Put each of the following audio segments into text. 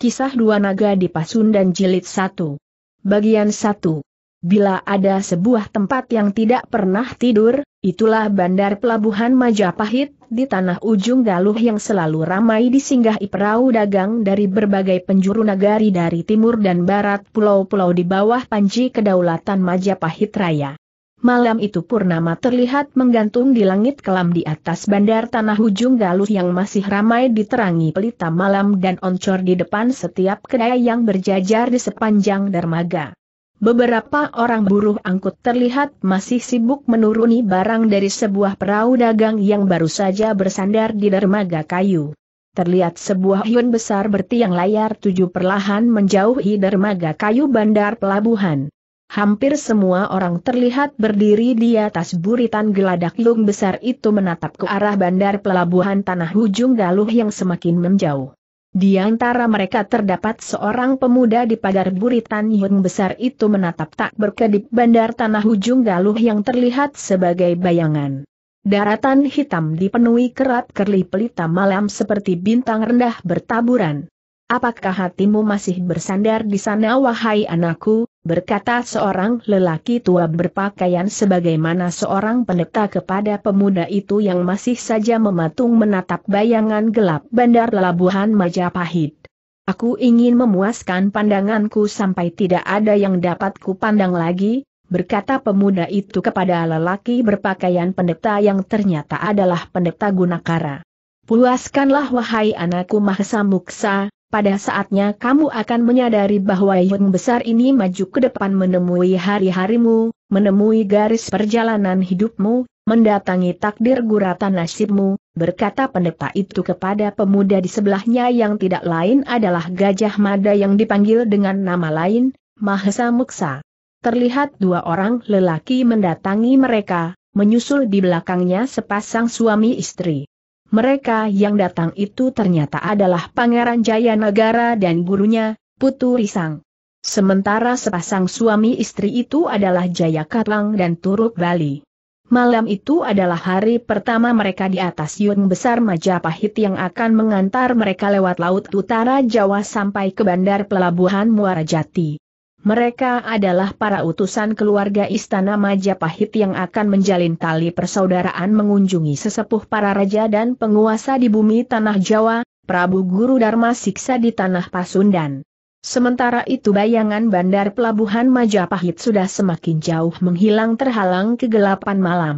Kisah Dua Naga di Pasundan Jilid 1 Bagian 1 Bila ada sebuah tempat yang tidak pernah tidur, itulah bandar pelabuhan Majapahit, di tanah ujung galuh yang selalu ramai disinggahi perahu dagang dari berbagai penjuru nagari dari timur dan barat pulau-pulau di bawah panji kedaulatan Majapahit Raya. Malam itu Purnama terlihat menggantung di langit kelam di atas bandar tanah hujung galuh yang masih ramai diterangi pelita malam dan oncor di depan setiap kedai yang berjajar di sepanjang dermaga. Beberapa orang buruh angkut terlihat masih sibuk menuruni barang dari sebuah perahu dagang yang baru saja bersandar di dermaga kayu. Terlihat sebuah hyun besar bertiang layar tujuh perlahan menjauhi dermaga kayu bandar pelabuhan. Hampir semua orang terlihat berdiri di atas buritan geladak lung besar itu menatap ke arah bandar pelabuhan tanah ujung galuh yang semakin menjauh. Di antara mereka terdapat seorang pemuda di pagar buritan yang besar itu menatap tak berkedip bandar tanah ujung galuh yang terlihat sebagai bayangan. Daratan hitam dipenuhi kerat kerli pelita malam seperti bintang rendah bertaburan. Apakah hatimu masih bersandar di sana wahai anakku, berkata seorang lelaki tua berpakaian sebagaimana seorang pendeta kepada pemuda itu yang masih saja mematung menatap bayangan gelap bandar Labuhan Majapahit. Aku ingin memuaskan pandanganku sampai tidak ada yang dapat kupandang lagi, berkata pemuda itu kepada lelaki berpakaian pendeta yang ternyata adalah pendeta Gunakara. Puaskanlah wahai anakku Mahesa Muksa, pada saatnya kamu akan menyadari bahwa yang besar ini maju ke depan menemui hari-harimu, menemui garis perjalanan hidupmu, mendatangi takdir guratan nasibmu, berkata pendeta itu kepada pemuda di sebelahnya yang tidak lain adalah Gajah Mada yang dipanggil dengan nama lain, Mahesa Muksa. Terlihat dua orang lelaki mendatangi mereka, menyusul di belakangnya sepasang suami istri. Mereka yang datang itu ternyata adalah Pangeran Jaya Negara dan gurunya, Putu Risang. Sementara sepasang suami istri itu adalah Jaya Katlang dan Turuk Bali. Malam itu adalah hari pertama mereka di atas Yung Besar Majapahit yang akan mengantar mereka lewat Laut Utara Jawa sampai ke Bandar Pelabuhan Muara Jati. Mereka adalah para utusan keluarga Istana Majapahit yang akan menjalin tali persaudaraan mengunjungi sesepuh para raja dan penguasa di bumi Tanah Jawa, Prabu Guru Dharma Siksa di Tanah Pasundan. Sementara itu bayangan bandar pelabuhan Majapahit sudah semakin jauh menghilang terhalang kegelapan malam.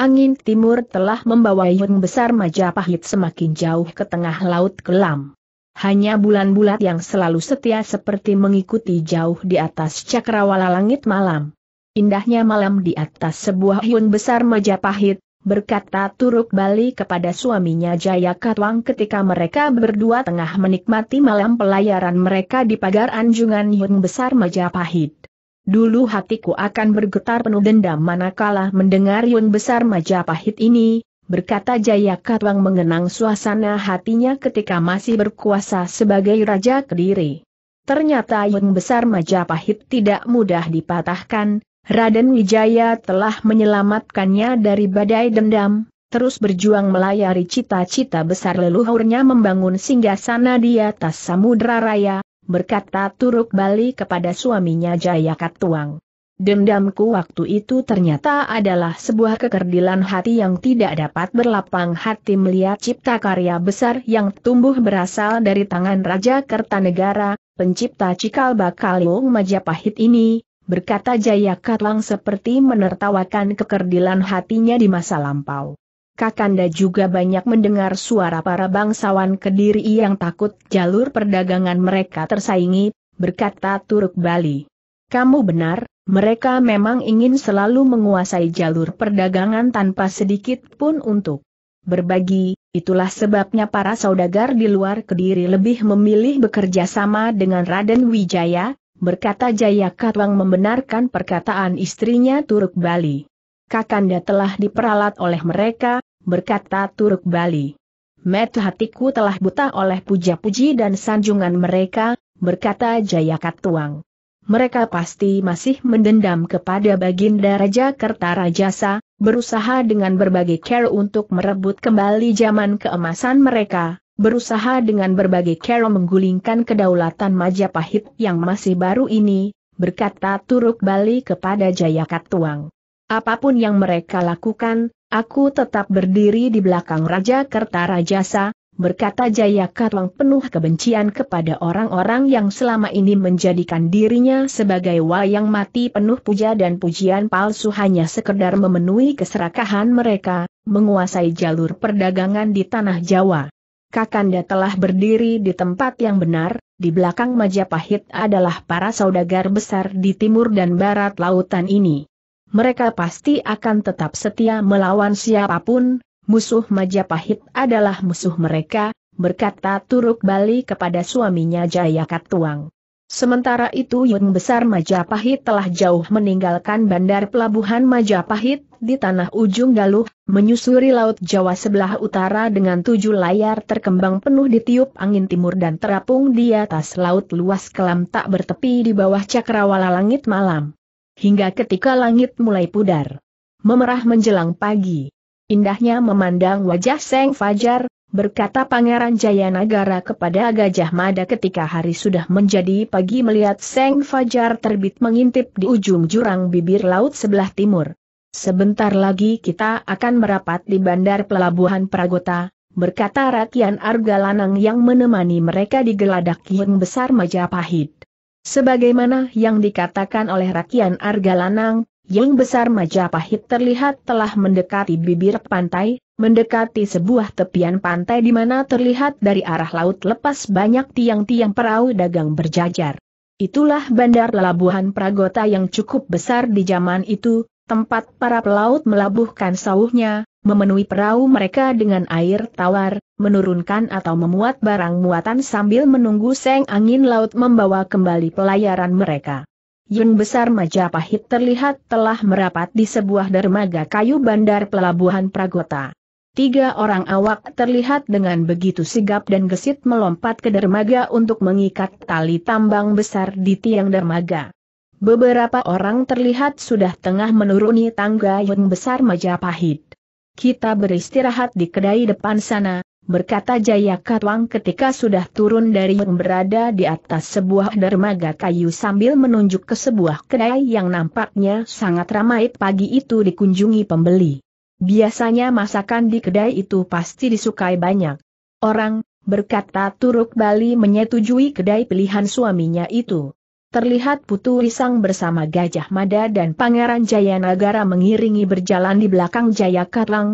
Angin timur telah membawa yang besar Majapahit semakin jauh ke tengah laut kelam hanya bulan bulat yang selalu setia seperti mengikuti jauh di atas cakrawala langit malam. Indahnya malam di atas sebuah hiun besar Majapahit, berkata Turuk Bali kepada suaminya Jaya Katwang ketika mereka berdua tengah menikmati malam pelayaran mereka di pagar anjungan hiun besar Majapahit. Dulu hatiku akan bergetar penuh dendam manakala mendengar Yun Besar Majapahit ini, berkata Jaya Katwang mengenang suasana hatinya ketika masih berkuasa sebagai Raja Kediri. Ternyata yang besar Majapahit tidak mudah dipatahkan, Raden Wijaya telah menyelamatkannya dari badai dendam, terus berjuang melayari cita-cita besar leluhurnya membangun singgasana di atas samudra raya, berkata Turuk Bali kepada suaminya Jaya Katwang. Dendamku waktu itu ternyata adalah sebuah kekerdilan hati yang tidak dapat berlapang hati melihat cipta karya besar yang tumbuh berasal dari tangan Raja Kertanegara, pencipta cikal bakal Wong Majapahit ini, berkata Jaya Katlang seperti menertawakan kekerdilan hatinya di masa lampau. Kakanda juga banyak mendengar suara para bangsawan Kediri yang takut jalur perdagangan mereka tersaingi, berkata Turuk Bali. Kamu benar, mereka memang ingin selalu menguasai jalur perdagangan tanpa sedikit pun untuk berbagi, itulah sebabnya para saudagar di luar Kediri lebih memilih bekerja sama dengan Raden Wijaya, berkata Jaya Katwang membenarkan perkataan istrinya Turuk Bali. Kakanda telah diperalat oleh mereka, berkata Turuk Bali. Met hatiku telah buta oleh puja-puji dan sanjungan mereka, berkata Jaya Katwang mereka pasti masih mendendam kepada Baginda Raja Kertarajasa, berusaha dengan berbagai cara untuk merebut kembali zaman keemasan mereka, berusaha dengan berbagai cara menggulingkan kedaulatan Majapahit yang masih baru ini, berkata Turuk Bali kepada Jayakat Tuang. Apapun yang mereka lakukan, aku tetap berdiri di belakang Raja Kertarajasa, berkata Jaya Katwang penuh kebencian kepada orang-orang yang selama ini menjadikan dirinya sebagai wayang mati penuh puja dan pujian palsu hanya sekedar memenuhi keserakahan mereka, menguasai jalur perdagangan di Tanah Jawa. Kakanda telah berdiri di tempat yang benar, di belakang Majapahit adalah para saudagar besar di timur dan barat lautan ini. Mereka pasti akan tetap setia melawan siapapun, musuh Majapahit adalah musuh mereka, berkata Turuk Bali kepada suaminya Jayakatuang. Sementara itu Yung Besar Majapahit telah jauh meninggalkan bandar pelabuhan Majapahit di tanah ujung Galuh, menyusuri Laut Jawa sebelah utara dengan tujuh layar terkembang penuh ditiup angin timur dan terapung di atas laut luas kelam tak bertepi di bawah cakrawala langit malam. Hingga ketika langit mulai pudar. Memerah menjelang pagi. Indahnya memandang wajah Seng Fajar, berkata Pangeran Jayanagara kepada Gajah Mada ketika hari sudah menjadi pagi melihat Seng Fajar terbit mengintip di ujung jurang bibir laut sebelah timur. Sebentar lagi kita akan merapat di bandar pelabuhan Pragota, berkata Rakyat Argalanang yang menemani mereka di geladak yang besar Majapahit. Sebagaimana yang dikatakan oleh Rakyat Argalanang, yang besar Majapahit terlihat telah mendekati bibir pantai, mendekati sebuah tepian pantai di mana terlihat dari arah laut lepas banyak tiang-tiang perahu dagang berjajar. Itulah bandar pelabuhan Pragota yang cukup besar di zaman itu, tempat para pelaut melabuhkan sauhnya, memenuhi perahu mereka dengan air tawar, menurunkan atau memuat barang muatan sambil menunggu seng angin laut membawa kembali pelayaran mereka. Yun Besar Majapahit terlihat telah merapat di sebuah dermaga kayu bandar pelabuhan Pragota. Tiga orang awak terlihat dengan begitu sigap dan gesit melompat ke dermaga untuk mengikat tali tambang besar di tiang dermaga. Beberapa orang terlihat sudah tengah menuruni tangga yang besar Majapahit kita beristirahat di kedai depan sana, berkata Jaya Katwang ketika sudah turun dari yang berada di atas sebuah dermaga kayu sambil menunjuk ke sebuah kedai yang nampaknya sangat ramai pagi itu dikunjungi pembeli. Biasanya masakan di kedai itu pasti disukai banyak orang, berkata Turuk Bali menyetujui kedai pilihan suaminya itu terlihat Putu Risang bersama Gajah Mada dan Pangeran Jayanagara mengiringi berjalan di belakang Jaya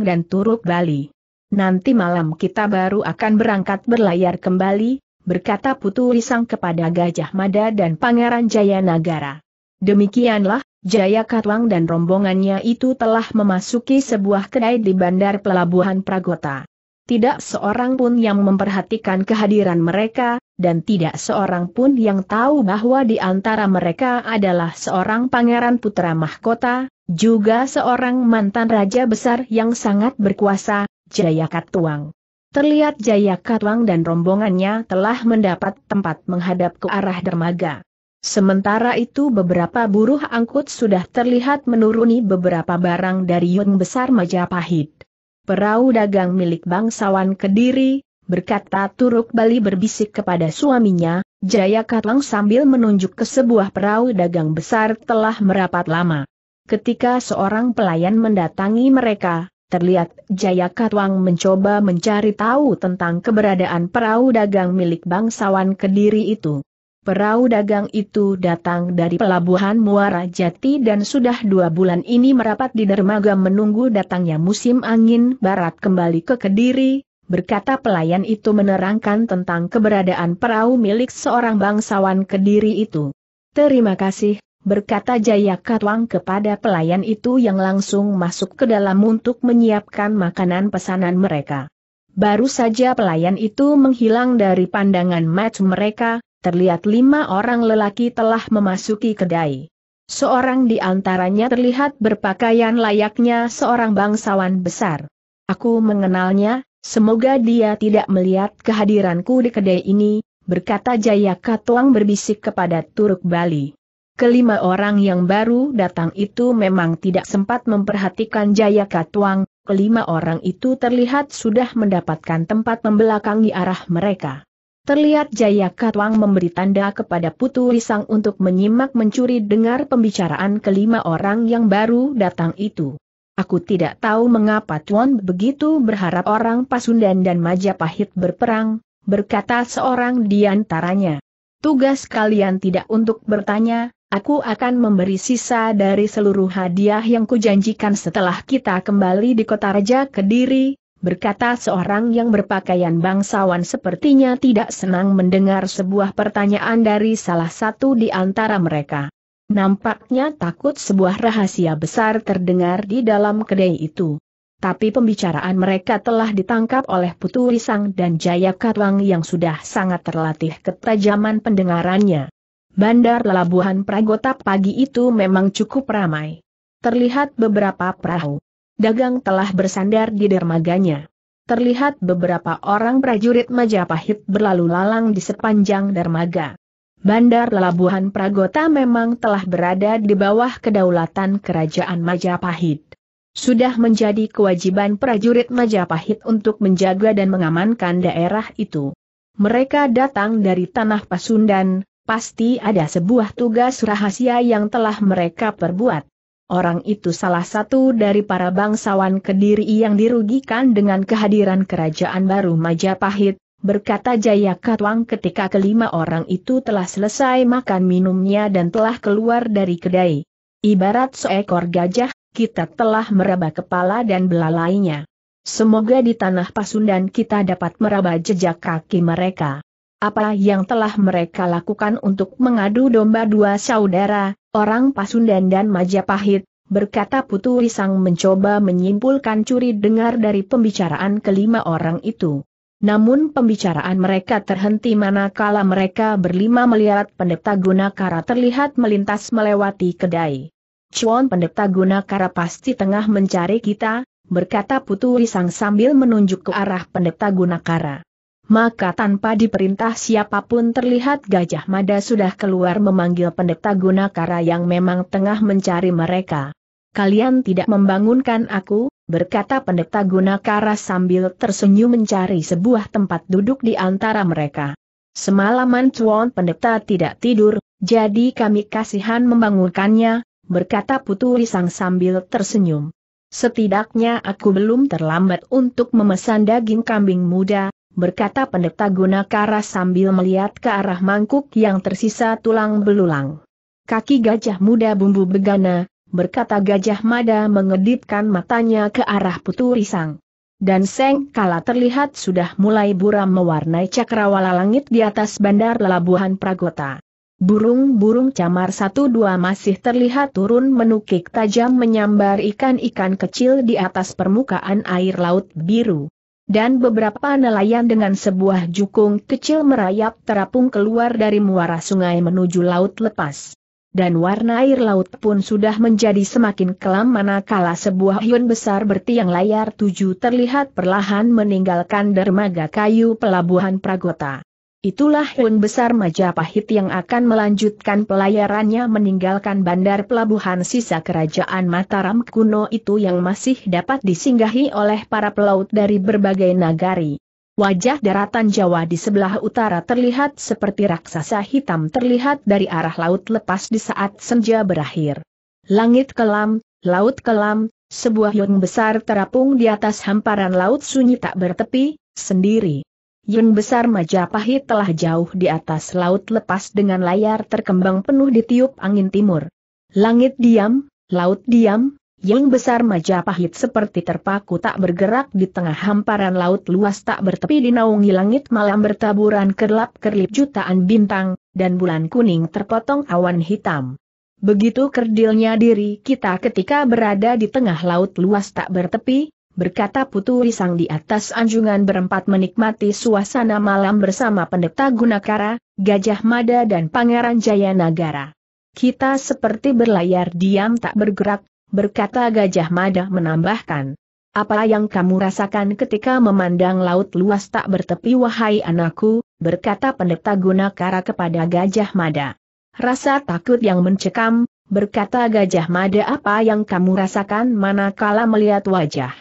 dan Turuk Bali. Nanti malam kita baru akan berangkat berlayar kembali, berkata Putu Risang kepada Gajah Mada dan Pangeran Jayanagara. Demikianlah, Jaya dan rombongannya itu telah memasuki sebuah kedai di bandar pelabuhan Pragota. Tidak seorang pun yang memperhatikan kehadiran mereka, dan tidak seorang pun yang tahu bahwa di antara mereka adalah seorang pangeran putra mahkota, juga seorang mantan raja besar yang sangat berkuasa, Jayakatwang. Terlihat Jayakatwang dan rombongannya telah mendapat tempat menghadap ke arah dermaga. Sementara itu beberapa buruh angkut sudah terlihat menuruni beberapa barang dari Yun Besar Majapahit perahu dagang milik bangsawan Kediri, berkata Turuk Bali berbisik kepada suaminya, Jaya Katlang sambil menunjuk ke sebuah perahu dagang besar telah merapat lama. Ketika seorang pelayan mendatangi mereka, terlihat Jaya Katwang mencoba mencari tahu tentang keberadaan perahu dagang milik bangsawan Kediri itu. Perahu dagang itu datang dari pelabuhan Muara Jati dan sudah dua bulan ini merapat di dermaga menunggu datangnya musim angin barat kembali ke Kediri, berkata pelayan itu menerangkan tentang keberadaan perahu milik seorang bangsawan Kediri itu. Terima kasih, berkata Jaya Katwang kepada pelayan itu yang langsung masuk ke dalam untuk menyiapkan makanan pesanan mereka. Baru saja pelayan itu menghilang dari pandangan match mereka, terlihat lima orang lelaki telah memasuki kedai. Seorang di antaranya terlihat berpakaian layaknya seorang bangsawan besar. Aku mengenalnya, semoga dia tidak melihat kehadiranku di kedai ini, berkata Jaya Katuang berbisik kepada Turuk Bali. Kelima orang yang baru datang itu memang tidak sempat memperhatikan Jaya Katuang, kelima orang itu terlihat sudah mendapatkan tempat membelakangi arah mereka. Terlihat Jaya Katwang memberi tanda kepada Putu Risang untuk menyimak mencuri dengar pembicaraan kelima orang yang baru datang itu. Aku tidak tahu mengapa Tuan begitu berharap orang Pasundan dan Majapahit berperang, berkata seorang di antaranya. Tugas kalian tidak untuk bertanya, aku akan memberi sisa dari seluruh hadiah yang kujanjikan setelah kita kembali di kota Raja Kediri, berkata seorang yang berpakaian bangsawan sepertinya tidak senang mendengar sebuah pertanyaan dari salah satu di antara mereka. Nampaknya takut sebuah rahasia besar terdengar di dalam kedai itu. Tapi pembicaraan mereka telah ditangkap oleh Putu Risang dan Jaya Katwang yang sudah sangat terlatih ketajaman pendengarannya. Bandar Labuhan Pragota pagi itu memang cukup ramai. Terlihat beberapa perahu dagang telah bersandar di dermaganya. Terlihat beberapa orang prajurit Majapahit berlalu lalang di sepanjang dermaga. Bandar Labuhan Pragota memang telah berada di bawah kedaulatan Kerajaan Majapahit. Sudah menjadi kewajiban prajurit Majapahit untuk menjaga dan mengamankan daerah itu. Mereka datang dari tanah Pasundan, pasti ada sebuah tugas rahasia yang telah mereka perbuat. Orang itu salah satu dari para bangsawan Kediri yang dirugikan dengan kehadiran kerajaan baru Majapahit, berkata Jaya Katwang ketika kelima orang itu telah selesai makan minumnya dan telah keluar dari kedai. Ibarat seekor gajah, kita telah meraba kepala dan belalainya. Semoga di tanah Pasundan kita dapat meraba jejak kaki mereka apa yang telah mereka lakukan untuk mengadu domba dua saudara, orang Pasundan dan Majapahit, berkata Putu Risang mencoba menyimpulkan curi dengar dari pembicaraan kelima orang itu. Namun pembicaraan mereka terhenti manakala mereka berlima melihat pendeta Gunakara terlihat melintas melewati kedai. Cuan pendeta Gunakara pasti tengah mencari kita, berkata Putu Risang sambil menunjuk ke arah pendeta Gunakara maka tanpa diperintah siapapun terlihat Gajah Mada sudah keluar memanggil pendeta Gunakara yang memang tengah mencari mereka. Kalian tidak membangunkan aku, berkata pendeta Gunakara sambil tersenyum mencari sebuah tempat duduk di antara mereka. Semalaman Cuan pendeta tidak tidur, jadi kami kasihan membangunkannya, berkata Putu Risang sambil tersenyum. Setidaknya aku belum terlambat untuk memesan daging kambing muda, berkata pendeta Gunakara sambil melihat ke arah mangkuk yang tersisa tulang belulang. Kaki gajah muda bumbu begana, berkata gajah mada mengedipkan matanya ke arah putu risang. Dan Seng Kala terlihat sudah mulai buram mewarnai cakrawala langit di atas bandar Labuhan Pragota. Burung-burung camar satu dua masih terlihat turun menukik tajam menyambar ikan-ikan kecil di atas permukaan air laut biru. Dan beberapa nelayan dengan sebuah jukung kecil merayap terapung keluar dari muara sungai menuju laut lepas. Dan warna air laut pun sudah menjadi semakin kelam manakala sebuah hiun besar bertiang layar tujuh terlihat perlahan meninggalkan dermaga kayu pelabuhan Pragota. Itulah Hun Besar Majapahit yang akan melanjutkan pelayarannya meninggalkan bandar pelabuhan sisa kerajaan Mataram kuno itu yang masih dapat disinggahi oleh para pelaut dari berbagai nagari. Wajah daratan Jawa di sebelah utara terlihat seperti raksasa hitam terlihat dari arah laut lepas di saat senja berakhir. Langit kelam, laut kelam, sebuah yung besar terapung di atas hamparan laut sunyi tak bertepi, sendiri. Yun Besar Majapahit telah jauh di atas laut lepas dengan layar terkembang penuh di tiup angin timur. Langit diam, laut diam, yang Besar Majapahit seperti terpaku tak bergerak di tengah hamparan laut luas tak bertepi dinaungi langit malam bertaburan kerlap-kerlip jutaan bintang, dan bulan kuning terpotong awan hitam. Begitu kerdilnya diri kita ketika berada di tengah laut luas tak bertepi, berkata Putu Risang di atas anjungan berempat menikmati suasana malam bersama pendeta Gunakara, Gajah Mada dan Pangeran Jayanagara. Kita seperti berlayar diam tak bergerak, berkata Gajah Mada menambahkan. Apa yang kamu rasakan ketika memandang laut luas tak bertepi wahai anakku, berkata pendeta Gunakara kepada Gajah Mada. Rasa takut yang mencekam, berkata Gajah Mada apa yang kamu rasakan manakala melihat wajah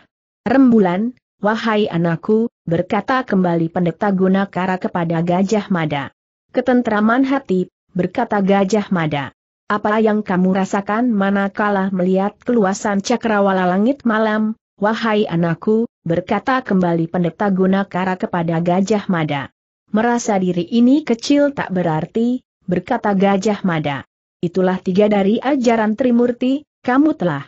Rembulan, wahai anakku, berkata kembali pendeta Gunakara kepada Gajah Mada. Ketentraman hati, berkata Gajah Mada. Apa yang kamu rasakan manakala melihat keluasan cakrawala langit malam, wahai anakku, berkata kembali pendeta Gunakara kepada Gajah Mada. Merasa diri ini kecil tak berarti, berkata Gajah Mada. Itulah tiga dari ajaran Trimurti, kamu telah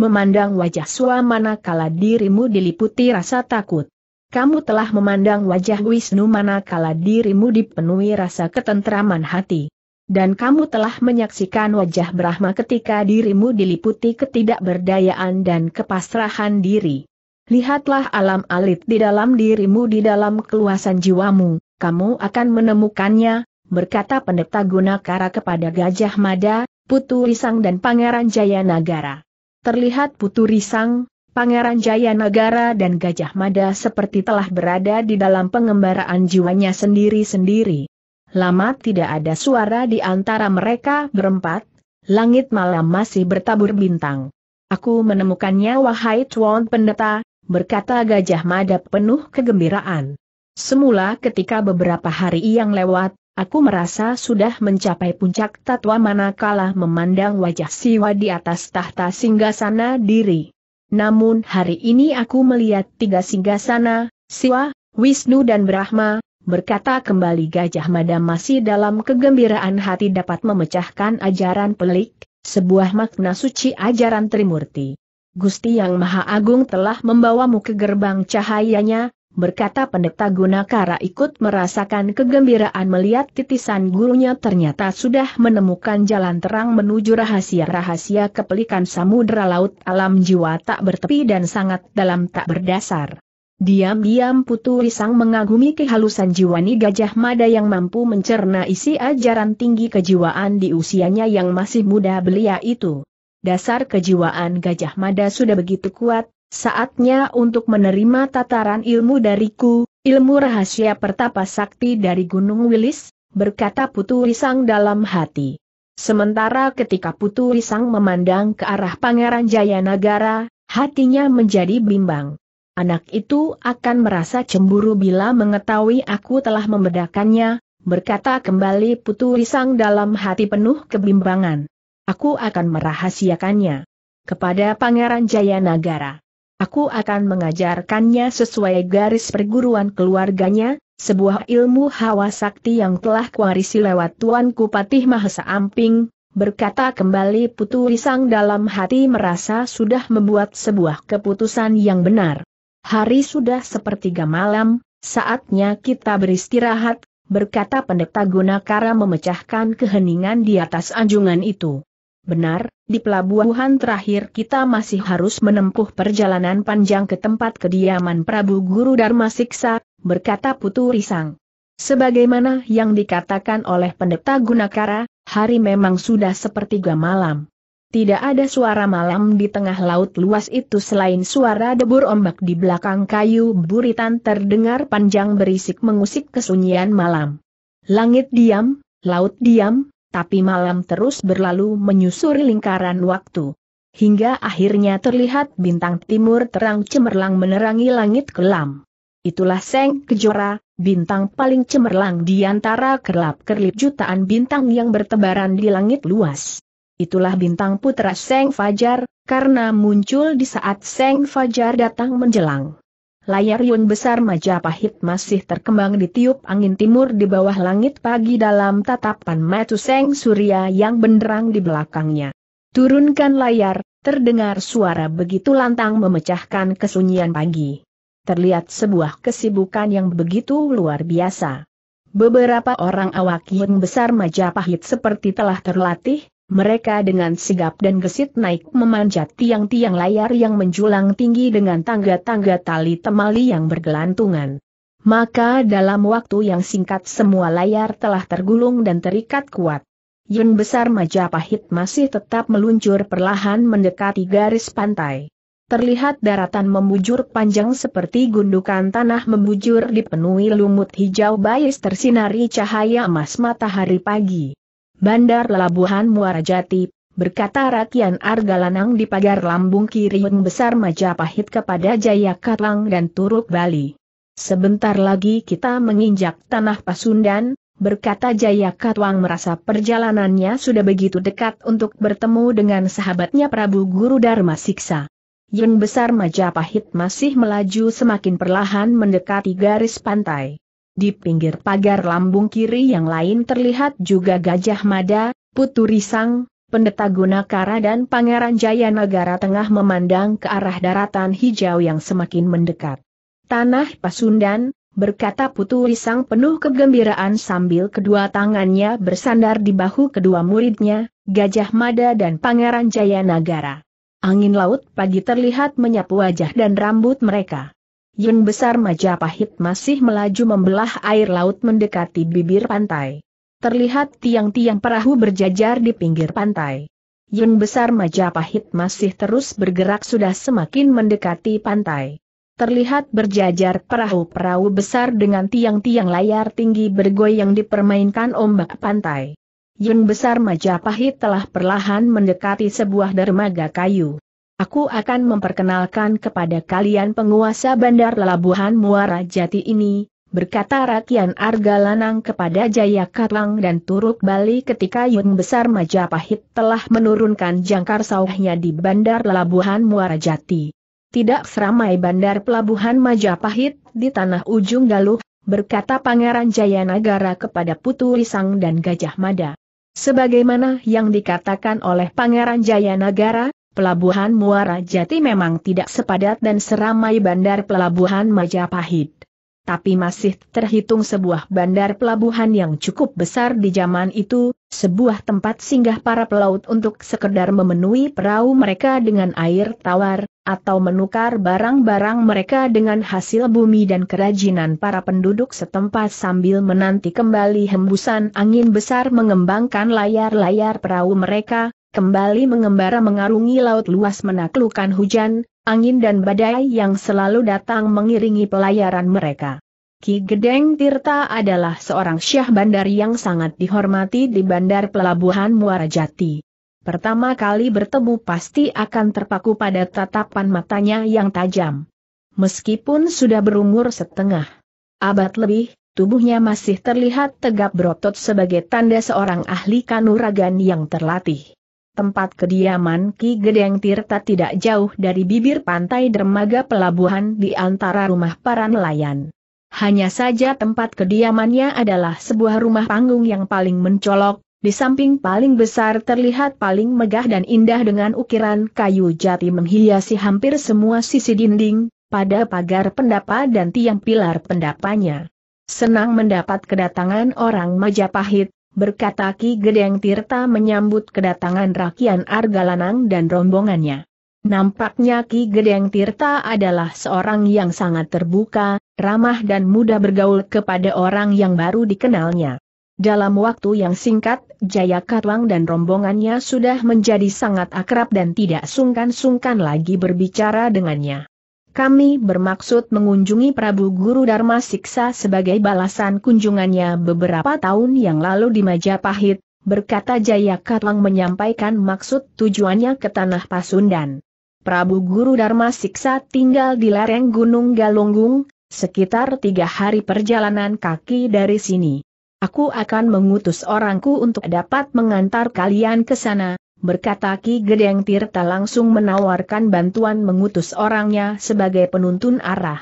memandang wajah Sua manakala dirimu diliputi rasa takut. Kamu telah memandang wajah Wisnu manakala dirimu dipenuhi rasa ketentraman hati. Dan kamu telah menyaksikan wajah Brahma ketika dirimu diliputi ketidakberdayaan dan kepasrahan diri. Lihatlah alam alit di dalam dirimu di dalam keluasan jiwamu, kamu akan menemukannya, berkata pendeta Gunakara kepada Gajah Mada, Putu Risang dan Pangeran Jayanagara terlihat Putu Risang, Pangeran Jaya Negara dan Gajah Mada seperti telah berada di dalam pengembaraan jiwanya sendiri-sendiri. Lama tidak ada suara di antara mereka berempat, langit malam masih bertabur bintang. Aku menemukannya wahai Tuan Pendeta, berkata Gajah Mada penuh kegembiraan. Semula ketika beberapa hari yang lewat, Aku merasa sudah mencapai puncak tatwa manakala memandang wajah siwa di atas tahta singgasana diri. Namun hari ini aku melihat tiga singgasana, siwa, Wisnu dan Brahma, berkata kembali Gajah Mada masih dalam kegembiraan hati dapat memecahkan ajaran pelik, sebuah makna suci ajaran Trimurti. Gusti Yang Maha Agung telah membawamu ke gerbang cahayanya, berkata pendeta Gunakara ikut merasakan kegembiraan melihat titisan gurunya ternyata sudah menemukan jalan terang menuju rahasia-rahasia kepelikan samudera laut alam jiwa tak bertepi dan sangat dalam tak berdasar. Diam-diam Putu Risang mengagumi kehalusan jiwani Gajah Mada yang mampu mencerna isi ajaran tinggi kejiwaan di usianya yang masih muda belia itu. Dasar kejiwaan Gajah Mada sudah begitu kuat, Saatnya untuk menerima tataran ilmu dariku, ilmu rahasia pertapa sakti dari Gunung Wilis, berkata Putu Risang dalam hati. Sementara ketika Putu Risang memandang ke arah Pangeran Jayanagara, hatinya menjadi bimbang. Anak itu akan merasa cemburu bila mengetahui aku telah membedakannya, berkata kembali Putu Risang dalam hati penuh kebimbangan. Aku akan merahasiakannya kepada Pangeran Jayanagara. Aku akan mengajarkannya sesuai garis perguruan keluarganya, sebuah ilmu hawa sakti yang telah kuarisi lewat Tuanku Patih Mahesa Amping, berkata kembali Putu Risang dalam hati merasa sudah membuat sebuah keputusan yang benar. Hari sudah sepertiga malam, saatnya kita beristirahat, berkata pendeta Gunakara memecahkan keheningan di atas anjungan itu. Benar, di pelabuhan terakhir kita masih harus menempuh perjalanan panjang ke tempat kediaman Prabu Guru Dharma Siksa, berkata Putu Risang. Sebagaimana yang dikatakan oleh pendeta Gunakara, hari memang sudah sepertiga malam. Tidak ada suara malam di tengah laut luas itu selain suara debur ombak di belakang kayu buritan terdengar panjang berisik mengusik kesunyian malam. Langit diam, laut diam, tapi malam terus berlalu menyusuri lingkaran waktu. Hingga akhirnya terlihat bintang timur terang cemerlang menerangi langit kelam. Itulah Seng Kejora, bintang paling cemerlang di antara kerlap-kerlip jutaan bintang yang bertebaran di langit luas. Itulah bintang putra Seng Fajar, karena muncul di saat Seng Fajar datang menjelang layar Yun besar Majapahit masih terkembang di tiup angin timur di bawah langit pagi dalam tatapan seng Surya yang benderang di belakangnya. Turunkan layar, terdengar suara begitu lantang memecahkan kesunyian pagi. Terlihat sebuah kesibukan yang begitu luar biasa. Beberapa orang awak Yun besar Majapahit seperti telah terlatih, mereka dengan sigap dan gesit naik memanjat tiang-tiang layar yang menjulang tinggi dengan tangga-tangga tali temali yang bergelantungan. Maka dalam waktu yang singkat semua layar telah tergulung dan terikat kuat. Yun besar Majapahit masih tetap meluncur perlahan mendekati garis pantai. Terlihat daratan membujur panjang seperti gundukan tanah membujur dipenuhi lumut hijau bayis tersinari cahaya emas matahari pagi. Bandar Labuhan Muara Jati, berkata Rakyan Argalanang di pagar lambung kiri yang besar Majapahit kepada Jaya Katlang dan Turuk Bali. Sebentar lagi kita menginjak tanah Pasundan, berkata Jaya Katwang merasa perjalanannya sudah begitu dekat untuk bertemu dengan sahabatnya Prabu Guru Dharma Siksa. Yang besar Majapahit masih melaju semakin perlahan mendekati garis pantai. Di pinggir pagar lambung kiri yang lain terlihat juga Gajah Mada, Putu Risang, Pendeta Gunakara dan Pangeran Jaya Negara tengah memandang ke arah daratan hijau yang semakin mendekat. Tanah Pasundan, berkata Putu Risang penuh kegembiraan sambil kedua tangannya bersandar di bahu kedua muridnya, Gajah Mada dan Pangeran Jaya Nagara. Angin laut pagi terlihat menyapu wajah dan rambut mereka. Yun besar Majapahit masih melaju membelah air laut mendekati bibir pantai. Terlihat tiang-tiang perahu berjajar di pinggir pantai. Yun besar Majapahit masih terus bergerak sudah semakin mendekati pantai. Terlihat berjajar perahu-perahu besar dengan tiang-tiang layar tinggi bergoyang dipermainkan ombak pantai. Yun besar Majapahit telah perlahan mendekati sebuah dermaga kayu. Aku akan memperkenalkan kepada kalian penguasa bandar Labuhan Muara Jati ini, berkata Arga Argalanang kepada Jaya Katlang dan Turuk Bali ketika Yun Besar Majapahit telah menurunkan jangkar sawahnya di bandar Labuhan Muara Jati. Tidak seramai bandar pelabuhan Majapahit di tanah ujung Galuh, berkata Pangeran Jayanagara kepada Putu Risang dan Gajah Mada. Sebagaimana yang dikatakan oleh Pangeran Jayanagara, Pelabuhan Muara Jati memang tidak sepadat dan seramai bandar pelabuhan Majapahit. Tapi masih terhitung sebuah bandar pelabuhan yang cukup besar di zaman itu, sebuah tempat singgah para pelaut untuk sekedar memenuhi perahu mereka dengan air tawar, atau menukar barang-barang mereka dengan hasil bumi dan kerajinan para penduduk setempat sambil menanti kembali hembusan angin besar mengembangkan layar-layar perahu mereka, kembali mengembara mengarungi laut luas menaklukkan hujan, angin dan badai yang selalu datang mengiringi pelayaran mereka. Ki Gedeng Tirta adalah seorang syah bandar yang sangat dihormati di bandar pelabuhan Muara Jati. Pertama kali bertemu pasti akan terpaku pada tatapan matanya yang tajam. Meskipun sudah berumur setengah abad lebih, tubuhnya masih terlihat tegap berotot sebagai tanda seorang ahli kanuragan yang terlatih tempat kediaman Ki Gedeng Tirta tidak jauh dari bibir pantai dermaga pelabuhan di antara rumah para nelayan. Hanya saja tempat kediamannya adalah sebuah rumah panggung yang paling mencolok, di samping paling besar terlihat paling megah dan indah dengan ukiran kayu jati menghiasi hampir semua sisi dinding, pada pagar pendapa dan tiang pilar pendapanya. Senang mendapat kedatangan orang Majapahit, berkata Ki Gedeng Tirta menyambut kedatangan Rakian Argalanang dan rombongannya. Nampaknya Ki Gedeng Tirta adalah seorang yang sangat terbuka, ramah dan mudah bergaul kepada orang yang baru dikenalnya. Dalam waktu yang singkat, Jaya Katwang dan rombongannya sudah menjadi sangat akrab dan tidak sungkan-sungkan lagi berbicara dengannya. Kami bermaksud mengunjungi Prabu Guru Dharma Siksa sebagai balasan kunjungannya beberapa tahun yang lalu di Majapahit, berkata Jaya Katlang menyampaikan maksud tujuannya ke Tanah Pasundan. Prabu Guru Dharma Siksa tinggal di lereng Gunung Galunggung, sekitar tiga hari perjalanan kaki dari sini. Aku akan mengutus orangku untuk dapat mengantar kalian ke sana, berkata Ki Gedeng Tirta langsung menawarkan bantuan mengutus orangnya sebagai penuntun arah.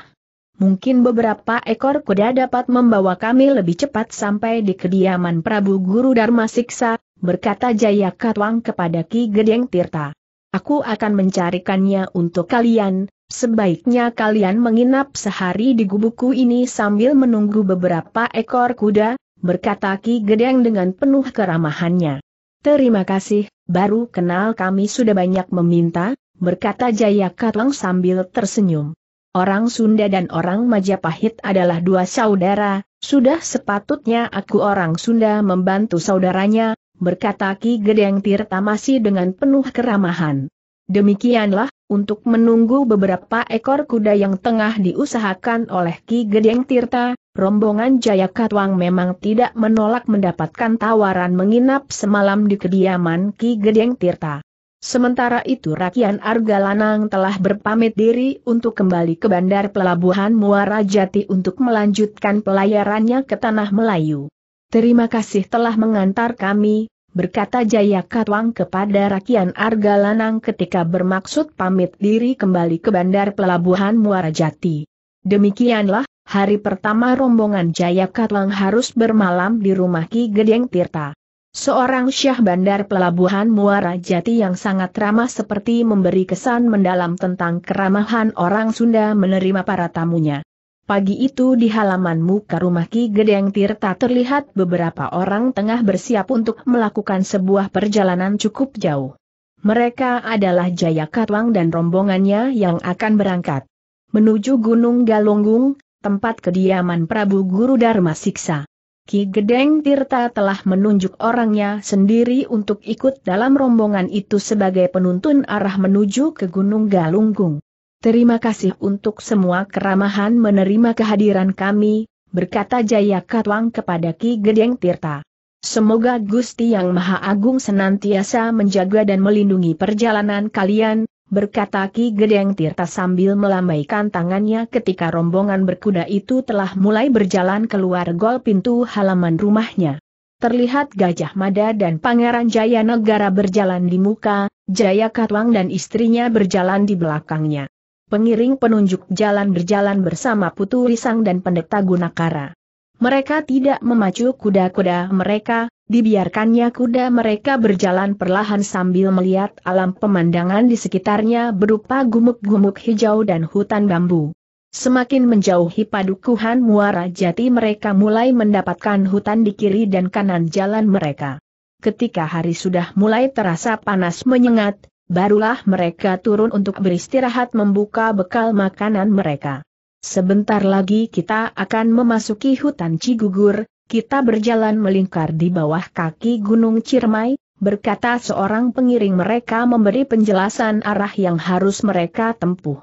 Mungkin beberapa ekor kuda dapat membawa kami lebih cepat sampai di kediaman Prabu Guru Dharma Siksa, berkata Jaya Katwang kepada Ki Gedeng Tirta. Aku akan mencarikannya untuk kalian, sebaiknya kalian menginap sehari di gubuku ini sambil menunggu beberapa ekor kuda, berkata Ki Gedeng dengan penuh keramahannya. Terima kasih, baru kenal kami sudah banyak meminta, berkata Jaya Katlang sambil tersenyum. Orang Sunda dan orang Majapahit adalah dua saudara, sudah sepatutnya aku orang Sunda membantu saudaranya, berkata Ki Gedeng masih dengan penuh keramahan. Demikianlah, untuk menunggu beberapa ekor kuda yang tengah diusahakan oleh Ki Gedeng Tirta, rombongan Jaya Katwang memang tidak menolak mendapatkan tawaran menginap semalam di kediaman Ki Gedeng Tirta. Sementara itu Rakian Argalanang telah berpamit diri untuk kembali ke bandar pelabuhan Muara Jati untuk melanjutkan pelayarannya ke Tanah Melayu. Terima kasih telah mengantar kami, berkata Jaya Katwang kepada Rakian Argalanang ketika bermaksud pamit diri kembali ke bandar pelabuhan Muara Jati. Demikianlah, hari pertama rombongan Jaya Katwang harus bermalam di rumah Ki Gedeng Tirta. Seorang syah bandar pelabuhan Muara Jati yang sangat ramah seperti memberi kesan mendalam tentang keramahan orang Sunda menerima para tamunya. Pagi itu di halaman muka rumah Ki Gedeng Tirta terlihat beberapa orang tengah bersiap untuk melakukan sebuah perjalanan cukup jauh. Mereka adalah Jaya Katwang dan rombongannya yang akan berangkat menuju Gunung Galunggung, tempat kediaman Prabu Guru Dharma Siksa. Ki Gedeng Tirta telah menunjuk orangnya sendiri untuk ikut dalam rombongan itu sebagai penuntun arah menuju ke Gunung Galunggung. Terima kasih untuk semua keramahan menerima kehadiran kami, berkata Jaya Katwang kepada Ki Gedeng Tirta. Semoga Gusti Yang Maha Agung senantiasa menjaga dan melindungi perjalanan kalian, berkata Ki Gedeng Tirta sambil melambaikan tangannya ketika rombongan berkuda itu telah mulai berjalan keluar gol pintu halaman rumahnya. Terlihat Gajah Mada dan Pangeran Jaya Negara berjalan di muka, Jaya Katwang dan istrinya berjalan di belakangnya pengiring penunjuk jalan berjalan bersama Putu Risang dan Pendeta Gunakara. Mereka tidak memacu kuda-kuda mereka, dibiarkannya kuda mereka berjalan perlahan sambil melihat alam pemandangan di sekitarnya berupa gumuk-gumuk hijau dan hutan bambu. Semakin menjauhi padukuhan muara jati mereka mulai mendapatkan hutan di kiri dan kanan jalan mereka. Ketika hari sudah mulai terasa panas menyengat, barulah mereka turun untuk beristirahat membuka bekal makanan mereka. Sebentar lagi kita akan memasuki hutan Cigugur, kita berjalan melingkar di bawah kaki Gunung Ciremai, berkata seorang pengiring mereka memberi penjelasan arah yang harus mereka tempuh.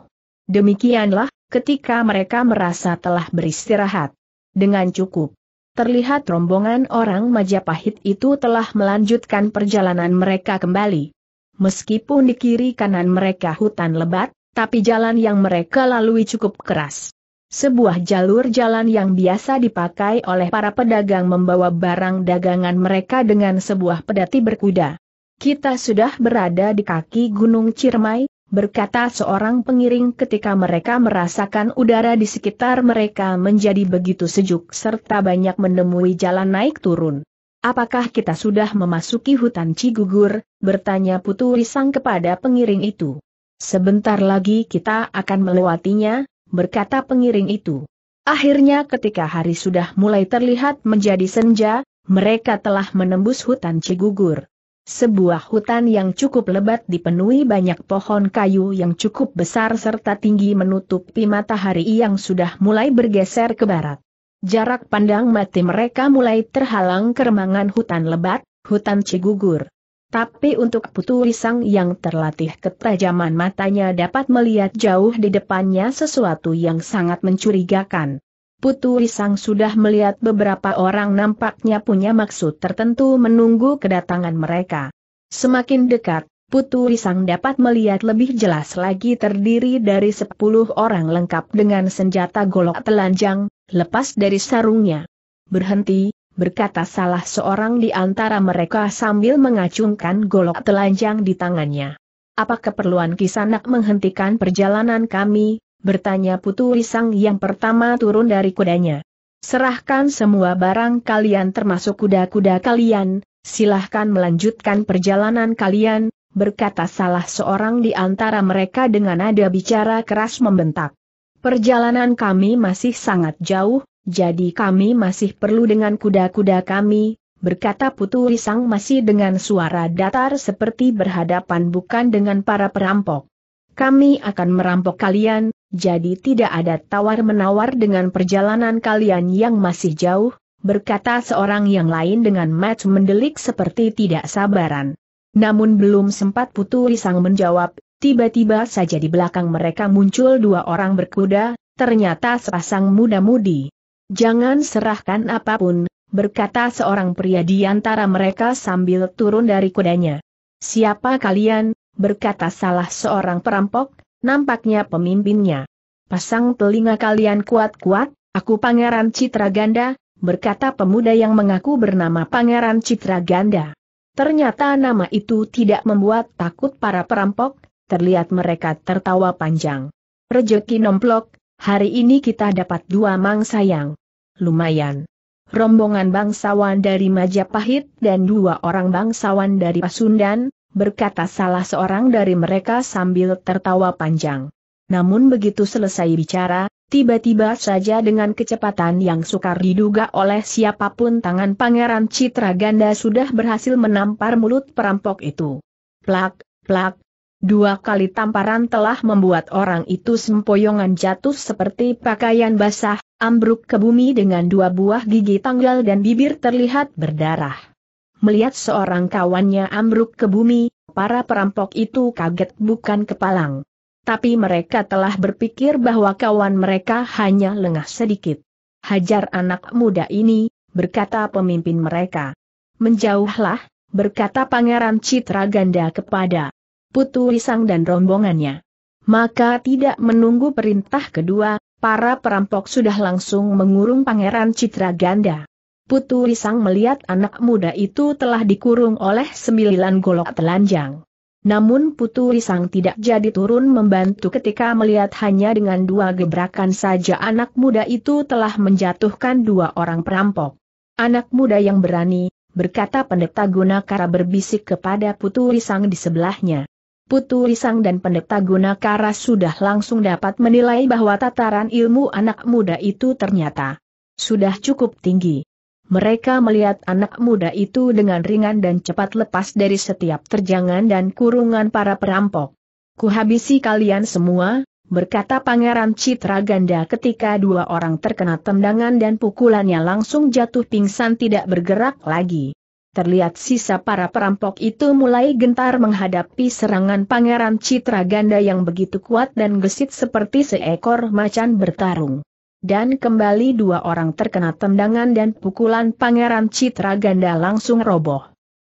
Demikianlah, ketika mereka merasa telah beristirahat dengan cukup. Terlihat rombongan orang Majapahit itu telah melanjutkan perjalanan mereka kembali. Meskipun di kiri kanan mereka hutan lebat, tapi jalan yang mereka lalui cukup keras. Sebuah jalur jalan yang biasa dipakai oleh para pedagang membawa barang dagangan mereka dengan sebuah pedati berkuda. Kita sudah berada di kaki Gunung Ciremai, berkata seorang pengiring ketika mereka merasakan udara di sekitar mereka menjadi begitu sejuk serta banyak menemui jalan naik turun. Apakah kita sudah memasuki hutan Cigugur? bertanya Putu Risang kepada pengiring itu. Sebentar lagi kita akan melewatinya, berkata pengiring itu. Akhirnya ketika hari sudah mulai terlihat menjadi senja, mereka telah menembus hutan Cigugur. Sebuah hutan yang cukup lebat dipenuhi banyak pohon kayu yang cukup besar serta tinggi menutupi matahari yang sudah mulai bergeser ke barat. Jarak pandang mati mereka mulai terhalang keremangan hutan lebat, hutan cigugur. Tapi untuk Putu Risang yang terlatih ketajaman matanya dapat melihat jauh di depannya sesuatu yang sangat mencurigakan. Putu Risang sudah melihat beberapa orang nampaknya punya maksud tertentu menunggu kedatangan mereka. Semakin dekat, Putu Risang dapat melihat lebih jelas lagi terdiri dari sepuluh orang lengkap dengan senjata golok telanjang, Lepas dari sarungnya. Berhenti, berkata salah seorang di antara mereka sambil mengacungkan golok telanjang di tangannya. Apa keperluan kisanak menghentikan perjalanan kami? Bertanya Putu Risang yang pertama turun dari kudanya. Serahkan semua barang kalian termasuk kuda-kuda kalian, silahkan melanjutkan perjalanan kalian, berkata salah seorang di antara mereka dengan nada bicara keras membentak. Perjalanan kami masih sangat jauh, jadi kami masih perlu dengan kuda-kuda kami, berkata Putu Risang masih dengan suara datar seperti berhadapan bukan dengan para perampok. Kami akan merampok kalian, jadi tidak ada tawar-menawar dengan perjalanan kalian yang masih jauh, berkata seorang yang lain dengan match mendelik seperti tidak sabaran. Namun belum sempat Putu Risang menjawab, Tiba-tiba saja di belakang mereka muncul dua orang berkuda, ternyata sepasang muda-mudi. Jangan serahkan apapun, berkata seorang pria di antara mereka sambil turun dari kudanya. Siapa kalian, berkata salah seorang perampok, nampaknya pemimpinnya. Pasang telinga kalian kuat-kuat, aku Pangeran Citra Ganda, berkata pemuda yang mengaku bernama Pangeran Citra Ganda. Ternyata nama itu tidak membuat takut para perampok, terlihat mereka tertawa panjang. Rejeki nomplok, hari ini kita dapat dua mang sayang. lumayan. Rombongan bangsawan dari Majapahit dan dua orang bangsawan dari Pasundan, berkata salah seorang dari mereka sambil tertawa panjang. Namun begitu selesai bicara, tiba-tiba saja dengan kecepatan yang sukar diduga oleh siapapun tangan Pangeran Citra Ganda sudah berhasil menampar mulut perampok itu. Plak, plak, Dua kali tamparan telah membuat orang itu sempoyongan jatuh seperti pakaian basah, ambruk ke bumi dengan dua buah gigi tanggal dan bibir terlihat berdarah. Melihat seorang kawannya ambruk ke bumi, para perampok itu kaget bukan kepalang. Tapi mereka telah berpikir bahwa kawan mereka hanya lengah sedikit. Hajar anak muda ini, berkata pemimpin mereka. Menjauhlah, berkata Pangeran Citra Ganda kepada Putu Risang dan rombongannya. Maka tidak menunggu perintah kedua, para perampok sudah langsung mengurung Pangeran Citra Ganda. Putu Risang melihat anak muda itu telah dikurung oleh sembilan golok telanjang. Namun Putu Risang tidak jadi turun membantu ketika melihat hanya dengan dua gebrakan saja anak muda itu telah menjatuhkan dua orang perampok. Anak muda yang berani, berkata pendeta Gunakara berbisik kepada Putu Risang di sebelahnya. Putu Risang dan Pendeta Gunakara sudah langsung dapat menilai bahwa tataran ilmu anak muda itu ternyata sudah cukup tinggi. Mereka melihat anak muda itu dengan ringan dan cepat lepas dari setiap terjangan dan kurungan para perampok. Kuhabisi kalian semua, berkata Pangeran Citra Ganda ketika dua orang terkena tendangan dan pukulannya langsung jatuh pingsan tidak bergerak lagi terlihat sisa para perampok itu mulai gentar menghadapi serangan Pangeran Citra Ganda yang begitu kuat dan gesit seperti seekor macan bertarung. Dan kembali dua orang terkena tendangan dan pukulan Pangeran Citra Ganda langsung roboh.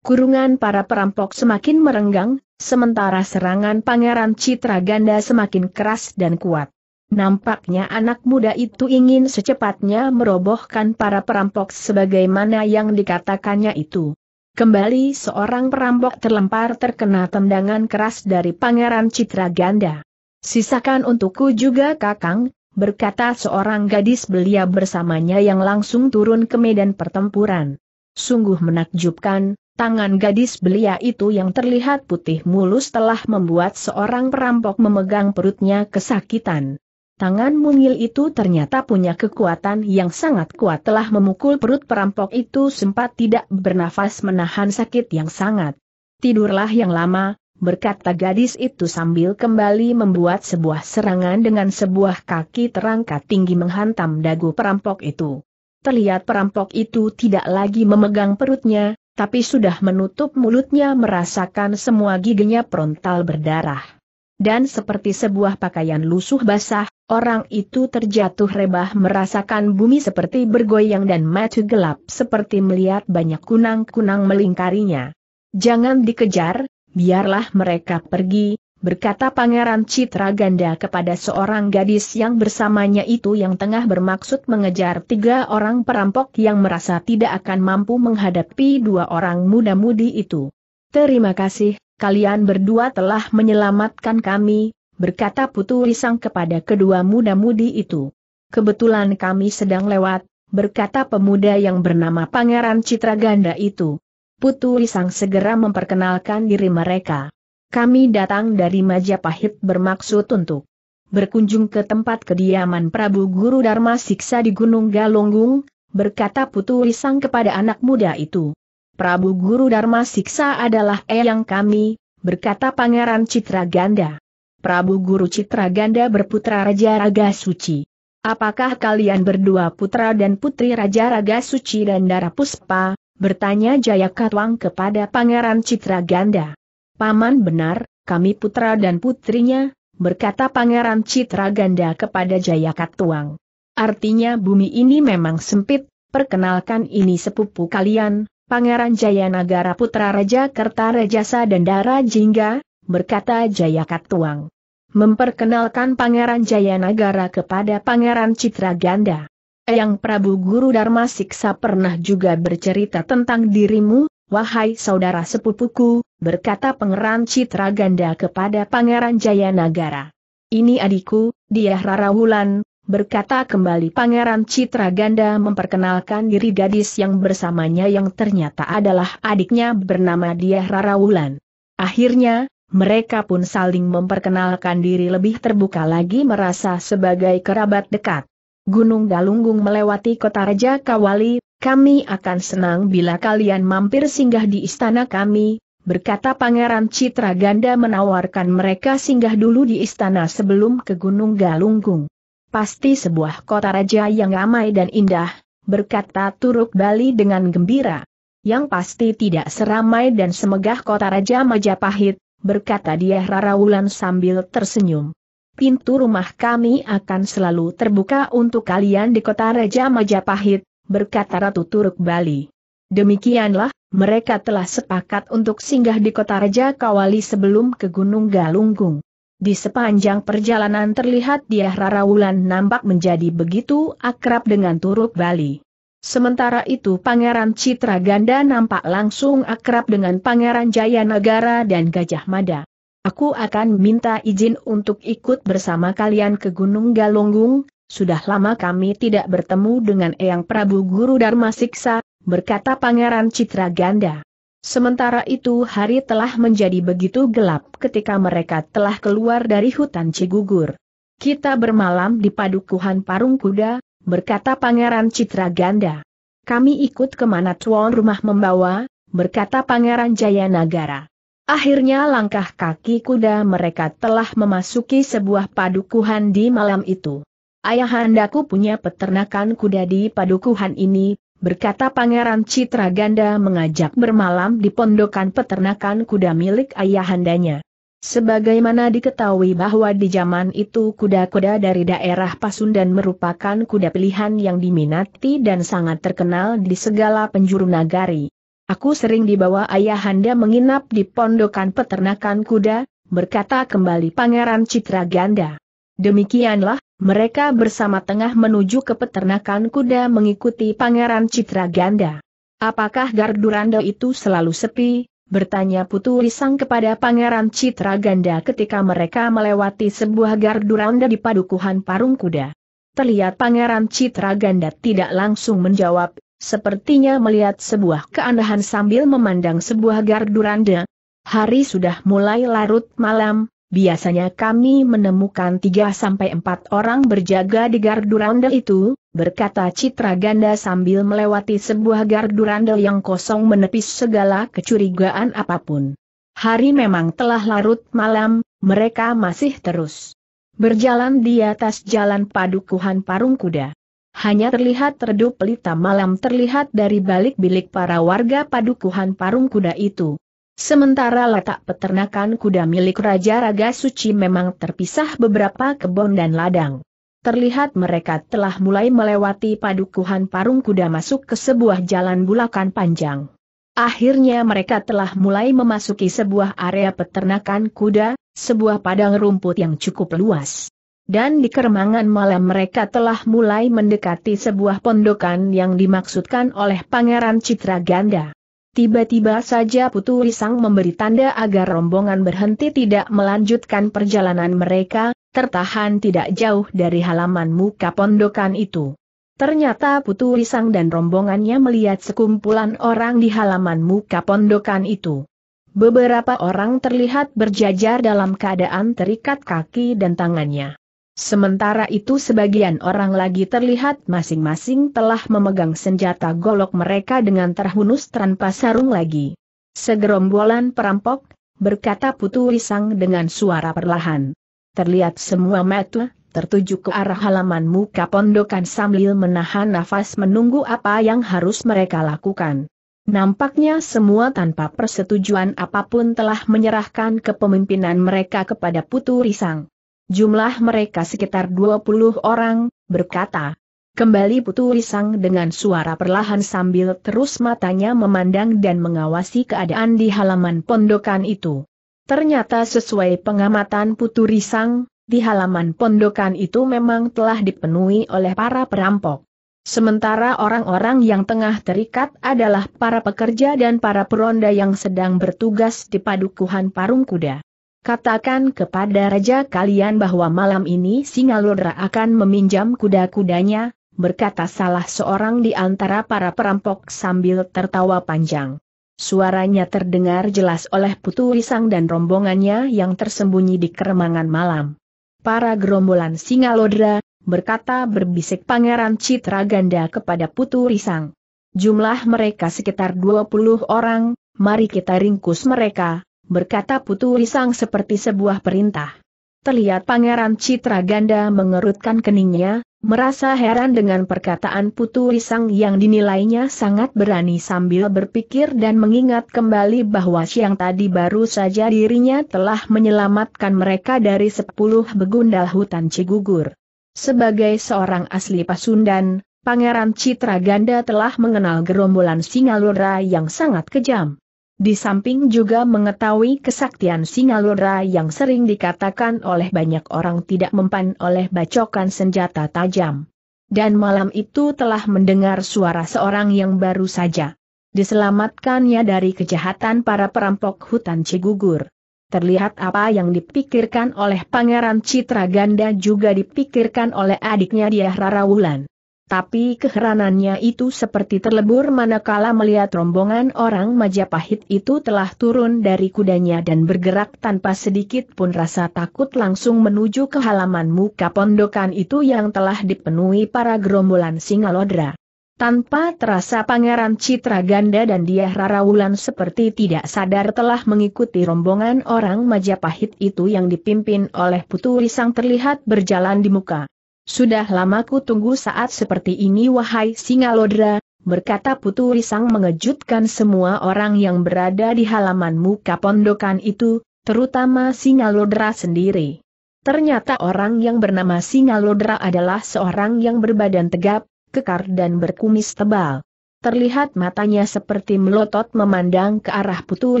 Kurungan para perampok semakin merenggang, sementara serangan Pangeran Citra Ganda semakin keras dan kuat. Nampaknya anak muda itu ingin secepatnya merobohkan para perampok sebagaimana yang dikatakannya itu. Kembali seorang perampok terlempar terkena tendangan keras dari Pangeran Citra Ganda. Sisakan untukku juga kakang, berkata seorang gadis belia bersamanya yang langsung turun ke medan pertempuran. Sungguh menakjubkan, tangan gadis belia itu yang terlihat putih mulus telah membuat seorang perampok memegang perutnya kesakitan. Tangan mungil itu ternyata punya kekuatan yang sangat kuat telah memukul perut perampok itu sempat tidak bernafas menahan sakit yang sangat. Tidurlah yang lama, berkata gadis itu sambil kembali membuat sebuah serangan dengan sebuah kaki terangkat tinggi menghantam dagu perampok itu. Terlihat perampok itu tidak lagi memegang perutnya, tapi sudah menutup mulutnya merasakan semua giginya frontal berdarah dan seperti sebuah pakaian lusuh basah, orang itu terjatuh rebah merasakan bumi seperti bergoyang dan mata gelap seperti melihat banyak kunang-kunang melingkarinya. Jangan dikejar, biarlah mereka pergi, berkata Pangeran Citra Ganda kepada seorang gadis yang bersamanya itu yang tengah bermaksud mengejar tiga orang perampok yang merasa tidak akan mampu menghadapi dua orang muda-mudi itu. Terima kasih, kalian berdua telah menyelamatkan kami, berkata Putu Risang kepada kedua muda-mudi itu. Kebetulan kami sedang lewat, berkata pemuda yang bernama Pangeran Citraganda itu. Putu Risang segera memperkenalkan diri mereka. Kami datang dari Majapahit bermaksud untuk berkunjung ke tempat kediaman Prabu Guru Dharma Siksa di Gunung Galunggung, berkata Putu Risang kepada anak muda itu. Prabu Guru Dharma Siksa adalah eyang kami, berkata Pangeran Citra Ganda. Prabu Guru Citra Ganda berputra Raja Raga Suci. Apakah kalian berdua putra dan putri Raja Raga Suci dan Dara Puspa? Bertanya Jaya Katwang kepada Pangeran Citra Ganda. Paman benar, kami putra dan putrinya, berkata Pangeran Citra Ganda kepada Jaya Katwang. Artinya bumi ini memang sempit, perkenalkan ini sepupu kalian, Pangeran Jayanagara putra Raja Kertarajasa dan Dara Jingga, berkata Jayakatuang. Memperkenalkan Pangeran Jayanagara kepada Pangeran Citra Ganda. Yang Prabu Guru Dharma Siksa pernah juga bercerita tentang dirimu, wahai saudara sepupuku, berkata Pangeran Ganda kepada Pangeran Jayanagara. Ini adikku, dia Rara Wulan, berkata kembali Pangeran Citra Ganda memperkenalkan diri gadis yang bersamanya yang ternyata adalah adiknya bernama Diah Rarawulan. Akhirnya, mereka pun saling memperkenalkan diri lebih terbuka lagi merasa sebagai kerabat dekat. Gunung Galunggung melewati kota Raja Kawali, kami akan senang bila kalian mampir singgah di istana kami, berkata Pangeran Citra Ganda menawarkan mereka singgah dulu di istana sebelum ke Gunung Galunggung. Pasti sebuah kota raja yang ramai dan indah, berkata Turuk Bali dengan gembira. Yang pasti tidak seramai dan semegah kota raja Majapahit, berkata dia Rarawulan sambil tersenyum. Pintu rumah kami akan selalu terbuka untuk kalian di kota Raja Majapahit, berkata Ratu Turuk Bali. Demikianlah, mereka telah sepakat untuk singgah di kota Raja Kawali sebelum ke Gunung Galunggung. Di sepanjang perjalanan terlihat dia Rara Wulan nampak menjadi begitu akrab dengan Turuk Bali. Sementara itu Pangeran Citra Ganda nampak langsung akrab dengan Pangeran Jaya Negara dan Gajah Mada. Aku akan minta izin untuk ikut bersama kalian ke Gunung Galunggung, sudah lama kami tidak bertemu dengan Eyang Prabu Guru Dharma Siksa, berkata Pangeran Citra Ganda. Sementara itu hari telah menjadi begitu gelap ketika mereka telah keluar dari hutan Cigugur. Kita bermalam di padukuhan Parung Kuda, berkata Pangeran Citra Ganda. Kami ikut kemana tuan rumah membawa, berkata Pangeran Jayanagara. Akhirnya langkah kaki kuda mereka telah memasuki sebuah padukuhan di malam itu. Ayahandaku punya peternakan kuda di padukuhan ini, berkata Pangeran Citra Ganda mengajak bermalam di pondokan peternakan kuda milik ayahandanya. Sebagaimana diketahui bahwa di zaman itu kuda-kuda dari daerah Pasundan merupakan kuda pilihan yang diminati dan sangat terkenal di segala penjuru nagari. Aku sering dibawa ayahanda menginap di pondokan peternakan kuda, berkata kembali Pangeran Citra Ganda. Demikianlah, mereka bersama tengah menuju ke peternakan kuda mengikuti Pangeran Citra Ganda. Apakah gardu Garduranda itu selalu sepi? Bertanya Putu Risang kepada Pangeran Citra Ganda ketika mereka melewati sebuah gardu Garduranda di padukuhan Parung Kuda. Terlihat Pangeran Citra Ganda tidak langsung menjawab, sepertinya melihat sebuah keanehan sambil memandang sebuah gardu Garduranda. Hari sudah mulai larut malam, Biasanya kami menemukan 3-4 orang berjaga di gardu randel itu, berkata Citra Ganda sambil melewati sebuah gardu randel yang kosong menepis segala kecurigaan apapun. Hari memang telah larut malam, mereka masih terus berjalan di atas jalan padukuhan parung kuda. Hanya terlihat redup pelita malam terlihat dari balik bilik para warga padukuhan parung kuda itu. Sementara letak peternakan kuda milik Raja Raga Suci memang terpisah beberapa kebun dan ladang. Terlihat mereka telah mulai melewati padukuhan parung kuda masuk ke sebuah jalan bulakan panjang. Akhirnya mereka telah mulai memasuki sebuah area peternakan kuda, sebuah padang rumput yang cukup luas. Dan di keremangan malam mereka telah mulai mendekati sebuah pondokan yang dimaksudkan oleh Pangeran Citra Ganda. Tiba-tiba saja Putu Risang memberi tanda agar rombongan berhenti tidak melanjutkan perjalanan mereka, tertahan tidak jauh dari halaman muka pondokan itu. Ternyata Putu Risang dan rombongannya melihat sekumpulan orang di halaman muka pondokan itu. Beberapa orang terlihat berjajar dalam keadaan terikat kaki dan tangannya. Sementara itu sebagian orang lagi terlihat masing-masing telah memegang senjata golok mereka dengan terhunus tanpa sarung lagi. Segerombolan perampok, berkata Putu Wisang dengan suara perlahan. Terlihat semua mata, tertuju ke arah halaman muka pondokan sambil menahan nafas menunggu apa yang harus mereka lakukan. Nampaknya semua tanpa persetujuan apapun telah menyerahkan kepemimpinan mereka kepada Putu Risang jumlah mereka sekitar 20 orang, berkata. Kembali Putu Risang dengan suara perlahan sambil terus matanya memandang dan mengawasi keadaan di halaman pondokan itu. Ternyata sesuai pengamatan Putu Risang, di halaman pondokan itu memang telah dipenuhi oleh para perampok. Sementara orang-orang yang tengah terikat adalah para pekerja dan para peronda yang sedang bertugas di padukuhan parung kuda. Katakan kepada raja kalian bahwa malam ini Singalodra akan meminjam kuda-kudanya, berkata salah seorang di antara para perampok sambil tertawa panjang. Suaranya terdengar jelas oleh Putu Risang dan rombongannya yang tersembunyi di keremangan malam. Para gerombolan Singalodra, berkata berbisik Pangeran Citra Ganda kepada Putu Risang. Jumlah mereka sekitar 20 orang, mari kita ringkus mereka, berkata Putu Risang seperti sebuah perintah. Terlihat Pangeran Citra Ganda mengerutkan keningnya, merasa heran dengan perkataan Putu Risang yang dinilainya sangat berani sambil berpikir dan mengingat kembali bahwa siang tadi baru saja dirinya telah menyelamatkan mereka dari sepuluh begundal hutan Cigugur. Sebagai seorang asli Pasundan, Pangeran Citra Ganda telah mengenal gerombolan Singalura yang sangat kejam. Di samping juga mengetahui kesaktian Singalora yang sering dikatakan oleh banyak orang tidak mempan oleh bacokan senjata tajam. Dan malam itu telah mendengar suara seorang yang baru saja diselamatkannya dari kejahatan para perampok hutan Cigugur. Terlihat apa yang dipikirkan oleh Pangeran Citra Ganda juga dipikirkan oleh adiknya Diah Rara Wulan. Tapi keheranannya itu seperti terlebur manakala melihat rombongan orang Majapahit itu telah turun dari kudanya dan bergerak tanpa sedikit pun rasa takut langsung menuju ke halaman muka pondokan itu yang telah dipenuhi para gerombolan Singalodra. Tanpa terasa Pangeran Citra Ganda dan dia Rarawulan seperti tidak sadar telah mengikuti rombongan orang Majapahit itu yang dipimpin oleh Putu Risang terlihat berjalan di muka sudah lama ku tunggu saat seperti ini wahai singa lodra, berkata Putu Risang mengejutkan semua orang yang berada di halaman muka pondokan itu, terutama singa lodra sendiri. Ternyata orang yang bernama singa lodra adalah seorang yang berbadan tegap, kekar dan berkumis tebal. Terlihat matanya seperti melotot memandang ke arah Putu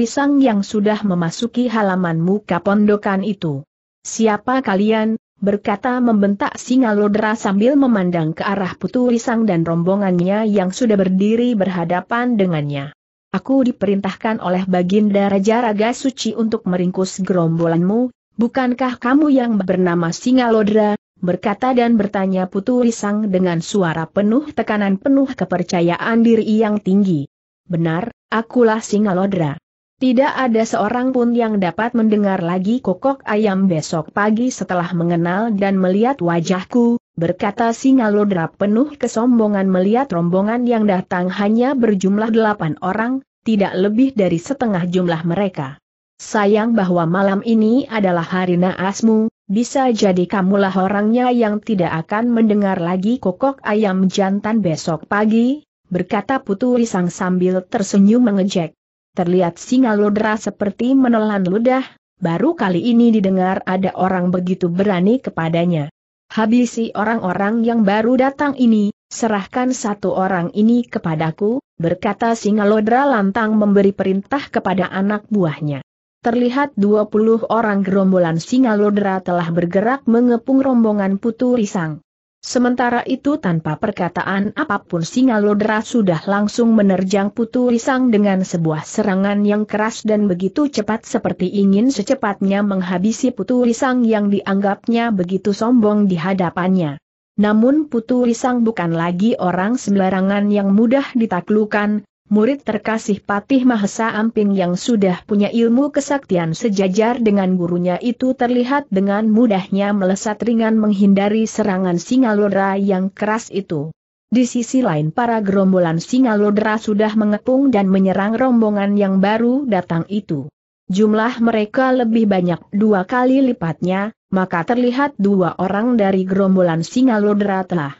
Risang yang sudah memasuki halaman muka pondokan itu. Siapa kalian, berkata membentak singa lodra sambil memandang ke arah Putu Risang dan rombongannya yang sudah berdiri berhadapan dengannya. Aku diperintahkan oleh Baginda Raja Raga Suci untuk meringkus gerombolanmu, bukankah kamu yang bernama singa lodra? berkata dan bertanya Putu Risang dengan suara penuh tekanan penuh kepercayaan diri yang tinggi. Benar, akulah singa lodra. Tidak ada seorang pun yang dapat mendengar lagi kokok ayam besok pagi setelah mengenal dan melihat wajahku, berkata Singalodra penuh kesombongan melihat rombongan yang datang hanya berjumlah delapan orang, tidak lebih dari setengah jumlah mereka. Sayang bahwa malam ini adalah hari naasmu, bisa jadi kamulah orangnya yang tidak akan mendengar lagi kokok ayam jantan besok pagi, berkata Putu Risang sambil tersenyum mengejek terlihat singa lodra seperti menelan ludah, baru kali ini didengar ada orang begitu berani kepadanya. Habisi orang-orang yang baru datang ini, serahkan satu orang ini kepadaku, berkata singa lodra lantang memberi perintah kepada anak buahnya. Terlihat 20 orang gerombolan singa lodra telah bergerak mengepung rombongan putu risang. Sementara itu tanpa perkataan apapun singa Singalodra sudah langsung menerjang Putu Risang dengan sebuah serangan yang keras dan begitu cepat seperti ingin secepatnya menghabisi Putu Risang yang dianggapnya begitu sombong di hadapannya. Namun Putu Risang bukan lagi orang sembarangan yang mudah ditaklukan, murid terkasih Patih Mahesa Amping yang sudah punya ilmu kesaktian sejajar dengan gurunya itu terlihat dengan mudahnya melesat ringan menghindari serangan Singalodra yang keras itu. Di sisi lain para gerombolan Singalodra sudah mengepung dan menyerang rombongan yang baru datang itu. Jumlah mereka lebih banyak dua kali lipatnya, maka terlihat dua orang dari gerombolan Singalodra telah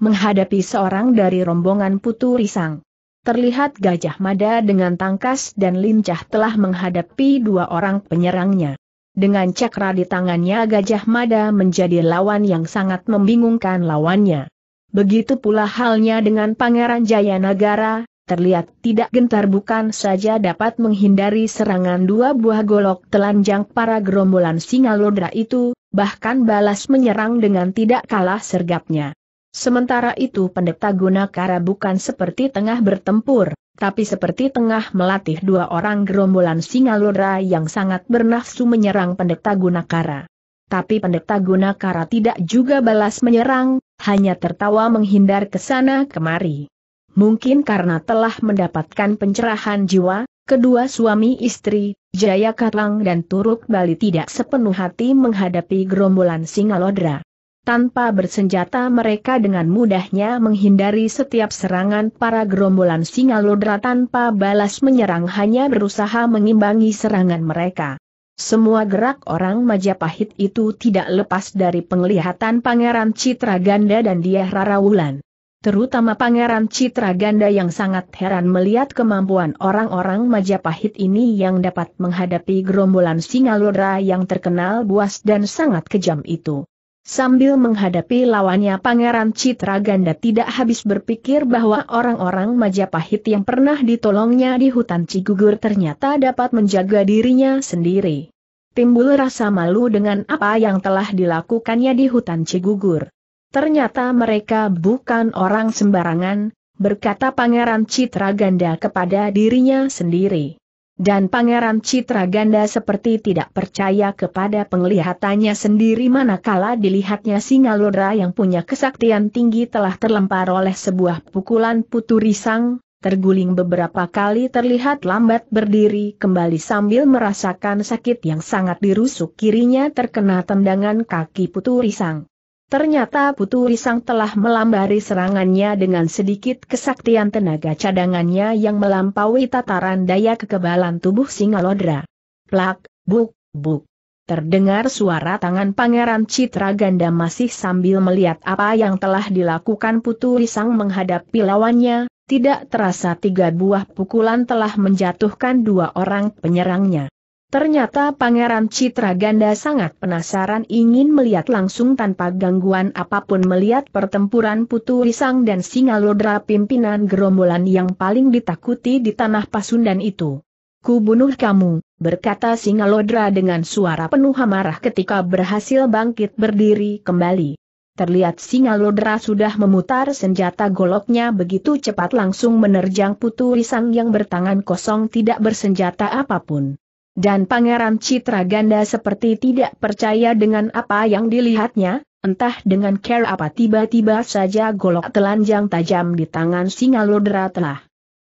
menghadapi seorang dari rombongan Putu Risang terlihat Gajah Mada dengan tangkas dan lincah telah menghadapi dua orang penyerangnya. Dengan cakra di tangannya Gajah Mada menjadi lawan yang sangat membingungkan lawannya. Begitu pula halnya dengan Pangeran Jayanagara, terlihat tidak gentar bukan saja dapat menghindari serangan dua buah golok telanjang para gerombolan singa lodra itu, bahkan balas menyerang dengan tidak kalah sergapnya. Sementara itu pendeta Gunakara bukan seperti tengah bertempur, tapi seperti tengah melatih dua orang gerombolan Singalora yang sangat bernafsu menyerang pendeta Gunakara. Tapi pendeta Gunakara tidak juga balas menyerang, hanya tertawa menghindar ke sana kemari. Mungkin karena telah mendapatkan pencerahan jiwa, kedua suami istri, Jaya Katlang dan Turuk Bali tidak sepenuh hati menghadapi gerombolan Singalodra. Tanpa bersenjata mereka dengan mudahnya menghindari setiap serangan para gerombolan singa lodra tanpa balas menyerang hanya berusaha mengimbangi serangan mereka. Semua gerak orang Majapahit itu tidak lepas dari penglihatan Pangeran Citra Ganda dan dia Rarawulan. Terutama Pangeran Citra Ganda yang sangat heran melihat kemampuan orang-orang Majapahit ini yang dapat menghadapi gerombolan singa lodra yang terkenal buas dan sangat kejam itu. Sambil menghadapi lawannya Pangeran Citra Ganda tidak habis berpikir bahwa orang-orang Majapahit yang pernah ditolongnya di hutan Cigugur ternyata dapat menjaga dirinya sendiri. Timbul rasa malu dengan apa yang telah dilakukannya di hutan Cigugur. Ternyata mereka bukan orang sembarangan, berkata Pangeran Citra Ganda kepada dirinya sendiri. Dan Pangeran Citra Ganda seperti tidak percaya kepada penglihatannya sendiri manakala dilihatnya singa lodra yang punya kesaktian tinggi telah terlempar oleh sebuah pukulan putu risang, terguling beberapa kali terlihat lambat berdiri kembali sambil merasakan sakit yang sangat dirusuk kirinya terkena tendangan kaki putu risang. Ternyata Putu Risang telah melambari serangannya dengan sedikit kesaktian tenaga cadangannya yang melampaui tataran daya kekebalan tubuh singa Singalodra. Plak, buk, buk. Terdengar suara tangan Pangeran Citra Ganda masih sambil melihat apa yang telah dilakukan Putu Risang menghadapi lawannya, tidak terasa tiga buah pukulan telah menjatuhkan dua orang penyerangnya. Ternyata Pangeran Citra Ganda sangat penasaran ingin melihat langsung tanpa gangguan apapun melihat pertempuran Putu Risang dan Singalodra pimpinan gerombolan yang paling ditakuti di tanah Pasundan itu. Ku bunuh kamu, berkata Singalodra dengan suara penuh amarah ketika berhasil bangkit berdiri kembali. Terlihat Singalodra sudah memutar senjata goloknya begitu cepat langsung menerjang Putu Risang yang bertangan kosong tidak bersenjata apapun. Dan Pangeran Citra Ganda seperti tidak percaya dengan apa yang dilihatnya, entah dengan care apa tiba-tiba saja golok telanjang tajam di tangan Singalodra telah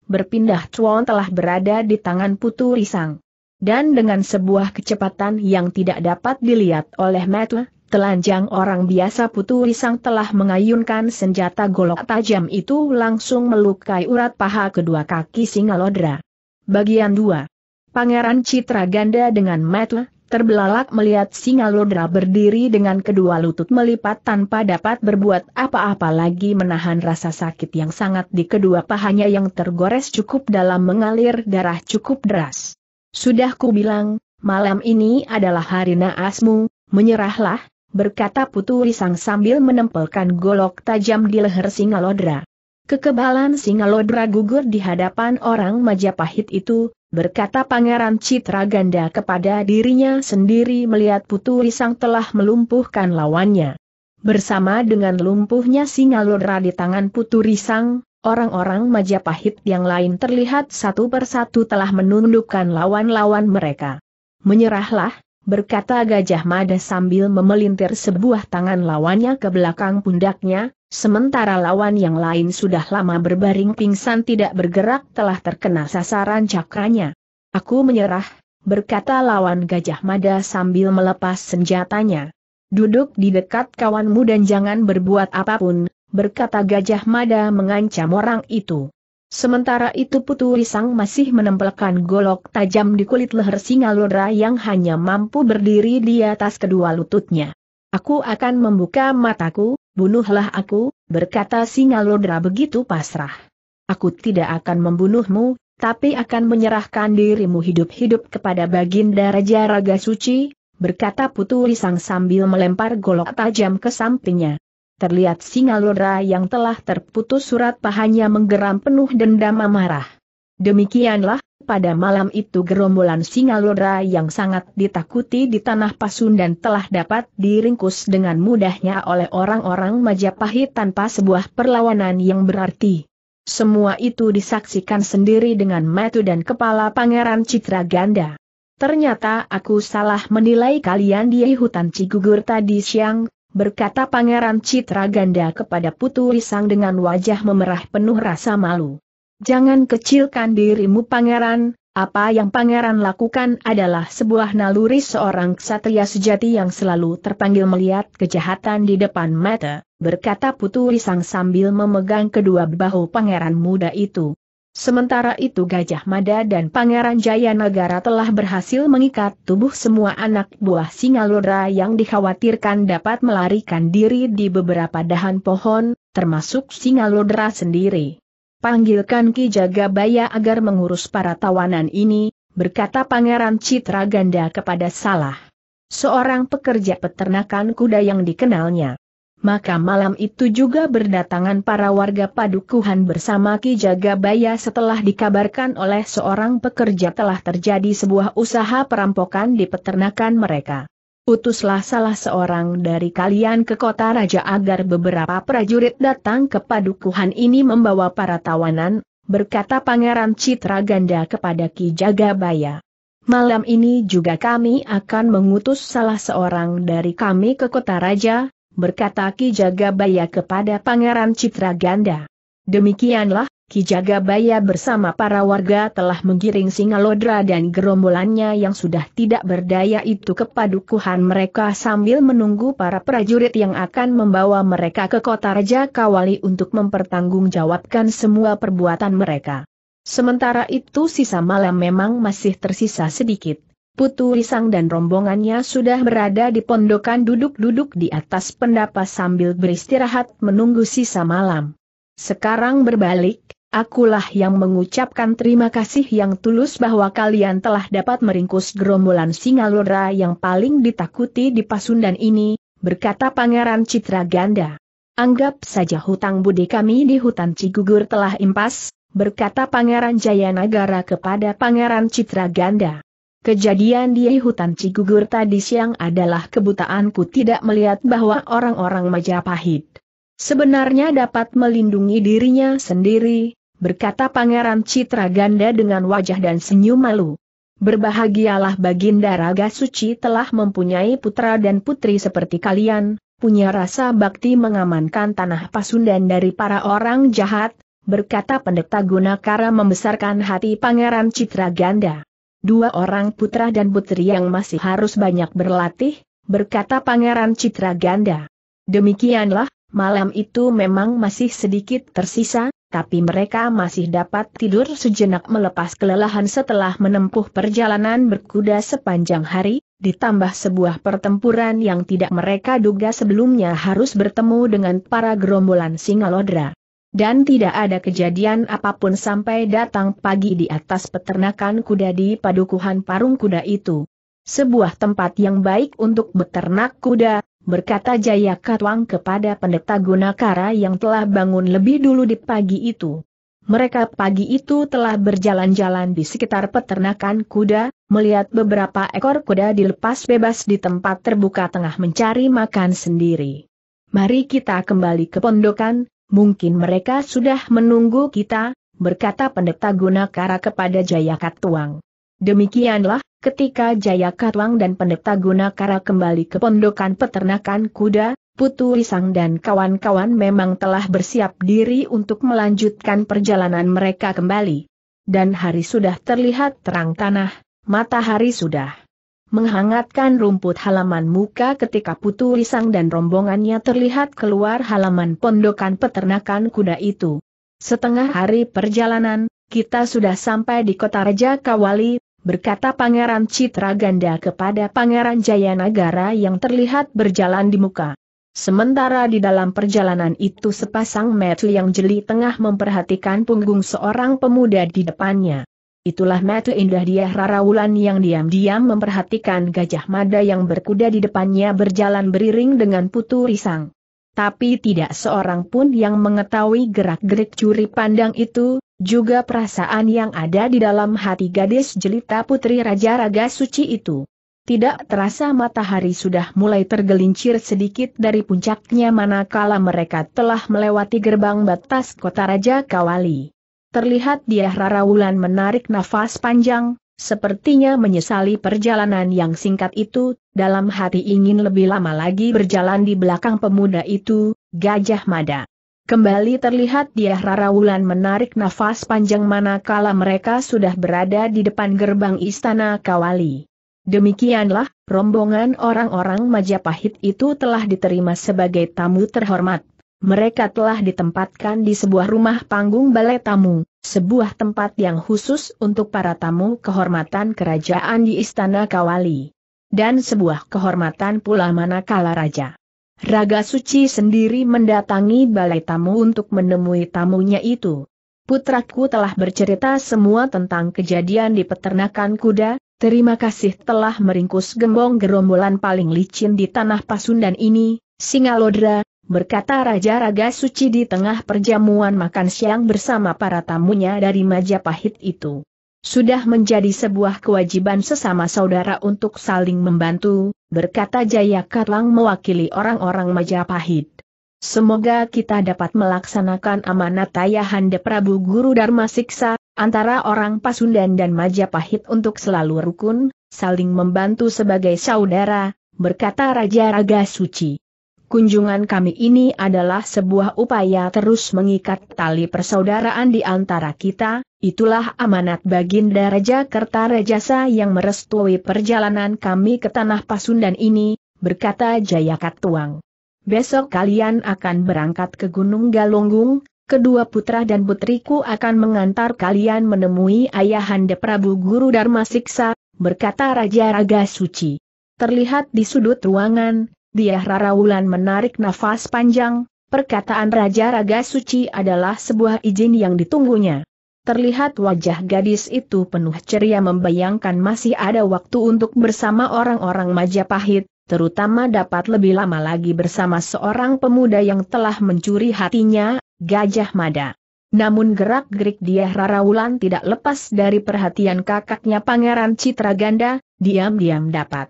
berpindah cuan telah berada di tangan Putu Risang. Dan dengan sebuah kecepatan yang tidak dapat dilihat oleh Matu, telanjang orang biasa Putu Risang telah mengayunkan senjata golok tajam itu langsung melukai urat paha kedua kaki Singalodra. Bagian 2 Pangeran Citra Ganda dengan metal terbelalak melihat singa Singalodra berdiri dengan kedua lutut melipat tanpa dapat berbuat apa-apa lagi menahan rasa sakit yang sangat di kedua pahanya yang tergores cukup dalam mengalir darah cukup deras. Sudah ku bilang, malam ini adalah hari naasmu, menyerahlah, berkata Putu Risang sambil menempelkan golok tajam di leher singa Singalodra. Kekebalan singa Singalodra gugur di hadapan orang Majapahit itu, berkata Pangeran Citra Ganda kepada dirinya sendiri melihat Putu Risang telah melumpuhkan lawannya. Bersama dengan lumpuhnya singa Singalodra di tangan Putu Risang, orang-orang Majapahit yang lain terlihat satu persatu telah menundukkan lawan-lawan mereka. Menyerahlah, berkata Gajah Mada sambil memelintir sebuah tangan lawannya ke belakang pundaknya, Sementara lawan yang lain sudah lama berbaring pingsan tidak bergerak telah terkena sasaran cakranya. Aku menyerah, berkata lawan Gajah Mada sambil melepas senjatanya. Duduk di dekat kawanmu dan jangan berbuat apapun, berkata Gajah Mada mengancam orang itu. Sementara itu Putu Risang masih menempelkan golok tajam di kulit leher singa lodra yang hanya mampu berdiri di atas kedua lututnya. Aku akan membuka mataku, bunuhlah aku, berkata Singalodra begitu pasrah. Aku tidak akan membunuhmu, tapi akan menyerahkan dirimu hidup-hidup kepada Baginda Raja Raga Suci, berkata Putu Risang sambil melempar golok tajam ke sampingnya. Terlihat Singalodra yang telah terputus surat pahanya menggeram penuh dendam amarah. Demikianlah, pada malam itu gerombolan singa lodra yang sangat ditakuti di tanah Pasundan telah dapat diringkus dengan mudahnya oleh orang-orang Majapahit tanpa sebuah perlawanan yang berarti. Semua itu disaksikan sendiri dengan matu dan kepala Pangeran Citra Ganda. Ternyata aku salah menilai kalian di hutan Cigugur tadi siang, berkata Pangeran Citra Ganda kepada Putu Risang dengan wajah memerah penuh rasa malu. Jangan kecilkan dirimu pangeran, apa yang pangeran lakukan adalah sebuah naluri seorang ksatria sejati yang selalu terpanggil melihat kejahatan di depan mata, berkata Putu Risang sambil memegang kedua bahu pangeran muda itu. Sementara itu Gajah Mada dan Pangeran Jaya Negara telah berhasil mengikat tubuh semua anak buah singa lodra yang dikhawatirkan dapat melarikan diri di beberapa dahan pohon, termasuk singa lodra sendiri. Panggilkan Ki Jagabaya agar mengurus para tawanan ini, berkata Pangeran Citra Ganda kepada Salah. Seorang pekerja peternakan kuda yang dikenalnya. Maka malam itu juga berdatangan para warga padukuhan bersama Ki Jagabaya setelah dikabarkan oleh seorang pekerja telah terjadi sebuah usaha perampokan di peternakan mereka utuslah salah seorang dari kalian ke kota raja agar beberapa prajurit datang ke padukuhan ini membawa para tawanan, berkata Pangeran Citra Ganda kepada Ki Jagabaya. Malam ini juga kami akan mengutus salah seorang dari kami ke kota raja, berkata Ki Jagabaya kepada Pangeran Citra Ganda. Demikianlah, Kijagabaya bersama para warga telah menggiring Singalodra dan gerombolannya yang sudah tidak berdaya itu ke padukuhan mereka sambil menunggu para prajurit yang akan membawa mereka ke kota Raja Kawali untuk mempertanggungjawabkan semua perbuatan mereka. Sementara itu sisa malam memang masih tersisa sedikit. Putu Risang dan rombongannya sudah berada di pondokan duduk-duduk di atas pendapa sambil beristirahat menunggu sisa malam. Sekarang berbalik, Akulah yang mengucapkan terima kasih yang tulus bahwa kalian telah dapat meringkus gerombolan singa lora yang paling ditakuti di Pasundan ini, berkata Pangeran Citra Ganda. Anggap saja hutang budi kami di hutan Cigugur telah impas, berkata Pangeran Jayanagara kepada Pangeran Citra Ganda. Kejadian di hutan Cigugur tadi siang adalah kebutaanku tidak melihat bahwa orang-orang Majapahit sebenarnya dapat melindungi dirinya sendiri, berkata Pangeran Citra Ganda dengan wajah dan senyum malu. Berbahagialah Baginda Raga Suci telah mempunyai putra dan putri seperti kalian, punya rasa bakti mengamankan tanah Pasundan dari para orang jahat, berkata pendeta Gunakara membesarkan hati Pangeran Citra Ganda. Dua orang putra dan putri yang masih harus banyak berlatih, berkata Pangeran Citra Ganda. Demikianlah, malam itu memang masih sedikit tersisa, tapi mereka masih dapat tidur sejenak melepas kelelahan setelah menempuh perjalanan berkuda sepanjang hari, ditambah sebuah pertempuran yang tidak mereka duga sebelumnya harus bertemu dengan para gerombolan Singalodra. Dan tidak ada kejadian apapun sampai datang pagi di atas peternakan kuda di padukuhan parung kuda itu. Sebuah tempat yang baik untuk beternak kuda, berkata Jaya Katwang kepada pendeta Gunakara yang telah bangun lebih dulu di pagi itu. Mereka pagi itu telah berjalan-jalan di sekitar peternakan kuda, melihat beberapa ekor kuda dilepas bebas di tempat terbuka tengah mencari makan sendiri. Mari kita kembali ke pondokan, mungkin mereka sudah menunggu kita, berkata pendeta Gunakara kepada Jaya Katwang. Demikianlah, Ketika Jaya Katwang dan pendeta Gunakara kembali ke pondokan peternakan kuda, Putu Risang dan kawan-kawan memang telah bersiap diri untuk melanjutkan perjalanan mereka kembali. Dan hari sudah terlihat terang tanah, matahari sudah menghangatkan rumput halaman muka ketika Putu Risang dan rombongannya terlihat keluar halaman pondokan peternakan kuda itu. Setengah hari perjalanan, kita sudah sampai di kota Raja Kawali, berkata Pangeran Citra Ganda kepada Pangeran Jayanagara yang terlihat berjalan di muka. Sementara di dalam perjalanan itu sepasang metu yang jeli tengah memperhatikan punggung seorang pemuda di depannya. Itulah metu indah dia Rarawulan yang diam-diam memperhatikan gajah mada yang berkuda di depannya berjalan beriring dengan putu risang. Tapi tidak seorang pun yang mengetahui gerak-gerik curi pandang itu, juga perasaan yang ada di dalam hati gadis jelita putri Raja Raga Suci itu. Tidak terasa matahari sudah mulai tergelincir sedikit dari puncaknya manakala mereka telah melewati gerbang batas kota Raja Kawali. Terlihat dia Wulan menarik nafas panjang, sepertinya menyesali perjalanan yang singkat itu, dalam hati ingin lebih lama lagi berjalan di belakang pemuda itu, Gajah Mada. Kembali terlihat dia Wulan menarik nafas panjang manakala mereka sudah berada di depan gerbang istana Kawali. Demikianlah, rombongan orang-orang Majapahit itu telah diterima sebagai tamu terhormat. Mereka telah ditempatkan di sebuah rumah panggung balai tamu, sebuah tempat yang khusus untuk para tamu kehormatan kerajaan di Istana Kawali. Dan sebuah kehormatan pula manakala raja Raga Suci sendiri mendatangi balai tamu untuk menemui tamunya itu. Putraku telah bercerita semua tentang kejadian di peternakan kuda, terima kasih telah meringkus gembong gerombolan paling licin di tanah Pasundan ini, Singalodra, berkata Raja Raga Suci di tengah perjamuan makan siang bersama para tamunya dari Majapahit itu sudah menjadi sebuah kewajiban sesama saudara untuk saling membantu, berkata Jaya Katlang mewakili orang-orang Majapahit. Semoga kita dapat melaksanakan amanat Ayahanda Prabu Guru Dharma Siksa, antara orang Pasundan dan Majapahit untuk selalu rukun, saling membantu sebagai saudara, berkata Raja Raga Suci kunjungan kami ini adalah sebuah upaya terus mengikat tali persaudaraan di antara kita, itulah amanat Baginda Raja Kertarajasa yang merestui perjalanan kami ke Tanah Pasundan ini, berkata Jayakat Tuang. Besok kalian akan berangkat ke Gunung Galunggung, kedua putra dan putriku akan mengantar kalian menemui Ayahanda Prabu Guru Dharma Siksa, berkata Raja Raga Suci. Terlihat di sudut ruangan, dia Wulan menarik nafas panjang, perkataan Raja Raga Suci adalah sebuah izin yang ditunggunya. Terlihat wajah gadis itu penuh ceria membayangkan masih ada waktu untuk bersama orang-orang Majapahit, terutama dapat lebih lama lagi bersama seorang pemuda yang telah mencuri hatinya, Gajah Mada. Namun gerak-gerik dia Wulan tidak lepas dari perhatian kakaknya Pangeran Citraganda, diam-diam dapat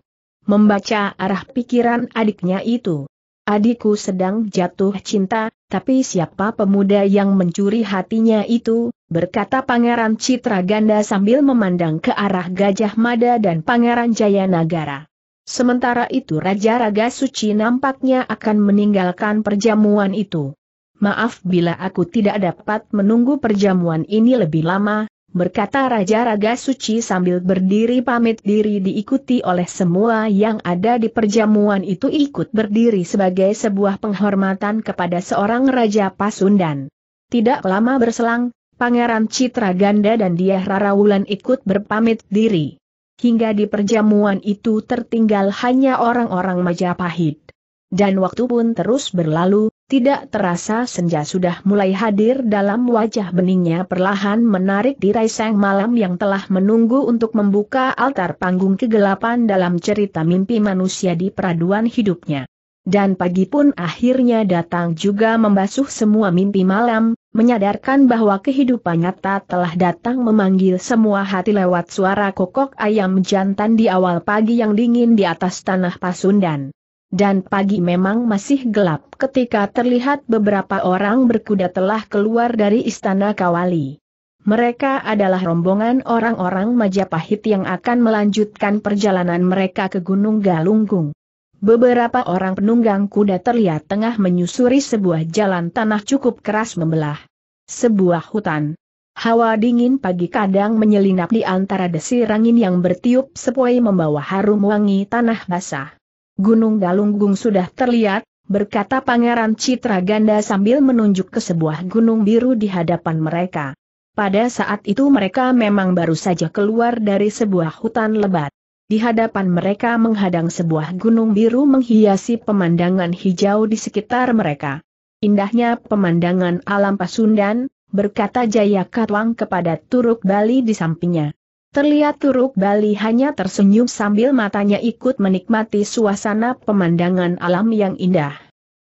membaca arah pikiran adiknya itu. Adikku sedang jatuh cinta, tapi siapa pemuda yang mencuri hatinya itu, berkata Pangeran Citra Ganda sambil memandang ke arah Gajah Mada dan Pangeran Jaya Nagara. Sementara itu Raja Raga Suci nampaknya akan meninggalkan perjamuan itu. Maaf bila aku tidak dapat menunggu perjamuan ini lebih lama, berkata Raja Raga Suci sambil berdiri pamit diri diikuti oleh semua yang ada di perjamuan itu ikut berdiri sebagai sebuah penghormatan kepada seorang Raja Pasundan. Tidak lama berselang, Pangeran Citra Ganda dan dia Rarawulan ikut berpamit diri. Hingga di perjamuan itu tertinggal hanya orang-orang Majapahit. Dan waktu pun terus berlalu, tidak terasa senja sudah mulai hadir dalam wajah beningnya perlahan menarik tirai sang malam yang telah menunggu untuk membuka altar panggung kegelapan dalam cerita mimpi manusia di peraduan hidupnya. Dan pagi pun akhirnya datang juga membasuh semua mimpi malam, menyadarkan bahwa kehidupan nyata telah datang memanggil semua hati lewat suara kokok ayam jantan di awal pagi yang dingin di atas tanah Pasundan dan pagi memang masih gelap ketika terlihat beberapa orang berkuda telah keluar dari istana Kawali. Mereka adalah rombongan orang-orang Majapahit yang akan melanjutkan perjalanan mereka ke Gunung Galunggung. Beberapa orang penunggang kuda terlihat tengah menyusuri sebuah jalan tanah cukup keras membelah sebuah hutan. Hawa dingin pagi kadang menyelinap di antara desir angin yang bertiup sepoi membawa harum wangi tanah basah. Gunung Galunggung sudah terlihat, berkata Pangeran Citra Ganda sambil menunjuk ke sebuah gunung biru di hadapan mereka. Pada saat itu mereka memang baru saja keluar dari sebuah hutan lebat. Di hadapan mereka menghadang sebuah gunung biru menghiasi pemandangan hijau di sekitar mereka. Indahnya pemandangan alam Pasundan, berkata Jaya Katwang kepada Turuk Bali di sampingnya. Terlihat Turuk Bali hanya tersenyum sambil matanya ikut menikmati suasana pemandangan alam yang indah.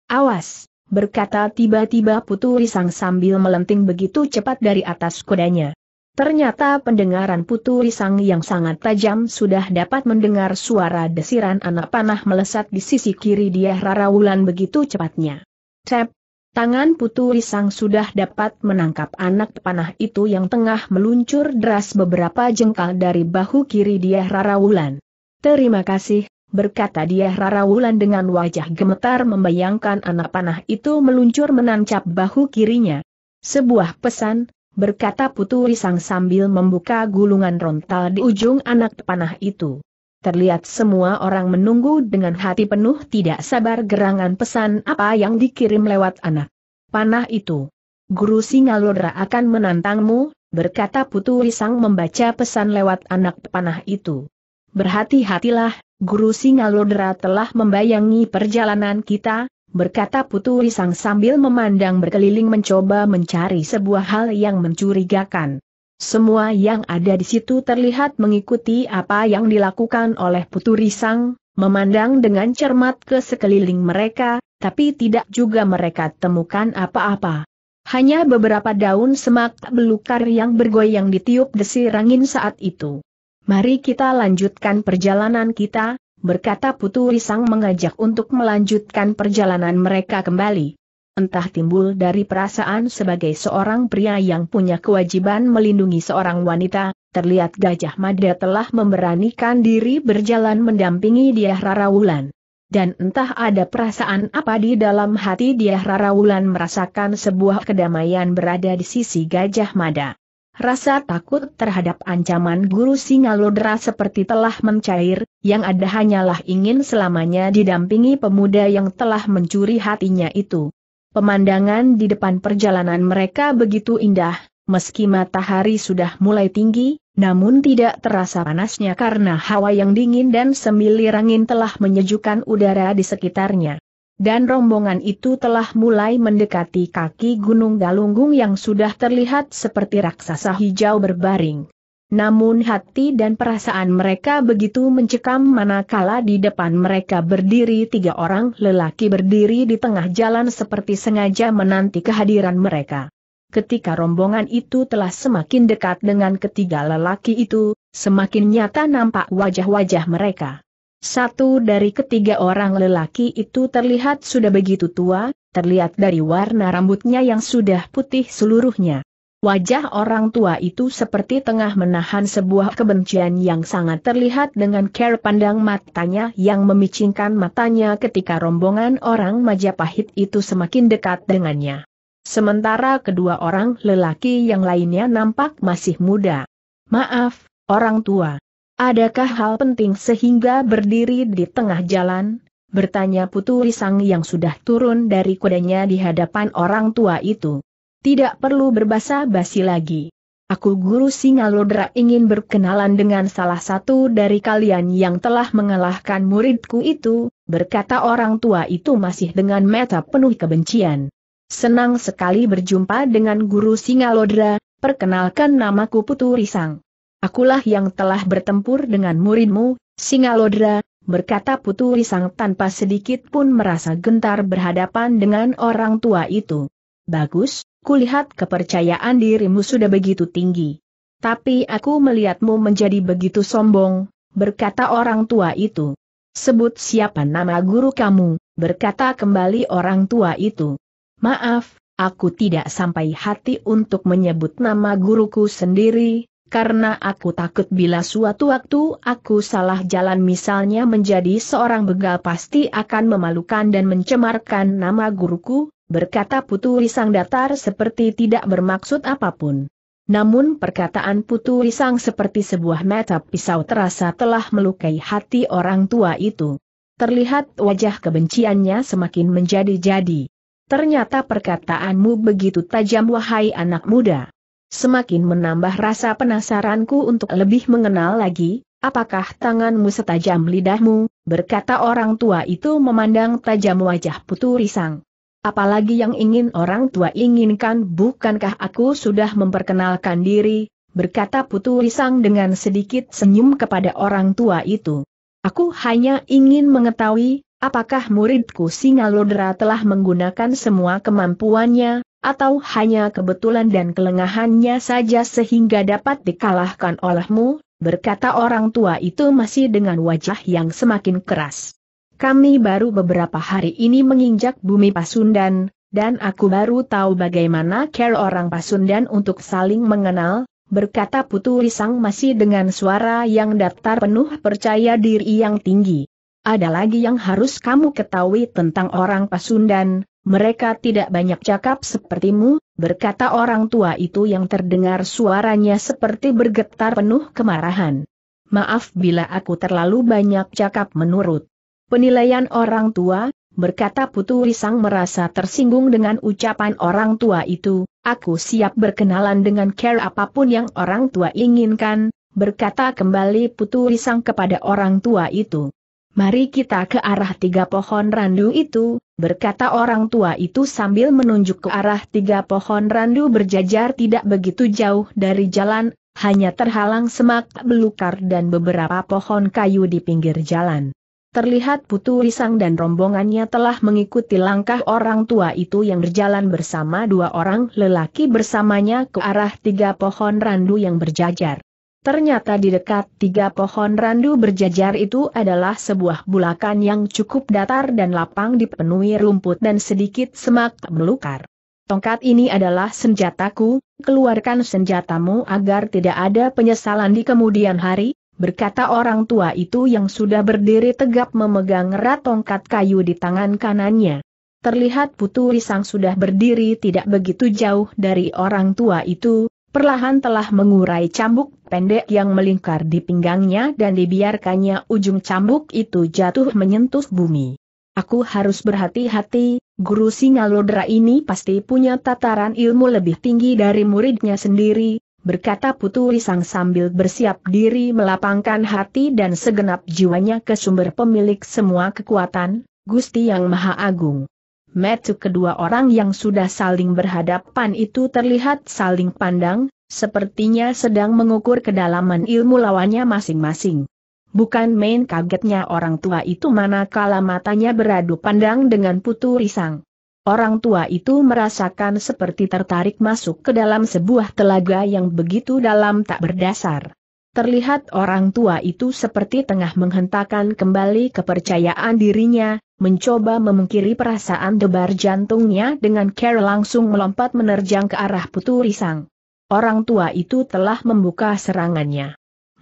Awas! berkata tiba-tiba Putu Risang sambil melenting begitu cepat dari atas kudanya. Ternyata pendengaran Putu Risang yang sangat tajam sudah dapat mendengar suara desiran anak panah melesat di sisi kiri dia Rara Wulan begitu cepatnya. Tep, Tangan Putu Risang sudah dapat menangkap anak panah itu yang tengah meluncur deras beberapa jengkal dari bahu kiri dia Rarawulan. Terima kasih, berkata dia Rarawulan dengan wajah gemetar membayangkan anak panah itu meluncur menancap bahu kirinya. Sebuah pesan, berkata Putu Risang sambil membuka gulungan rontal di ujung anak panah itu. Terlihat semua orang menunggu dengan hati penuh tidak sabar gerangan pesan apa yang dikirim lewat anak. Panah itu. Guru Singalodra akan menantangmu, berkata Putu Wisang membaca pesan lewat anak panah itu. Berhati-hatilah, Guru Singalodra telah membayangi perjalanan kita, berkata Putu Wisang sambil memandang berkeliling mencoba mencari sebuah hal yang mencurigakan. Semua yang ada di situ terlihat mengikuti apa yang dilakukan oleh Putu Risang, memandang dengan cermat ke sekeliling mereka, tapi tidak juga mereka temukan apa-apa. Hanya beberapa daun semak belukar yang bergoyang ditiup desir angin saat itu. Mari kita lanjutkan perjalanan kita, berkata Putu Risang mengajak untuk melanjutkan perjalanan mereka kembali entah timbul dari perasaan sebagai seorang pria yang punya kewajiban melindungi seorang wanita, terlihat Gajah Mada telah memberanikan diri berjalan mendampingi dia Rarawulan. Dan entah ada perasaan apa di dalam hati dia Rarawulan merasakan sebuah kedamaian berada di sisi Gajah Mada. Rasa takut terhadap ancaman guru Singa Lodra seperti telah mencair, yang ada hanyalah ingin selamanya didampingi pemuda yang telah mencuri hatinya itu. Pemandangan di depan perjalanan mereka begitu indah, meski matahari sudah mulai tinggi, namun tidak terasa panasnya karena hawa yang dingin dan semilir angin telah menyejukkan udara di sekitarnya. Dan rombongan itu telah mulai mendekati kaki Gunung Galunggung yang sudah terlihat seperti raksasa hijau berbaring. Namun hati dan perasaan mereka begitu mencekam manakala di depan mereka berdiri tiga orang lelaki berdiri di tengah jalan seperti sengaja menanti kehadiran mereka. Ketika rombongan itu telah semakin dekat dengan ketiga lelaki itu, semakin nyata nampak wajah-wajah mereka. Satu dari ketiga orang lelaki itu terlihat sudah begitu tua, terlihat dari warna rambutnya yang sudah putih seluruhnya. Wajah orang tua itu seperti tengah menahan sebuah kebencian yang sangat terlihat dengan care pandang matanya yang memicingkan matanya ketika rombongan orang Majapahit itu semakin dekat dengannya. Sementara kedua orang lelaki yang lainnya nampak masih muda. Maaf, orang tua. Adakah hal penting sehingga berdiri di tengah jalan? Bertanya Putu Risang yang sudah turun dari kudanya di hadapan orang tua itu. Tidak perlu berbahasa basi lagi. Aku Guru Singalodra ingin berkenalan dengan salah satu dari kalian yang telah mengalahkan muridku itu, berkata orang tua itu masih dengan mata penuh kebencian. Senang sekali berjumpa dengan Guru Singalodra, perkenalkan namaku Putu Risang. Akulah yang telah bertempur dengan muridmu, Singalodra, berkata Putu Risang tanpa sedikit pun merasa gentar berhadapan dengan orang tua itu. Bagus, Kulihat kepercayaan dirimu sudah begitu tinggi. Tapi aku melihatmu menjadi begitu sombong, berkata orang tua itu. Sebut siapa nama guru kamu, berkata kembali orang tua itu. Maaf, aku tidak sampai hati untuk menyebut nama guruku sendiri, karena aku takut bila suatu waktu aku salah jalan misalnya menjadi seorang begal pasti akan memalukan dan mencemarkan nama guruku, berkata Putu Risang datar seperti tidak bermaksud apapun. Namun perkataan Putu Risang seperti sebuah mata pisau terasa telah melukai hati orang tua itu. Terlihat wajah kebenciannya semakin menjadi-jadi. Ternyata perkataanmu begitu tajam wahai anak muda. Semakin menambah rasa penasaranku untuk lebih mengenal lagi, apakah tanganmu setajam lidahmu, berkata orang tua itu memandang tajam wajah Putu Risang. Apalagi yang ingin orang tua inginkan bukankah aku sudah memperkenalkan diri, berkata Putu Risang dengan sedikit senyum kepada orang tua itu. Aku hanya ingin mengetahui, apakah muridku Singalodra telah menggunakan semua kemampuannya, atau hanya kebetulan dan kelengahannya saja sehingga dapat dikalahkan olehmu, berkata orang tua itu masih dengan wajah yang semakin keras. Kami baru beberapa hari ini menginjak bumi Pasundan, dan aku baru tahu bagaimana care orang Pasundan untuk saling mengenal, berkata Putu Risang masih dengan suara yang datar penuh percaya diri yang tinggi. Ada lagi yang harus kamu ketahui tentang orang Pasundan, mereka tidak banyak cakap sepertimu, berkata orang tua itu yang terdengar suaranya seperti bergetar penuh kemarahan. Maaf bila aku terlalu banyak cakap menurut Penilaian orang tua, berkata Putu Risang merasa tersinggung dengan ucapan orang tua itu, aku siap berkenalan dengan care apapun yang orang tua inginkan, berkata kembali Putu Risang kepada orang tua itu. Mari kita ke arah tiga pohon randu itu, berkata orang tua itu sambil menunjuk ke arah tiga pohon randu berjajar tidak begitu jauh dari jalan, hanya terhalang semak belukar dan beberapa pohon kayu di pinggir jalan terlihat Putu Risang dan rombongannya telah mengikuti langkah orang tua itu yang berjalan bersama dua orang lelaki bersamanya ke arah tiga pohon randu yang berjajar. Ternyata di dekat tiga pohon randu berjajar itu adalah sebuah bulakan yang cukup datar dan lapang dipenuhi rumput dan sedikit semak melukar. Tongkat ini adalah senjataku, keluarkan senjatamu agar tidak ada penyesalan di kemudian hari, berkata orang tua itu yang sudah berdiri tegap memegang erat tongkat kayu di tangan kanannya. Terlihat Putu Risang sudah berdiri tidak begitu jauh dari orang tua itu, perlahan telah mengurai cambuk pendek yang melingkar di pinggangnya dan dibiarkannya ujung cambuk itu jatuh menyentuh bumi. Aku harus berhati-hati, guru Singalodra ini pasti punya tataran ilmu lebih tinggi dari muridnya sendiri, berkata Putu Risang sambil bersiap diri melapangkan hati dan segenap jiwanya ke sumber pemilik semua kekuatan, Gusti Yang Maha Agung. Metu kedua orang yang sudah saling berhadapan itu terlihat saling pandang, sepertinya sedang mengukur kedalaman ilmu lawannya masing-masing. Bukan main kagetnya orang tua itu manakala matanya beradu pandang dengan Putu Risang. Orang tua itu merasakan seperti tertarik masuk ke dalam sebuah telaga yang begitu dalam tak berdasar. Terlihat orang tua itu seperti tengah menghentakkan kembali kepercayaan dirinya, mencoba memungkiri perasaan debar jantungnya dengan care langsung melompat menerjang ke arah Putu Risang. Orang tua itu telah membuka serangannya.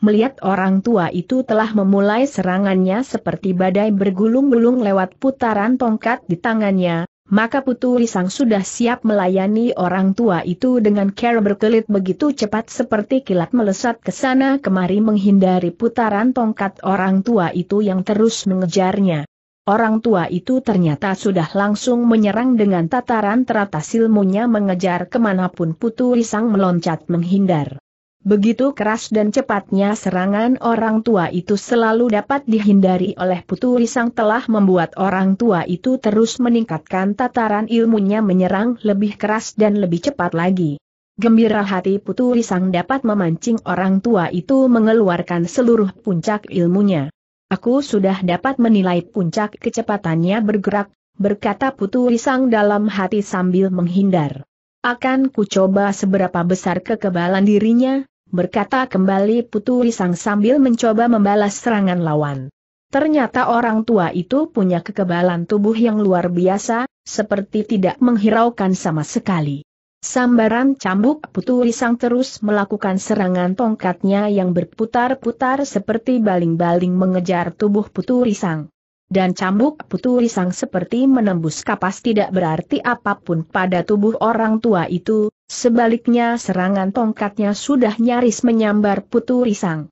Melihat orang tua itu telah memulai serangannya seperti badai bergulung-gulung lewat putaran tongkat di tangannya, maka Putu Risang sudah siap melayani orang tua itu dengan cara berkelit begitu cepat seperti kilat melesat ke sana kemari menghindari putaran tongkat orang tua itu yang terus mengejarnya. Orang tua itu ternyata sudah langsung menyerang dengan tataran teratas ilmunya mengejar kemanapun Putu Risang meloncat menghindar. Begitu keras dan cepatnya serangan orang tua itu selalu dapat dihindari oleh Putu Risang telah membuat orang tua itu terus meningkatkan tataran ilmunya menyerang lebih keras dan lebih cepat lagi. Gembira hati Putu Risang dapat memancing orang tua itu mengeluarkan seluruh puncak ilmunya. Aku sudah dapat menilai puncak kecepatannya bergerak, berkata Putu Risang dalam hati sambil menghindar. Akan kucoba seberapa besar kekebalan dirinya, berkata kembali Putu Risang sambil mencoba membalas serangan lawan. Ternyata orang tua itu punya kekebalan tubuh yang luar biasa, seperti tidak menghiraukan sama sekali. Sambaran cambuk Putu Risang terus melakukan serangan tongkatnya yang berputar-putar seperti baling-baling mengejar tubuh Putu Risang dan cambuk putu risang seperti menembus kapas tidak berarti apapun pada tubuh orang tua itu, sebaliknya serangan tongkatnya sudah nyaris menyambar putu risang.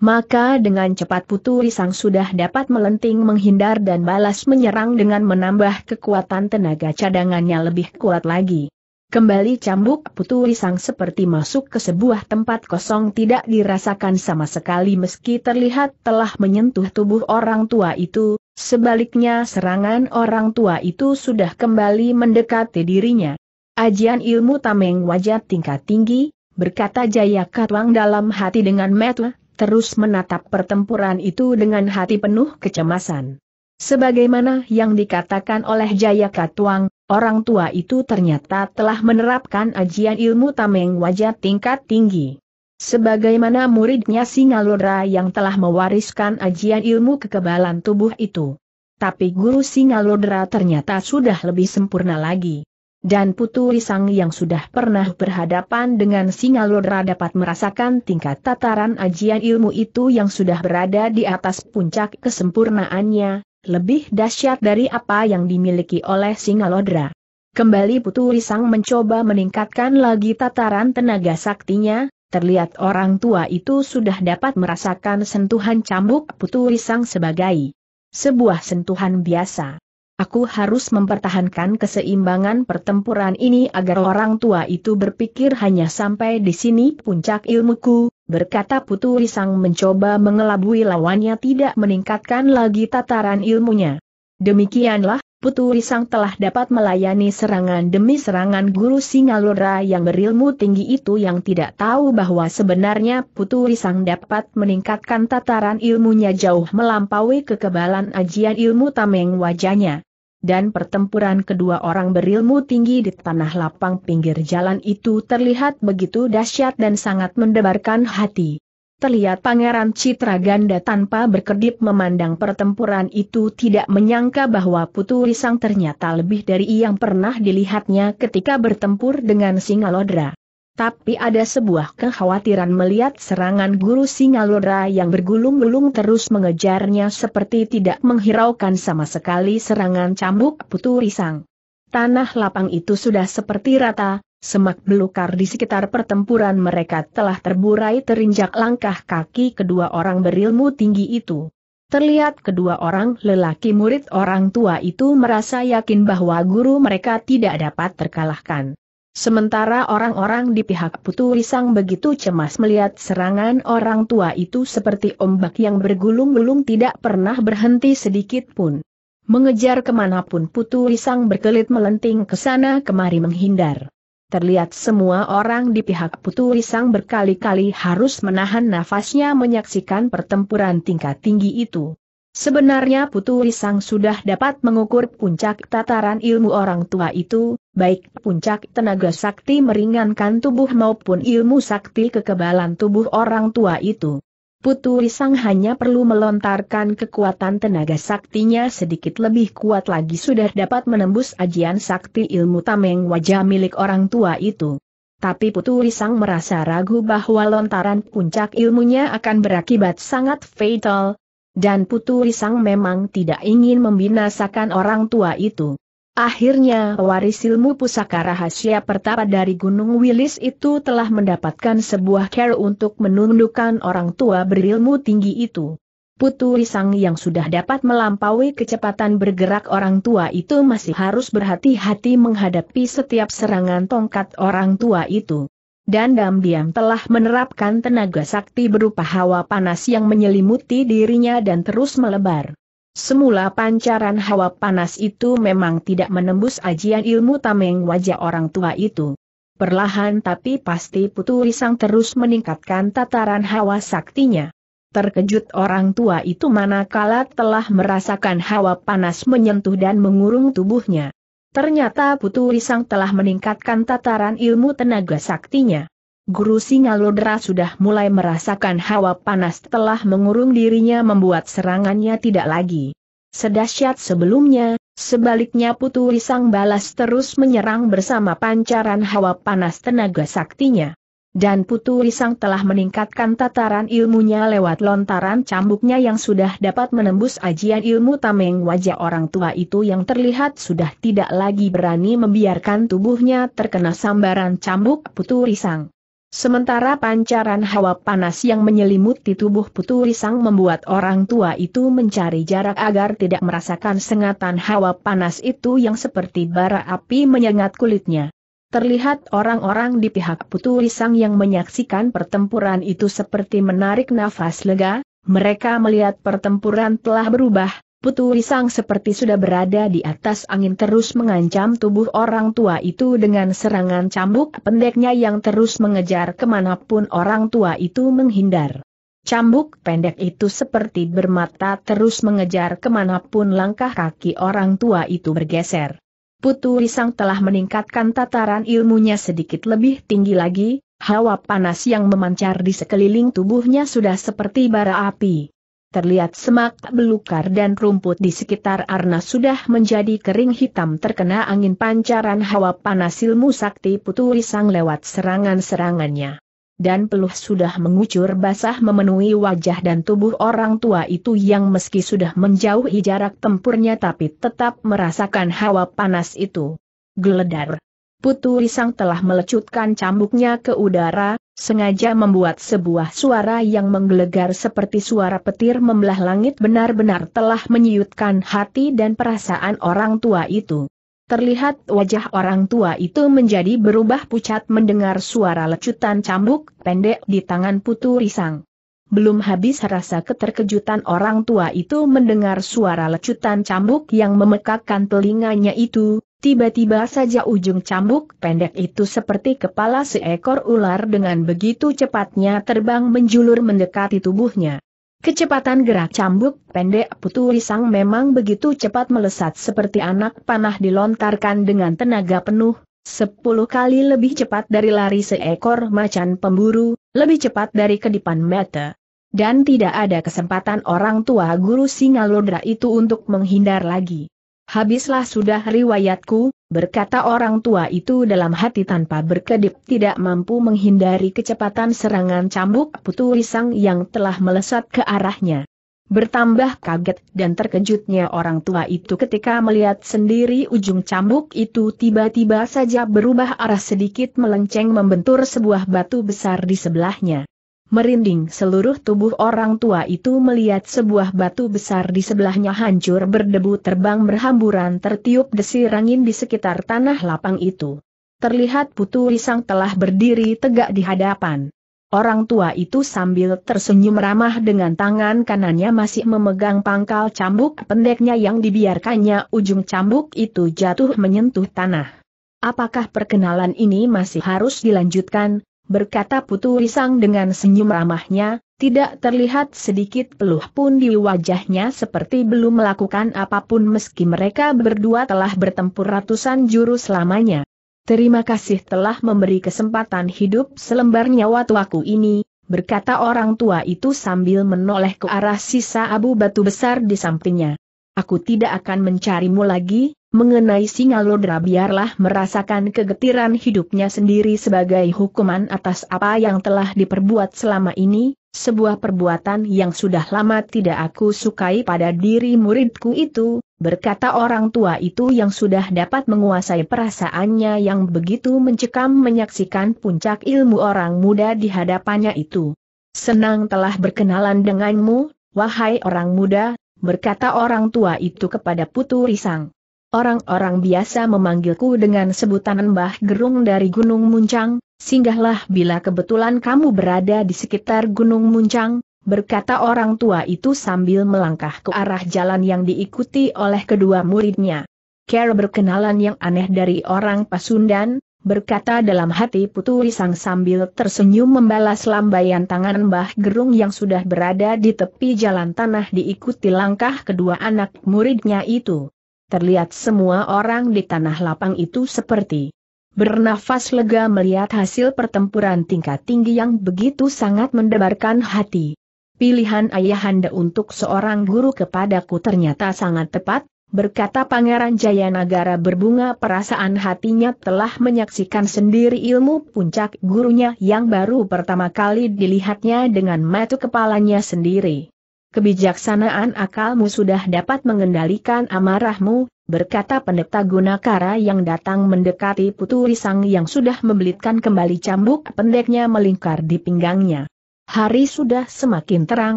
Maka dengan cepat putu risang sudah dapat melenting menghindar dan balas menyerang dengan menambah kekuatan tenaga cadangannya lebih kuat lagi. Kembali cambuk putu risang seperti masuk ke sebuah tempat kosong tidak dirasakan sama sekali meski terlihat telah menyentuh tubuh orang tua itu, sebaliknya serangan orang tua itu sudah kembali mendekati dirinya. Ajian ilmu tameng wajah tingkat tinggi, berkata Jaya Katwang dalam hati dengan metu, terus menatap pertempuran itu dengan hati penuh kecemasan. Sebagaimana yang dikatakan oleh Jaya Katwang, Orang tua itu ternyata telah menerapkan ajian ilmu tameng wajah tingkat tinggi. Sebagaimana muridnya Singalodra yang telah mewariskan ajian ilmu kekebalan tubuh itu. Tapi guru Singalodra ternyata sudah lebih sempurna lagi. Dan Putu Risang yang sudah pernah berhadapan dengan Singalodra dapat merasakan tingkat tataran ajian ilmu itu yang sudah berada di atas puncak kesempurnaannya, lebih dahsyat dari apa yang dimiliki oleh Singalodra. Kembali Putu Risang mencoba meningkatkan lagi tataran tenaga saktinya, terlihat orang tua itu sudah dapat merasakan sentuhan cambuk Putu Risang sebagai sebuah sentuhan biasa. Aku harus mempertahankan keseimbangan pertempuran ini agar orang tua itu berpikir hanya sampai di sini puncak ilmuku, berkata Putu Risang mencoba mengelabui lawannya tidak meningkatkan lagi tataran ilmunya. Demikianlah, Putu Risang telah dapat melayani serangan demi serangan guru Singalura yang berilmu tinggi itu yang tidak tahu bahwa sebenarnya Putu Risang dapat meningkatkan tataran ilmunya jauh melampaui kekebalan ajian ilmu tameng wajahnya dan pertempuran kedua orang berilmu tinggi di tanah lapang pinggir jalan itu terlihat begitu dahsyat dan sangat mendebarkan hati. Terlihat Pangeran Citra Ganda tanpa berkedip memandang pertempuran itu tidak menyangka bahwa Putu Risang ternyata lebih dari yang pernah dilihatnya ketika bertempur dengan Singalodra. Tapi ada sebuah kekhawatiran melihat serangan guru Singalodra yang bergulung-gulung terus mengejarnya seperti tidak menghiraukan sama sekali serangan cambuk putu risang. Tanah lapang itu sudah seperti rata, semak belukar di sekitar pertempuran mereka telah terburai terinjak langkah kaki kedua orang berilmu tinggi itu. Terlihat kedua orang lelaki murid orang tua itu merasa yakin bahwa guru mereka tidak dapat terkalahkan. Sementara orang-orang di pihak Putu Risang begitu cemas melihat serangan orang tua itu seperti ombak yang bergulung-gulung tidak pernah berhenti sedikit pun. Mengejar kemanapun Putu Risang berkelit melenting ke sana kemari menghindar. Terlihat semua orang di pihak Putu Risang berkali-kali harus menahan nafasnya menyaksikan pertempuran tingkat tinggi itu. Sebenarnya Putu Risang sudah dapat mengukur puncak tataran ilmu orang tua itu, baik puncak tenaga sakti meringankan tubuh maupun ilmu sakti kekebalan tubuh orang tua itu. Putu Risang hanya perlu melontarkan kekuatan tenaga saktinya sedikit lebih kuat lagi sudah dapat menembus ajian sakti ilmu tameng wajah milik orang tua itu. Tapi Putu Risang merasa ragu bahwa lontaran puncak ilmunya akan berakibat sangat fatal, dan Putu Risang memang tidak ingin membinasakan orang tua itu. Akhirnya waris ilmu pusaka rahasia pertama dari Gunung Wilis itu telah mendapatkan sebuah care untuk menundukkan orang tua berilmu tinggi itu. Putu Risang yang sudah dapat melampaui kecepatan bergerak orang tua itu masih harus berhati-hati menghadapi setiap serangan tongkat orang tua itu dan diam-diam telah menerapkan tenaga sakti berupa hawa panas yang menyelimuti dirinya dan terus melebar. Semula pancaran hawa panas itu memang tidak menembus ajian ilmu tameng wajah orang tua itu. Perlahan tapi pasti Putu Risang terus meningkatkan tataran hawa saktinya. Terkejut orang tua itu manakala telah merasakan hawa panas menyentuh dan mengurung tubuhnya. Ternyata Putu Risang telah meningkatkan tataran ilmu tenaga saktinya. Guru Singalodra sudah mulai merasakan hawa panas telah mengurung dirinya membuat serangannya tidak lagi. Sedahsyat sebelumnya, sebaliknya Putu Risang balas terus menyerang bersama pancaran hawa panas tenaga saktinya. Dan Putu Risang telah meningkatkan tataran ilmunya lewat lontaran cambuknya yang sudah dapat menembus ajian ilmu tameng wajah orang tua itu yang terlihat sudah tidak lagi berani membiarkan tubuhnya terkena sambaran cambuk Putu Risang. Sementara pancaran hawa panas yang menyelimuti tubuh Putu Risang membuat orang tua itu mencari jarak agar tidak merasakan sengatan hawa panas itu yang seperti bara api menyengat kulitnya. Terlihat orang-orang di pihak Putu Risang yang menyaksikan pertempuran itu seperti menarik nafas lega, mereka melihat pertempuran telah berubah, Putu Risang seperti sudah berada di atas angin terus mengancam tubuh orang tua itu dengan serangan cambuk pendeknya yang terus mengejar kemanapun orang tua itu menghindar. Cambuk pendek itu seperti bermata terus mengejar kemanapun langkah kaki orang tua itu bergeser. Putu Risang telah meningkatkan tataran ilmunya sedikit lebih tinggi lagi, hawa panas yang memancar di sekeliling tubuhnya sudah seperti bara api. Terlihat semak belukar dan rumput di sekitar Arna sudah menjadi kering hitam terkena angin pancaran hawa panas ilmu sakti Putu Risang lewat serangan-serangannya dan peluh sudah mengucur basah memenuhi wajah dan tubuh orang tua itu yang meski sudah menjauhi jarak tempurnya tapi tetap merasakan hawa panas itu. Geledar. Putu Risang telah melecutkan cambuknya ke udara, sengaja membuat sebuah suara yang menggelegar seperti suara petir membelah langit benar-benar telah menyiutkan hati dan perasaan orang tua itu. Terlihat wajah orang tua itu menjadi berubah pucat mendengar suara lecutan cambuk pendek di tangan putu risang. Belum habis rasa keterkejutan orang tua itu mendengar suara lecutan cambuk yang memekakkan telinganya itu, tiba-tiba saja ujung cambuk pendek itu seperti kepala seekor ular dengan begitu cepatnya terbang menjulur mendekati tubuhnya. Kecepatan gerak cambuk pendek Putu Risang memang begitu cepat melesat seperti anak panah dilontarkan dengan tenaga penuh, sepuluh kali lebih cepat dari lari seekor macan pemburu, lebih cepat dari kedipan mata. Dan tidak ada kesempatan orang tua guru Singalodra itu untuk menghindar lagi. Habislah sudah riwayatku, berkata orang tua itu dalam hati tanpa berkedip tidak mampu menghindari kecepatan serangan cambuk putu risang yang telah melesat ke arahnya. Bertambah kaget dan terkejutnya orang tua itu ketika melihat sendiri ujung cambuk itu tiba-tiba saja berubah arah sedikit melenceng membentur sebuah batu besar di sebelahnya. Merinding seluruh tubuh orang tua itu melihat sebuah batu besar di sebelahnya hancur berdebu terbang berhamburan tertiup desir angin di sekitar tanah lapang itu. Terlihat Putu Risang telah berdiri tegak di hadapan. Orang tua itu sambil tersenyum ramah dengan tangan kanannya masih memegang pangkal cambuk pendeknya yang dibiarkannya ujung cambuk itu jatuh menyentuh tanah. Apakah perkenalan ini masih harus dilanjutkan, berkata Putu Risang dengan senyum ramahnya, tidak terlihat sedikit peluh pun di wajahnya seperti belum melakukan apapun meski mereka berdua telah bertempur ratusan jurus lamanya. Terima kasih telah memberi kesempatan hidup selembar nyawa tuaku ini, berkata orang tua itu sambil menoleh ke arah sisa abu batu besar di sampingnya. Aku tidak akan mencarimu lagi, Mengenai singa lodra biarlah merasakan kegetiran hidupnya sendiri sebagai hukuman atas apa yang telah diperbuat selama ini, sebuah perbuatan yang sudah lama tidak aku sukai pada diri muridku itu, berkata orang tua itu yang sudah dapat menguasai perasaannya yang begitu mencekam menyaksikan puncak ilmu orang muda di hadapannya itu. Senang telah berkenalan denganmu, wahai orang muda, berkata orang tua itu kepada Putu Risang. Orang-orang biasa memanggilku dengan sebutan Mbah Gerung dari Gunung Muncang, singgahlah bila kebetulan kamu berada di sekitar Gunung Muncang, berkata orang tua itu sambil melangkah ke arah jalan yang diikuti oleh kedua muridnya. Care berkenalan yang aneh dari orang Pasundan, berkata dalam hati Putu Risang sambil tersenyum membalas lambaian tangan Mbah Gerung yang sudah berada di tepi jalan tanah diikuti langkah kedua anak muridnya itu terlihat semua orang di tanah lapang itu seperti bernafas lega melihat hasil pertempuran tingkat tinggi yang begitu sangat mendebarkan hati. Pilihan ayahanda untuk seorang guru kepadaku ternyata sangat tepat, berkata Pangeran Jayanagara berbunga perasaan hatinya telah menyaksikan sendiri ilmu puncak gurunya yang baru pertama kali dilihatnya dengan mata kepalanya sendiri kebijaksanaan akalmu sudah dapat mengendalikan amarahmu, berkata pendeta Gunakara yang datang mendekati Putu Risang yang sudah membelitkan kembali cambuk pendeknya melingkar di pinggangnya. Hari sudah semakin terang,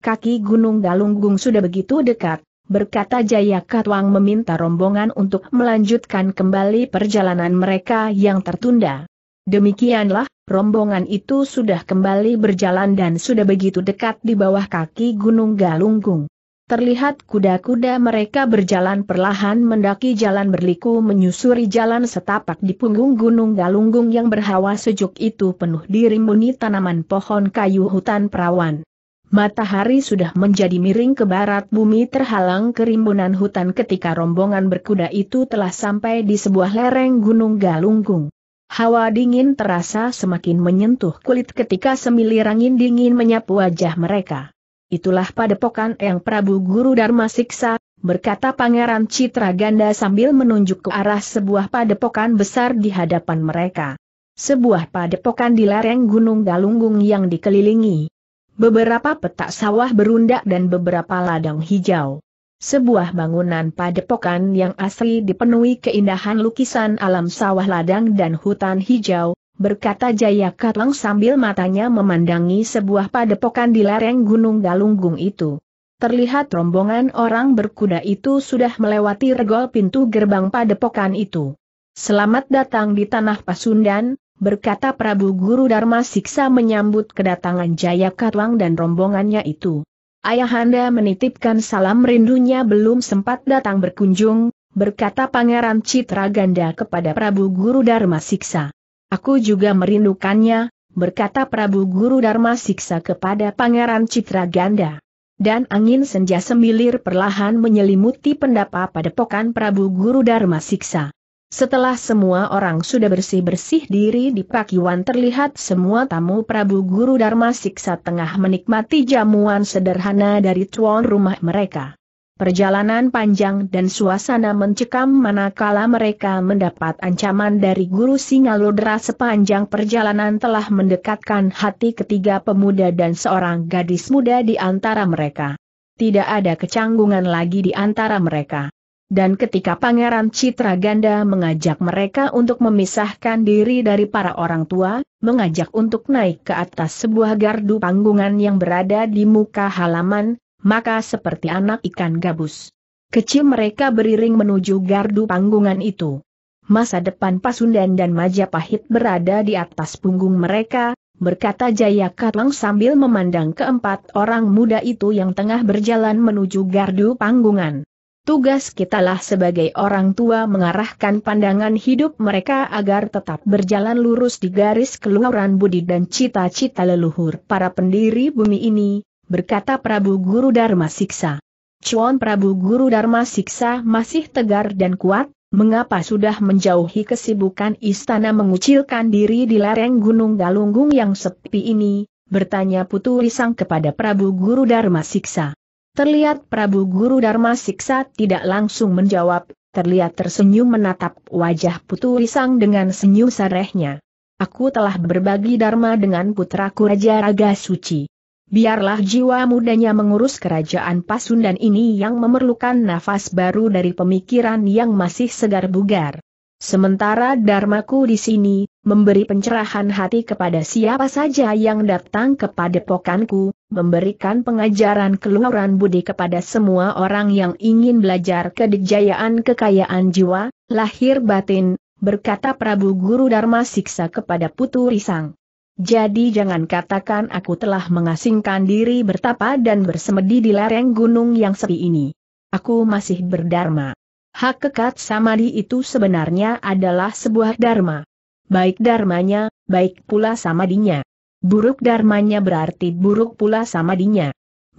kaki Gunung Galunggung sudah begitu dekat, berkata Jaya Katwang meminta rombongan untuk melanjutkan kembali perjalanan mereka yang tertunda. Demikianlah, rombongan itu sudah kembali berjalan dan sudah begitu dekat di bawah kaki Gunung Galunggung. Terlihat kuda-kuda mereka berjalan perlahan mendaki jalan berliku menyusuri jalan setapak di punggung gunung galunggung yang berhawa sejuk itu penuh dirimuni tanaman pohon kayu hutan perawan. Matahari sudah menjadi miring ke barat bumi terhalang kerimbunan hutan ketika rombongan berkuda itu telah sampai di sebuah lereng gunung galunggung. Hawa dingin terasa semakin menyentuh kulit ketika semilir angin dingin menyapu wajah mereka. Itulah padepokan yang Prabu Guru Dharma Siksa, berkata Pangeran Citra Ganda sambil menunjuk ke arah sebuah padepokan besar di hadapan mereka. Sebuah padepokan di lereng Gunung Galunggung yang dikelilingi. Beberapa petak sawah berundak dan beberapa ladang hijau. Sebuah bangunan padepokan yang asli dipenuhi keindahan lukisan alam sawah ladang dan hutan hijau, berkata Jaya Katlang sambil matanya memandangi sebuah padepokan di lereng Gunung Galunggung itu. Terlihat rombongan orang berkuda itu sudah melewati regol pintu gerbang padepokan itu. Selamat datang di Tanah Pasundan, berkata Prabu Guru Dharma Siksa menyambut kedatangan Jaya Katwang dan rombongannya itu. Ayahanda menitipkan salam rindunya belum sempat datang berkunjung, berkata Pangeran Citra Ganda kepada Prabu Guru Dharma Siksa. Aku juga merindukannya, berkata Prabu Guru Dharma Siksa kepada Pangeran Citra Ganda. Dan angin senja semilir perlahan menyelimuti pendapa pada pokan Prabu Guru Dharma Siksa. Setelah semua orang sudah bersih-bersih diri di Pakiwan terlihat semua tamu Prabu Guru Dharma Siksa tengah menikmati jamuan sederhana dari tuan rumah mereka. Perjalanan panjang dan suasana mencekam manakala mereka mendapat ancaman dari Guru Singalodra sepanjang perjalanan telah mendekatkan hati ketiga pemuda dan seorang gadis muda di antara mereka. Tidak ada kecanggungan lagi di antara mereka. Dan ketika Pangeran Citra Ganda mengajak mereka untuk memisahkan diri dari para orang tua, mengajak untuk naik ke atas sebuah gardu panggungan yang berada di muka halaman, maka seperti anak ikan gabus. Kecil mereka beriring menuju gardu panggungan itu. Masa depan Pasundan dan Majapahit berada di atas punggung mereka, berkata Jaya Katlang sambil memandang keempat orang muda itu yang tengah berjalan menuju gardu panggungan. Tugas kitalah sebagai orang tua mengarahkan pandangan hidup mereka agar tetap berjalan lurus di garis keluaran budi dan cita-cita leluhur para pendiri bumi ini, berkata Prabu Guru Dharma Siksa. Cuan Prabu Guru Dharma Siksa masih tegar dan kuat, Mengapa sudah menjauhi kesibukan istana mengucilkan diri di lereng Gunung Galunggung yang sepi ini? Bertanya Putu Risang kepada Prabu Guru Dharma Siksa. Terlihat Prabu Guru Dharma Siksa tidak langsung menjawab, terlihat tersenyum menatap wajah Putu Risang dengan senyum sarehnya. Aku telah berbagi Dharma dengan putraku Raja Raga Suci. Biarlah jiwa mudanya mengurus kerajaan Pasundan ini yang memerlukan nafas baru dari pemikiran yang masih segar bugar. Sementara Dharmaku di sini, memberi pencerahan hati kepada siapa saja yang datang kepada pokanku, memberikan pengajaran keluaran budi kepada semua orang yang ingin belajar kedikjayaan kekayaan jiwa, lahir batin, berkata Prabu Guru Dharma Siksa kepada Putu Risang. Jadi jangan katakan aku telah mengasingkan diri bertapa dan bersemedi di lereng gunung yang sepi ini. Aku masih berdharma. Hak kekat samadhi itu sebenarnya adalah sebuah dharma. Baik dharmanya, baik pula samadinya. Buruk dharmanya berarti buruk pula samadinya.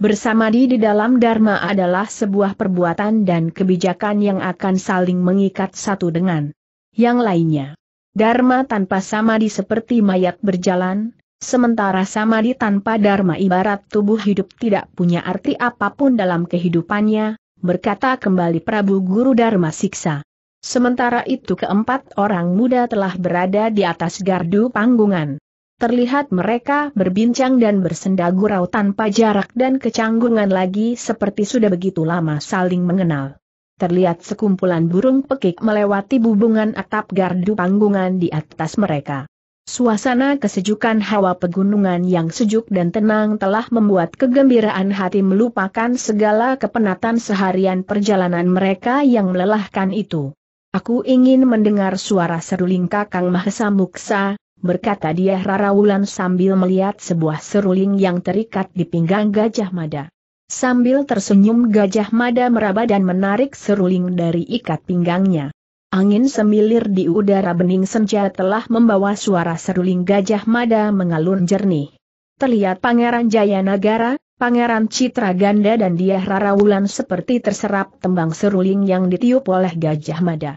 Bersamadi di dalam dharma adalah sebuah perbuatan dan kebijakan yang akan saling mengikat satu dengan yang lainnya. Dharma tanpa samadi seperti mayat berjalan, sementara samadi tanpa dharma ibarat tubuh hidup tidak punya arti apapun dalam kehidupannya, berkata kembali Prabu Guru Dharma Siksa. Sementara itu keempat orang muda telah berada di atas gardu panggungan. Terlihat mereka berbincang dan bersenda gurau tanpa jarak dan kecanggungan lagi seperti sudah begitu lama saling mengenal. Terlihat sekumpulan burung pekik melewati bubungan atap gardu panggungan di atas mereka. Suasana kesejukan hawa pegunungan yang sejuk dan tenang telah membuat kegembiraan hati melupakan segala kepenatan seharian perjalanan mereka yang melelahkan itu. Aku ingin mendengar suara seruling Kakang Mahesa Muksa, berkata dia Rarawulan sambil melihat sebuah seruling yang terikat di pinggang Gajah Mada. Sambil tersenyum Gajah Mada meraba dan menarik seruling dari ikat pinggangnya. Angin semilir di udara bening senja telah membawa suara seruling gajah mada mengalun jernih. Terlihat Pangeran Jayanagara, Pangeran Citra Ganda dan Diah Rara Wulan seperti terserap tembang seruling yang ditiup oleh gajah mada.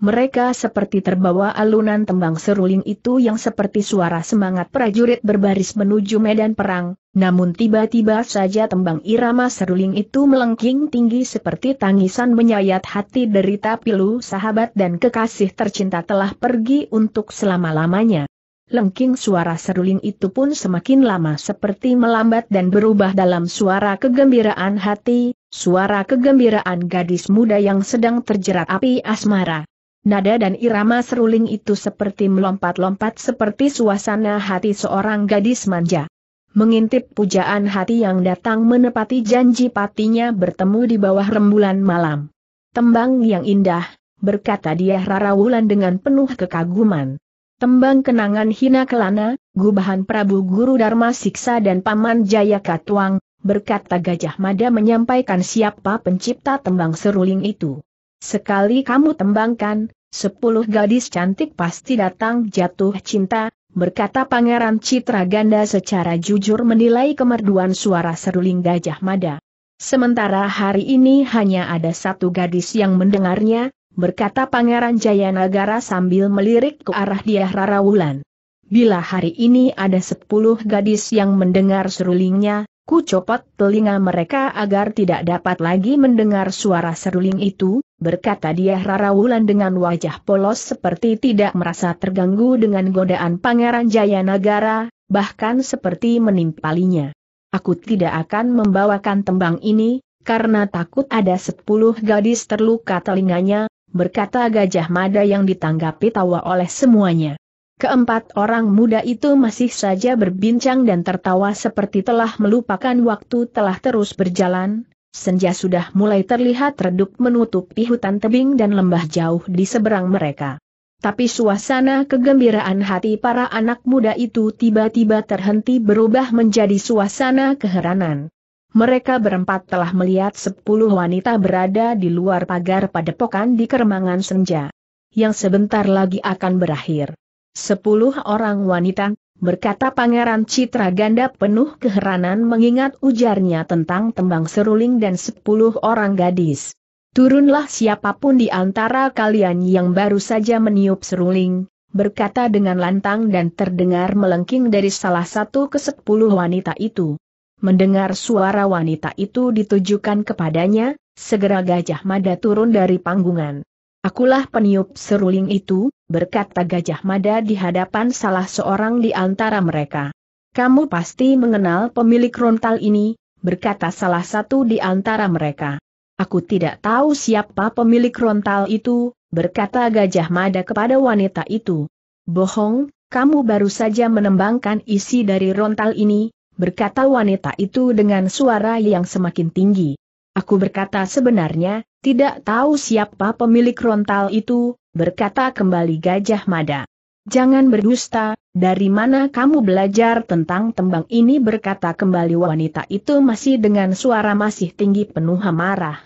Mereka seperti terbawa alunan tembang seruling itu yang seperti suara semangat prajurit berbaris menuju medan perang, namun tiba-tiba saja tembang irama seruling itu melengking tinggi seperti tangisan menyayat hati derita pilu sahabat dan kekasih tercinta telah pergi untuk selama-lamanya. Lengking suara seruling itu pun semakin lama seperti melambat dan berubah dalam suara kegembiraan hati, suara kegembiraan gadis muda yang sedang terjerat api asmara. Nada dan irama seruling itu seperti melompat-lompat seperti suasana hati seorang gadis manja. Mengintip pujaan hati yang datang menepati janji patinya bertemu di bawah rembulan malam. Tembang yang indah, berkata dia Rara Wulan dengan penuh kekaguman. Tembang kenangan hina kelana, gubahan Prabu Guru Dharma Siksa dan Paman Jaya Katuang, berkata Gajah Mada menyampaikan siapa pencipta tembang seruling itu. Sekali kamu tembangkan, sepuluh gadis cantik pasti datang jatuh cinta, berkata Pangeran Citra Ganda secara jujur menilai kemerduan suara seruling Gajah Mada. Sementara hari ini hanya ada satu gadis yang mendengarnya, berkata Pangeran Jayanagara sambil melirik ke arah dia Wulan. Bila hari ini ada sepuluh gadis yang mendengar serulingnya, ku copot telinga mereka agar tidak dapat lagi mendengar suara seruling itu, berkata dia Rara Wulan dengan wajah polos seperti tidak merasa terganggu dengan godaan Pangeran Jayanagara, bahkan seperti menimpalinya. Aku tidak akan membawakan tembang ini, karena takut ada sepuluh gadis terluka telinganya, berkata Gajah Mada yang ditanggapi tawa oleh semuanya. Keempat orang muda itu masih saja berbincang dan tertawa seperti telah melupakan waktu telah terus berjalan, senja sudah mulai terlihat redup menutupi hutan tebing dan lembah jauh di seberang mereka. Tapi suasana kegembiraan hati para anak muda itu tiba-tiba terhenti berubah menjadi suasana keheranan. Mereka berempat telah melihat sepuluh wanita berada di luar pagar padepokan di keremangan senja. Yang sebentar lagi akan berakhir. Sepuluh orang wanita berkata Pangeran Citra Ganda penuh keheranan mengingat ujarnya tentang tembang seruling dan sepuluh orang gadis. Turunlah siapapun di antara kalian yang baru saja meniup seruling, berkata dengan lantang dan terdengar melengking dari salah satu ke sepuluh wanita itu. Mendengar suara wanita itu ditujukan kepadanya, segera Gajah Mada turun dari panggungan. Akulah peniup seruling itu, berkata Gajah Mada di hadapan salah seorang di antara mereka. Kamu pasti mengenal pemilik rontal ini, berkata salah satu di antara mereka. Aku tidak tahu siapa pemilik rontal itu, berkata Gajah Mada kepada wanita itu. Bohong, kamu baru saja menembangkan isi dari rontal ini, berkata wanita itu dengan suara yang semakin tinggi. Aku berkata sebenarnya, tidak tahu siapa pemilik rontal itu, berkata kembali Gajah Mada. Jangan berdusta, dari mana kamu belajar tentang tembang ini berkata kembali wanita itu masih dengan suara masih tinggi penuh amarah.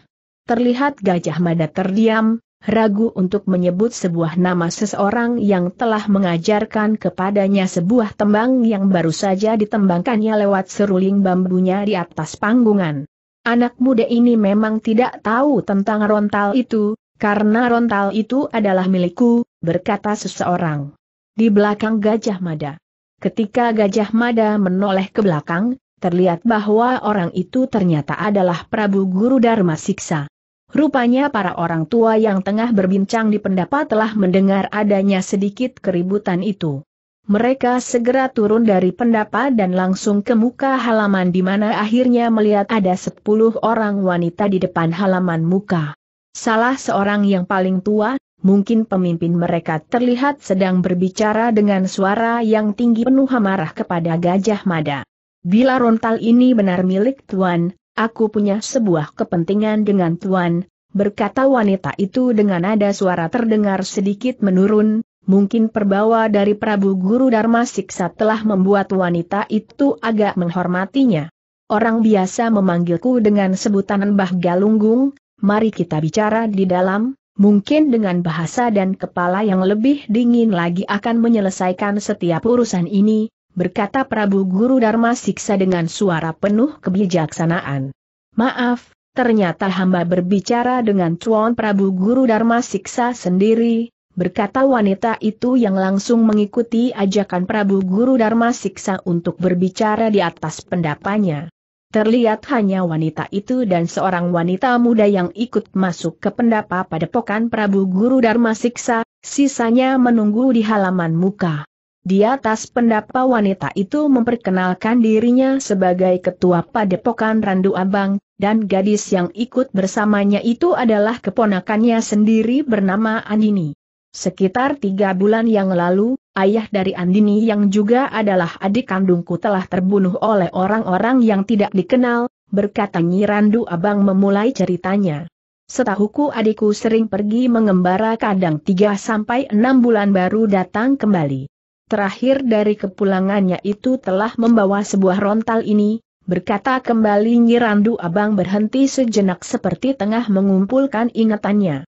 Terlihat Gajah Mada terdiam, ragu untuk menyebut sebuah nama seseorang yang telah mengajarkan kepadanya sebuah tembang yang baru saja ditembangkannya lewat seruling bambunya di atas panggungan. Anak muda ini memang tidak tahu tentang rontal itu, karena rontal itu adalah milikku, berkata seseorang. Di belakang Gajah Mada. Ketika Gajah Mada menoleh ke belakang, terlihat bahwa orang itu ternyata adalah Prabu Guru Dharma Siksa. Rupanya para orang tua yang tengah berbincang di pendapat telah mendengar adanya sedikit keributan itu mereka segera turun dari pendapa dan langsung ke muka halaman di mana akhirnya melihat ada sepuluh orang wanita di depan halaman muka. Salah seorang yang paling tua, mungkin pemimpin mereka terlihat sedang berbicara dengan suara yang tinggi penuh amarah kepada Gajah Mada. Bila rontal ini benar milik Tuan, aku punya sebuah kepentingan dengan Tuan, berkata wanita itu dengan nada suara terdengar sedikit menurun, mungkin perbawa dari Prabu Guru Dharma Siksa telah membuat wanita itu agak menghormatinya. Orang biasa memanggilku dengan sebutan Mbah Galunggung, mari kita bicara di dalam, mungkin dengan bahasa dan kepala yang lebih dingin lagi akan menyelesaikan setiap urusan ini, berkata Prabu Guru Dharma Siksa dengan suara penuh kebijaksanaan. Maaf, Ternyata hamba berbicara dengan Cuan Prabu Guru Dharma Siksa sendiri, berkata wanita itu yang langsung mengikuti ajakan Prabu Guru Dharma Siksa untuk berbicara di atas pendapanya. Terlihat hanya wanita itu dan seorang wanita muda yang ikut masuk ke pendapa pada pokan Prabu Guru Dharma Siksa, sisanya menunggu di halaman muka. Di atas pendapa wanita itu memperkenalkan dirinya sebagai ketua padepokan Randu Abang, dan gadis yang ikut bersamanya itu adalah keponakannya sendiri bernama Anini. Sekitar tiga bulan yang lalu, ayah dari Andini yang juga adalah adik kandungku telah terbunuh oleh orang-orang yang tidak dikenal, berkata Nyirandu Abang memulai ceritanya. Setahuku adikku sering pergi mengembara kadang tiga sampai enam bulan baru datang kembali. Terakhir dari kepulangannya itu telah membawa sebuah rontal ini, berkata kembali Nyirandu Abang berhenti sejenak seperti tengah mengumpulkan ingatannya.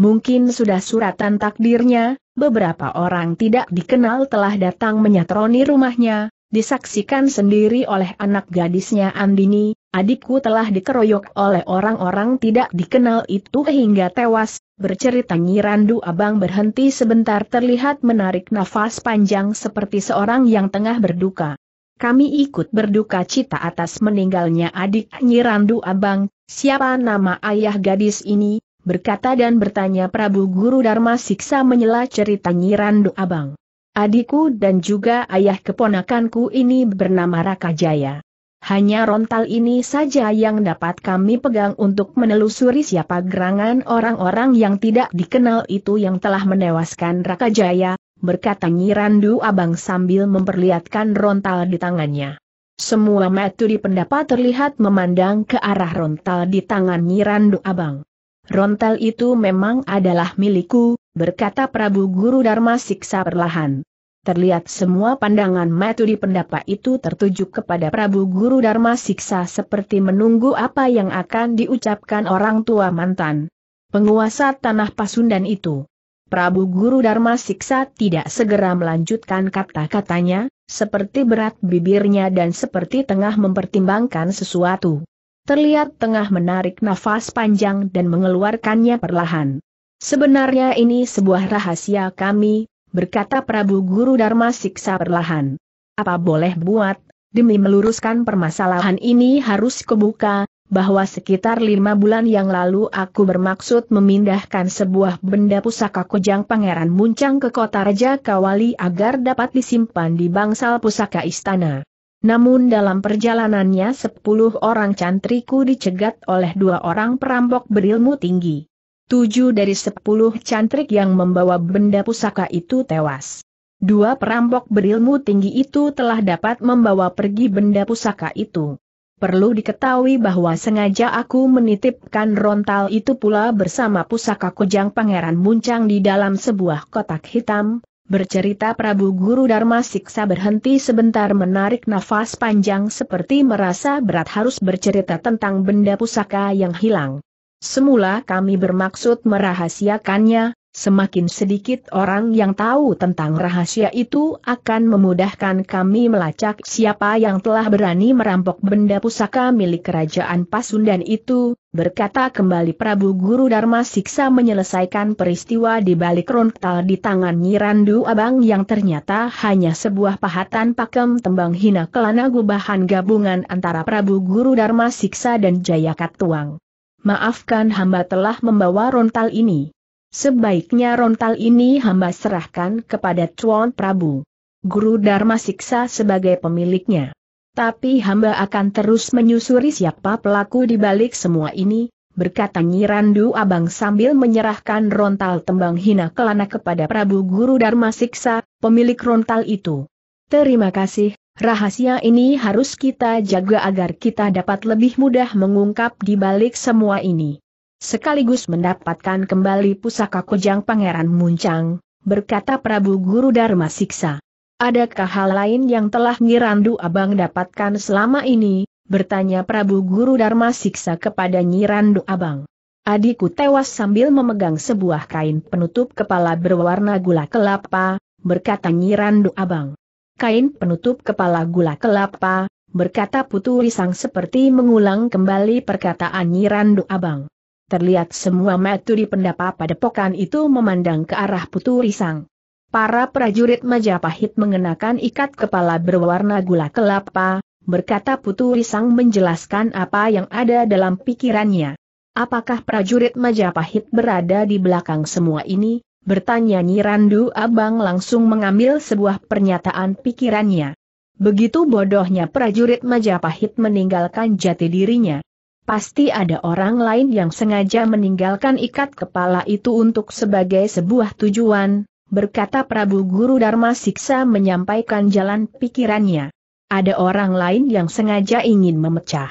Mungkin sudah suratan takdirnya, beberapa orang tidak dikenal telah datang menyatroni rumahnya, disaksikan sendiri oleh anak gadisnya Andini, adikku telah dikeroyok oleh orang-orang tidak dikenal itu hingga tewas, bercerita Nyirandu Abang berhenti sebentar terlihat menarik nafas panjang seperti seorang yang tengah berduka. Kami ikut berduka cita atas meninggalnya adik Nyirandu Abang, siapa nama ayah gadis ini, berkata dan bertanya Prabu Guru Dharma Siksa menyela cerita Nyirandu Abang. Adikku dan juga ayah keponakanku ini bernama Raka Jaya. Hanya rontal ini saja yang dapat kami pegang untuk menelusuri siapa gerangan orang-orang yang tidak dikenal itu yang telah menewaskan Raka Jaya, berkata Nyirandu Abang sambil memperlihatkan rontal di tangannya. Semua metu di pendapat terlihat memandang ke arah rontal di tangan Nyirandu Abang. Rontal itu memang adalah milikku, berkata Prabu Guru Dharma siksa perlahan. Terlihat semua pandangan di pendapa itu tertuju kepada Prabu Guru Dharma siksa seperti menunggu apa yang akan diucapkan orang tua mantan. Penguasa tanah Pasundan itu. Prabu Guru Dharma siksa tidak segera melanjutkan kata-katanya, seperti berat bibirnya dan seperti tengah mempertimbangkan sesuatu terlihat tengah menarik nafas panjang dan mengeluarkannya perlahan. Sebenarnya ini sebuah rahasia kami, berkata Prabu Guru Dharma siksa perlahan. Apa boleh buat, demi meluruskan permasalahan ini harus kebuka, bahwa sekitar lima bulan yang lalu aku bermaksud memindahkan sebuah benda pusaka kujang pangeran muncang ke kota Raja Kawali agar dapat disimpan di bangsal pusaka istana. Namun dalam perjalanannya sepuluh orang cantriku dicegat oleh dua orang perampok berilmu tinggi. Tujuh dari sepuluh cantrik yang membawa benda pusaka itu tewas. Dua perampok berilmu tinggi itu telah dapat membawa pergi benda pusaka itu. Perlu diketahui bahwa sengaja aku menitipkan rontal itu pula bersama pusaka kujang pangeran muncang di dalam sebuah kotak hitam, Bercerita Prabu Guru Dharma Siksa berhenti sebentar menarik nafas panjang seperti merasa berat harus bercerita tentang benda pusaka yang hilang. Semula kami bermaksud merahasiakannya, Semakin sedikit orang yang tahu tentang rahasia itu akan memudahkan kami melacak siapa yang telah berani merampok benda pusaka milik kerajaan Pasundan itu, berkata kembali Prabu Guru Dharma Siksa menyelesaikan peristiwa di balik rontal di tangan Nyirandu Abang yang ternyata hanya sebuah pahatan pakem tembang hina kelana gubahan gabungan antara Prabu Guru Dharma Siksa dan Jayakatuang. Maafkan hamba telah membawa rontal ini. Sebaiknya rontal ini hamba serahkan kepada Tuan Prabu. Guru Dharma Siksa sebagai pemiliknya. Tapi hamba akan terus menyusuri siapa pelaku di balik semua ini, berkata Nyirandu Abang sambil menyerahkan rontal tembang hina kelana kepada Prabu Guru Dharma Siksa, pemilik rontal itu. Terima kasih, rahasia ini harus kita jaga agar kita dapat lebih mudah mengungkap di balik semua ini sekaligus mendapatkan kembali pusaka kujang Pangeran Muncang, berkata Prabu Guru Dharma Siksa. Adakah hal lain yang telah Nyirandu Abang dapatkan selama ini? bertanya Prabu Guru Dharma Siksa kepada Nyirandu Abang. Adikku tewas sambil memegang sebuah kain penutup kepala berwarna gula kelapa, berkata Nyirandu Abang. Kain penutup kepala gula kelapa, berkata Putu Risang seperti mengulang kembali perkataan Nyirandu Abang terlihat semua di pendapa padepokan itu memandang ke arah Putu Risang. Para prajurit Majapahit mengenakan ikat kepala berwarna gula kelapa, berkata Putu Risang menjelaskan apa yang ada dalam pikirannya. Apakah prajurit Majapahit berada di belakang semua ini? Bertanya Nyirandu Abang langsung mengambil sebuah pernyataan pikirannya. Begitu bodohnya prajurit Majapahit meninggalkan jati dirinya. Pasti ada orang lain yang sengaja meninggalkan ikat kepala itu untuk sebagai sebuah tujuan, berkata Prabu Guru Dharma Siksa menyampaikan jalan pikirannya. Ada orang lain yang sengaja ingin memecah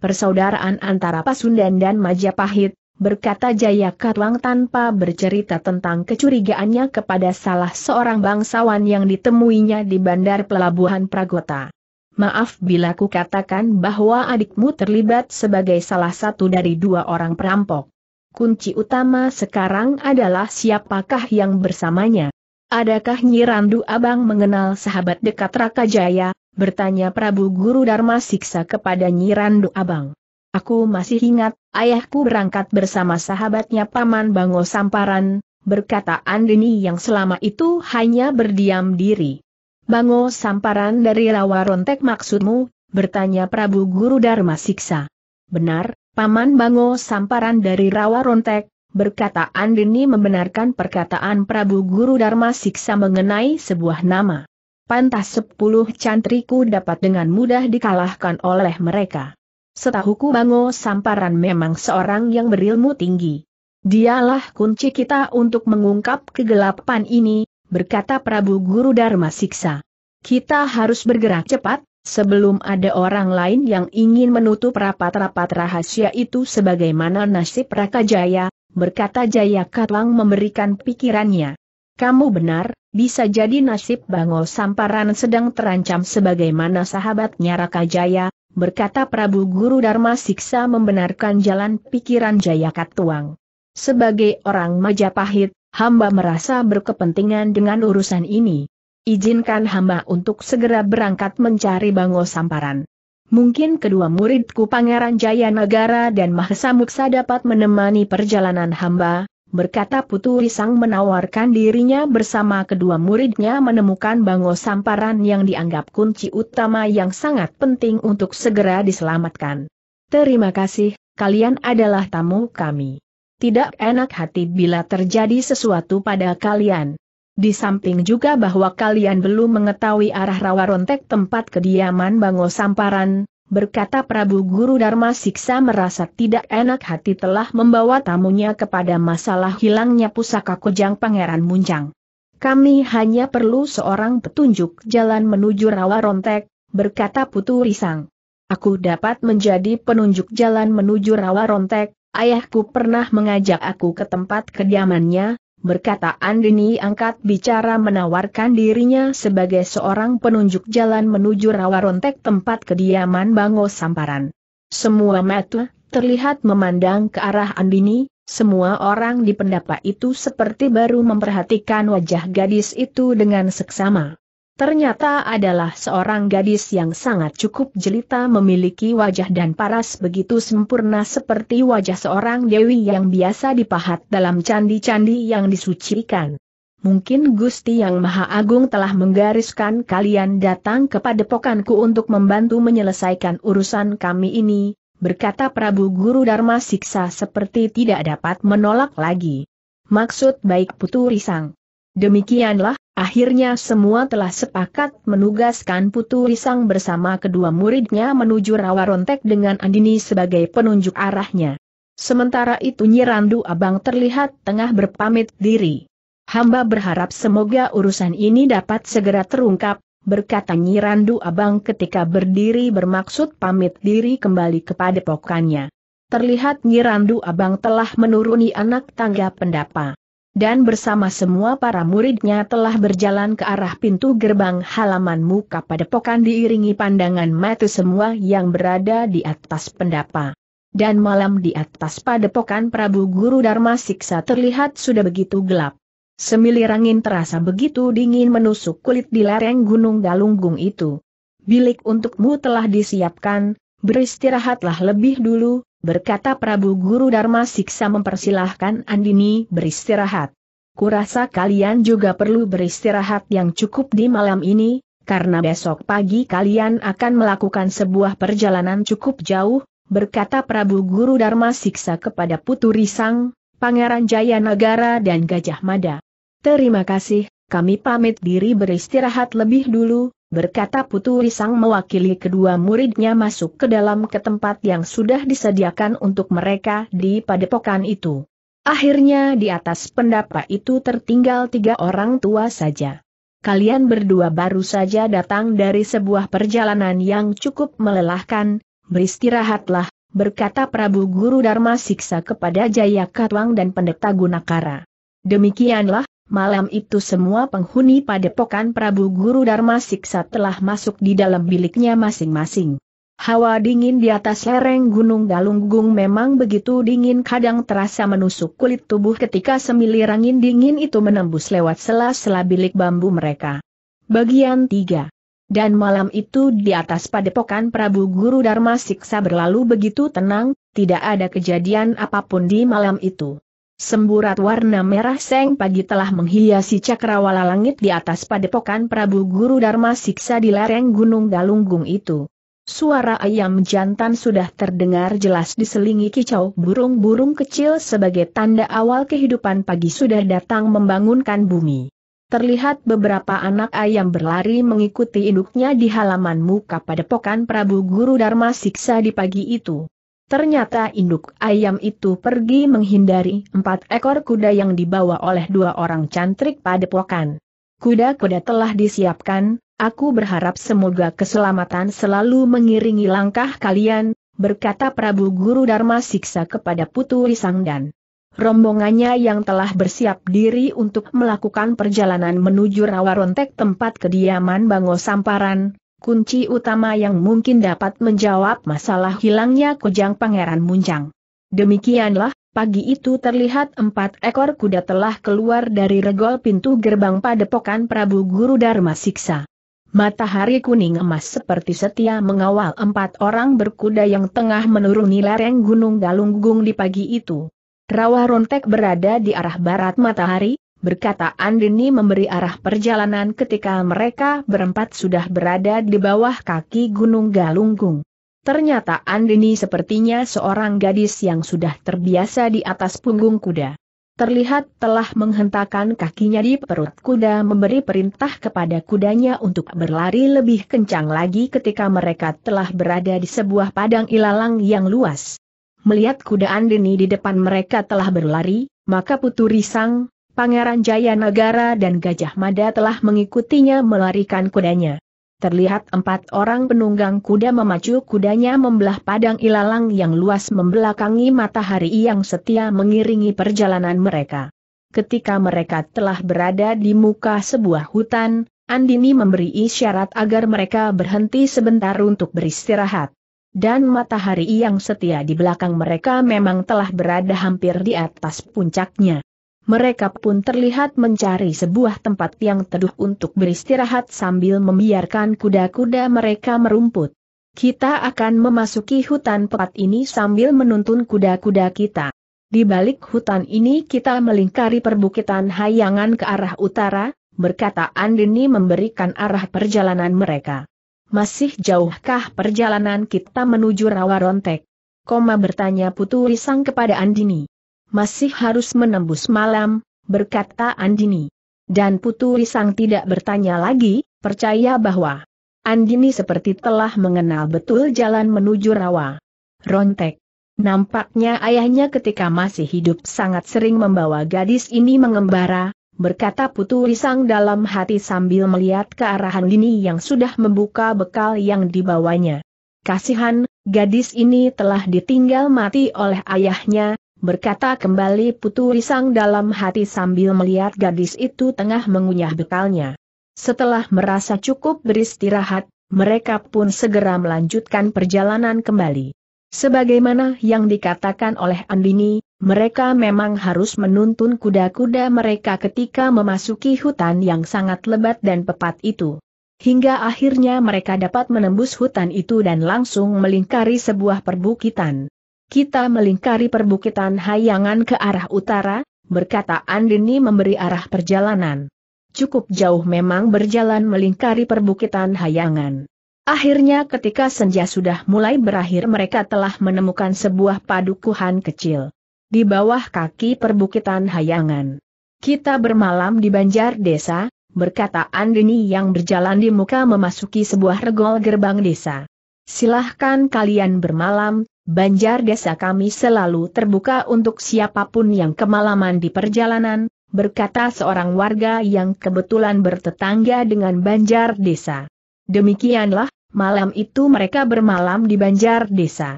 persaudaraan antara Pasundan dan Majapahit, berkata Jaya Katwang tanpa bercerita tentang kecurigaannya kepada salah seorang bangsawan yang ditemuinya di bandar pelabuhan Pragota. Maaf bila ku katakan bahwa adikmu terlibat sebagai salah satu dari dua orang perampok. Kunci utama sekarang adalah siapakah yang bersamanya. Adakah Nyirandu Abang mengenal sahabat dekat Raka Jaya? Bertanya Prabu Guru Dharma Siksa kepada Nyirandu Abang. Aku masih ingat, ayahku berangkat bersama sahabatnya Paman Bango Samparan, berkata Andini yang selama itu hanya berdiam diri. Bango samparan dari rawa rontek maksudmu, bertanya Prabu Guru Dharma Siksa. Benar, Paman Bango samparan dari rawa rontek, berkata Andini membenarkan perkataan Prabu Guru Dharma Siksa mengenai sebuah nama. Pantas sepuluh cantriku dapat dengan mudah dikalahkan oleh mereka. Setahuku Bango Samparan memang seorang yang berilmu tinggi. Dialah kunci kita untuk mengungkap kegelapan ini, berkata Prabu Guru Dharma Siksa. Kita harus bergerak cepat, sebelum ada orang lain yang ingin menutup rapat-rapat rahasia itu sebagaimana nasib Raka Jaya, berkata Jaya Katwang memberikan pikirannya. Kamu benar, bisa jadi nasib Bango Samparan sedang terancam sebagaimana sahabatnya Raka Jaya, berkata Prabu Guru Dharma Siksa membenarkan jalan pikiran Jaya Katwang. Sebagai orang Majapahit, hamba merasa berkepentingan dengan urusan ini. Izinkan hamba untuk segera berangkat mencari Bango Samparan. Mungkin kedua muridku Pangeran Negara dan Mahesa Muksa dapat menemani perjalanan hamba, berkata Putu Risang menawarkan dirinya bersama kedua muridnya menemukan Bango Samparan yang dianggap kunci utama yang sangat penting untuk segera diselamatkan. Terima kasih, kalian adalah tamu kami tidak enak hati bila terjadi sesuatu pada kalian. Di samping juga bahwa kalian belum mengetahui arah rawa rontek tempat kediaman Bango Samparan, berkata Prabu Guru Dharma Siksa merasa tidak enak hati telah membawa tamunya kepada masalah hilangnya pusaka kujang Pangeran Muncang. Kami hanya perlu seorang petunjuk jalan menuju rawa rontek, berkata Putu Risang. Aku dapat menjadi penunjuk jalan menuju rawa rontek, Ayahku pernah mengajak aku ke tempat kediamannya, berkata Andini angkat bicara menawarkan dirinya sebagai seorang penunjuk jalan menuju Rawarontek tempat kediaman Bango Samparan. Semua mata terlihat memandang ke arah Andini, semua orang di pendapa itu seperti baru memperhatikan wajah gadis itu dengan seksama. Ternyata adalah seorang gadis yang sangat cukup jelita memiliki wajah dan paras begitu sempurna seperti wajah seorang dewi yang biasa dipahat dalam candi-candi yang disucikan. Mungkin Gusti Yang Maha Agung telah menggariskan kalian datang kepada pokanku untuk membantu menyelesaikan urusan kami ini, berkata Prabu Guru Dharma Siksa seperti tidak dapat menolak lagi. Maksud baik Putu Risang. Demikianlah Akhirnya semua telah sepakat menugaskan Putu Risang bersama kedua muridnya menuju Rawarontek dengan Andini sebagai penunjuk arahnya. Sementara itu Nyirandu Abang terlihat tengah berpamit diri. Hamba berharap semoga urusan ini dapat segera terungkap, berkata Nyirandu Abang ketika berdiri bermaksud pamit diri kembali kepada pokannya. Terlihat Nyirandu Abang telah menuruni anak tangga pendapa dan bersama semua para muridnya telah berjalan ke arah pintu gerbang halaman muka padepokan diiringi pandangan mata semua yang berada di atas pendapa. Dan malam di atas padepokan Prabu Guru Dharma Siksa terlihat sudah begitu gelap. Semilir angin terasa begitu dingin menusuk kulit di lereng Gunung Galunggung itu. Bilik untukmu telah disiapkan, beristirahatlah lebih dulu, berkata Prabu Guru Dharma Siksa mempersilahkan Andini beristirahat. Kurasa kalian juga perlu beristirahat yang cukup di malam ini, karena besok pagi kalian akan melakukan sebuah perjalanan cukup jauh, berkata Prabu Guru Dharma Siksa kepada Putu Risang, Pangeran Jaya Jayanagara dan Gajah Mada. Terima kasih, kami pamit diri beristirahat lebih dulu, Berkata Putu Risang mewakili kedua muridnya masuk ke dalam ke tempat yang sudah disediakan untuk mereka di padepokan itu. Akhirnya di atas pendapa itu tertinggal tiga orang tua saja. Kalian berdua baru saja datang dari sebuah perjalanan yang cukup melelahkan, beristirahatlah, berkata Prabu Guru Dharma Siksa kepada Jaya Katwang dan Pendeta Gunakara. Demikianlah, Malam itu semua penghuni padepokan Prabu Guru Dharma Siksa telah masuk di dalam biliknya masing-masing. Hawa dingin di atas lereng Gunung Galunggung memang begitu dingin kadang terasa menusuk kulit tubuh ketika semilir angin dingin itu menembus lewat sela-sela bilik bambu mereka. Bagian 3 dan malam itu di atas padepokan Prabu Guru Dharma Siksa berlalu begitu tenang, tidak ada kejadian apapun di malam itu. Semburat warna merah seng pagi telah menghiasi cakrawala langit di atas padepokan Prabu Guru Dharma Siksa di lereng Gunung Galunggung itu. Suara ayam jantan sudah terdengar jelas diselingi kicau burung-burung kecil sebagai tanda awal kehidupan pagi sudah datang membangunkan bumi. Terlihat beberapa anak ayam berlari mengikuti induknya di halaman muka padepokan Prabu Guru Dharma Siksa di pagi itu. Ternyata induk ayam itu pergi menghindari empat ekor kuda yang dibawa oleh dua orang cantrik padepokan. Kuda-kuda telah disiapkan, aku berharap semoga keselamatan selalu mengiringi langkah kalian, berkata Prabu Guru Dharma Siksa kepada Putu dan Rombongannya yang telah bersiap diri untuk melakukan perjalanan menuju Rawarontek tempat kediaman Bango Samparan, kunci utama yang mungkin dapat menjawab masalah hilangnya kujang Pangeran Muncang. Demikianlah, pagi itu terlihat empat ekor kuda telah keluar dari regol pintu gerbang padepokan Prabu Guru Dharma Siksa. Matahari kuning emas seperti setia mengawal empat orang berkuda yang tengah menuruni lereng Gunung Galunggung di pagi itu. Rawa Rontek berada di arah barat matahari, berkata Andini memberi arah perjalanan ketika mereka berempat sudah berada di bawah kaki Gunung Galunggung. Ternyata Andini sepertinya seorang gadis yang sudah terbiasa di atas punggung kuda. Terlihat telah menghentakkan kakinya di perut kuda memberi perintah kepada kudanya untuk berlari lebih kencang lagi ketika mereka telah berada di sebuah padang ilalang yang luas. Melihat kuda Andini di depan mereka telah berlari, maka Putu Risang. Pangeran Jaya Negara dan Gajah Mada telah mengikutinya melarikan kudanya. Terlihat empat orang penunggang kuda memacu kudanya membelah padang ilalang yang luas membelakangi matahari yang setia mengiringi perjalanan mereka. Ketika mereka telah berada di muka sebuah hutan, Andini memberi isyarat agar mereka berhenti sebentar untuk beristirahat. Dan matahari yang setia di belakang mereka memang telah berada hampir di atas puncaknya mereka pun terlihat mencari sebuah tempat yang teduh untuk beristirahat sambil membiarkan kuda-kuda mereka merumput. Kita akan memasuki hutan pekat ini sambil menuntun kuda-kuda kita. Di balik hutan ini kita melingkari perbukitan hayangan ke arah utara, berkata Andini memberikan arah perjalanan mereka. Masih jauhkah perjalanan kita menuju rawa rontek? Koma bertanya Putu Risang kepada Andini masih harus menembus malam, berkata Andini. Dan Putu Risang tidak bertanya lagi, percaya bahwa Andini seperti telah mengenal betul jalan menuju rawa. Rontek. Nampaknya ayahnya ketika masih hidup sangat sering membawa gadis ini mengembara, berkata Putu Risang dalam hati sambil melihat ke arah Andini yang sudah membuka bekal yang dibawanya. Kasihan, gadis ini telah ditinggal mati oleh ayahnya, berkata kembali Putu Risang dalam hati sambil melihat gadis itu tengah mengunyah bekalnya. Setelah merasa cukup beristirahat, mereka pun segera melanjutkan perjalanan kembali. Sebagaimana yang dikatakan oleh Andini, mereka memang harus menuntun kuda-kuda mereka ketika memasuki hutan yang sangat lebat dan pepat itu. Hingga akhirnya mereka dapat menembus hutan itu dan langsung melingkari sebuah perbukitan. Kita melingkari perbukitan Hayangan ke arah utara, berkata Andini memberi arah perjalanan. Cukup jauh memang berjalan melingkari perbukitan Hayangan. Akhirnya ketika senja sudah mulai berakhir mereka telah menemukan sebuah padukuhan kecil. Di bawah kaki perbukitan Hayangan. Kita bermalam di banjar desa, berkata Andini yang berjalan di muka memasuki sebuah regol gerbang desa. Silahkan kalian bermalam, banjar desa kami selalu terbuka untuk siapapun yang kemalaman di perjalanan, berkata seorang warga yang kebetulan bertetangga dengan banjar desa. Demikianlah, malam itu mereka bermalam di banjar desa.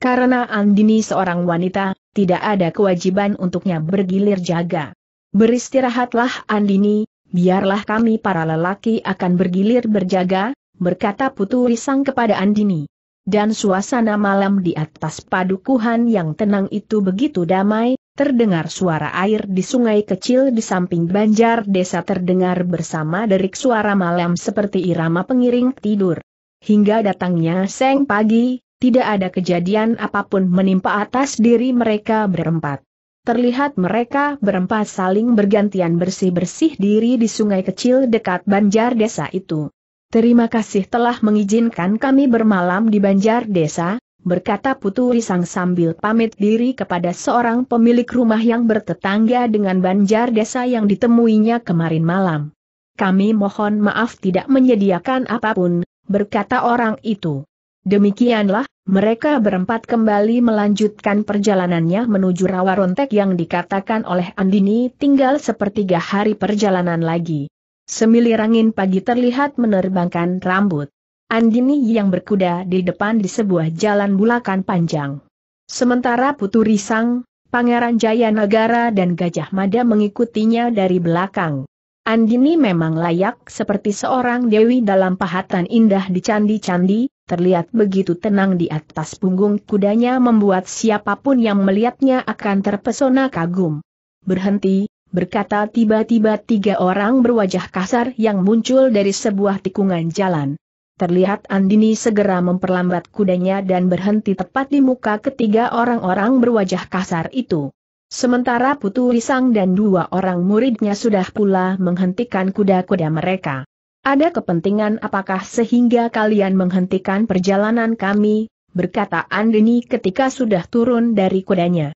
Karena Andini seorang wanita, tidak ada kewajiban untuknya bergilir jaga. Beristirahatlah Andini, biarlah kami para lelaki akan bergilir berjaga, berkata Putu risang kepada Andini. Dan suasana malam di atas padukuhan yang tenang itu begitu damai, terdengar suara air di sungai kecil di samping banjar desa terdengar bersama derik suara malam seperti irama pengiring tidur. Hingga datangnya seng pagi, tidak ada kejadian apapun menimpa atas diri mereka berempat. Terlihat mereka berempat saling bergantian bersih-bersih diri di sungai kecil dekat banjar desa itu. Terima kasih telah mengizinkan kami bermalam di Banjar Desa, berkata Putu Risang sambil pamit diri kepada seorang pemilik rumah yang bertetangga dengan Banjar Desa yang ditemuinya kemarin malam. Kami mohon maaf tidak menyediakan apapun, berkata orang itu. Demikianlah, mereka berempat kembali melanjutkan perjalanannya menuju Rawarontek yang dikatakan oleh Andini tinggal sepertiga hari perjalanan lagi. Semilir angin pagi terlihat menerbangkan rambut. Andini yang berkuda di depan di sebuah jalan bulakan panjang. Sementara Putu Risang, Pangeran Jaya Negara dan Gajah Mada mengikutinya dari belakang. Andini memang layak seperti seorang dewi dalam pahatan indah di candi-candi, terlihat begitu tenang di atas punggung kudanya membuat siapapun yang melihatnya akan terpesona kagum. Berhenti, berkata tiba-tiba tiga orang berwajah kasar yang muncul dari sebuah tikungan jalan. Terlihat Andini segera memperlambat kudanya dan berhenti tepat di muka ketiga orang-orang berwajah kasar itu. Sementara Putu Risang dan dua orang muridnya sudah pula menghentikan kuda-kuda mereka. Ada kepentingan apakah sehingga kalian menghentikan perjalanan kami, berkata Andini ketika sudah turun dari kudanya.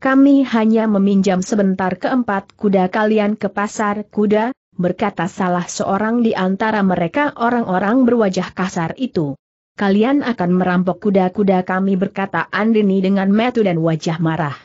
Kami hanya meminjam sebentar keempat kuda kalian ke pasar kuda, berkata salah seorang di antara mereka orang-orang berwajah kasar itu. Kalian akan merampok kuda-kuda kami berkata Andini dengan metu dan wajah marah.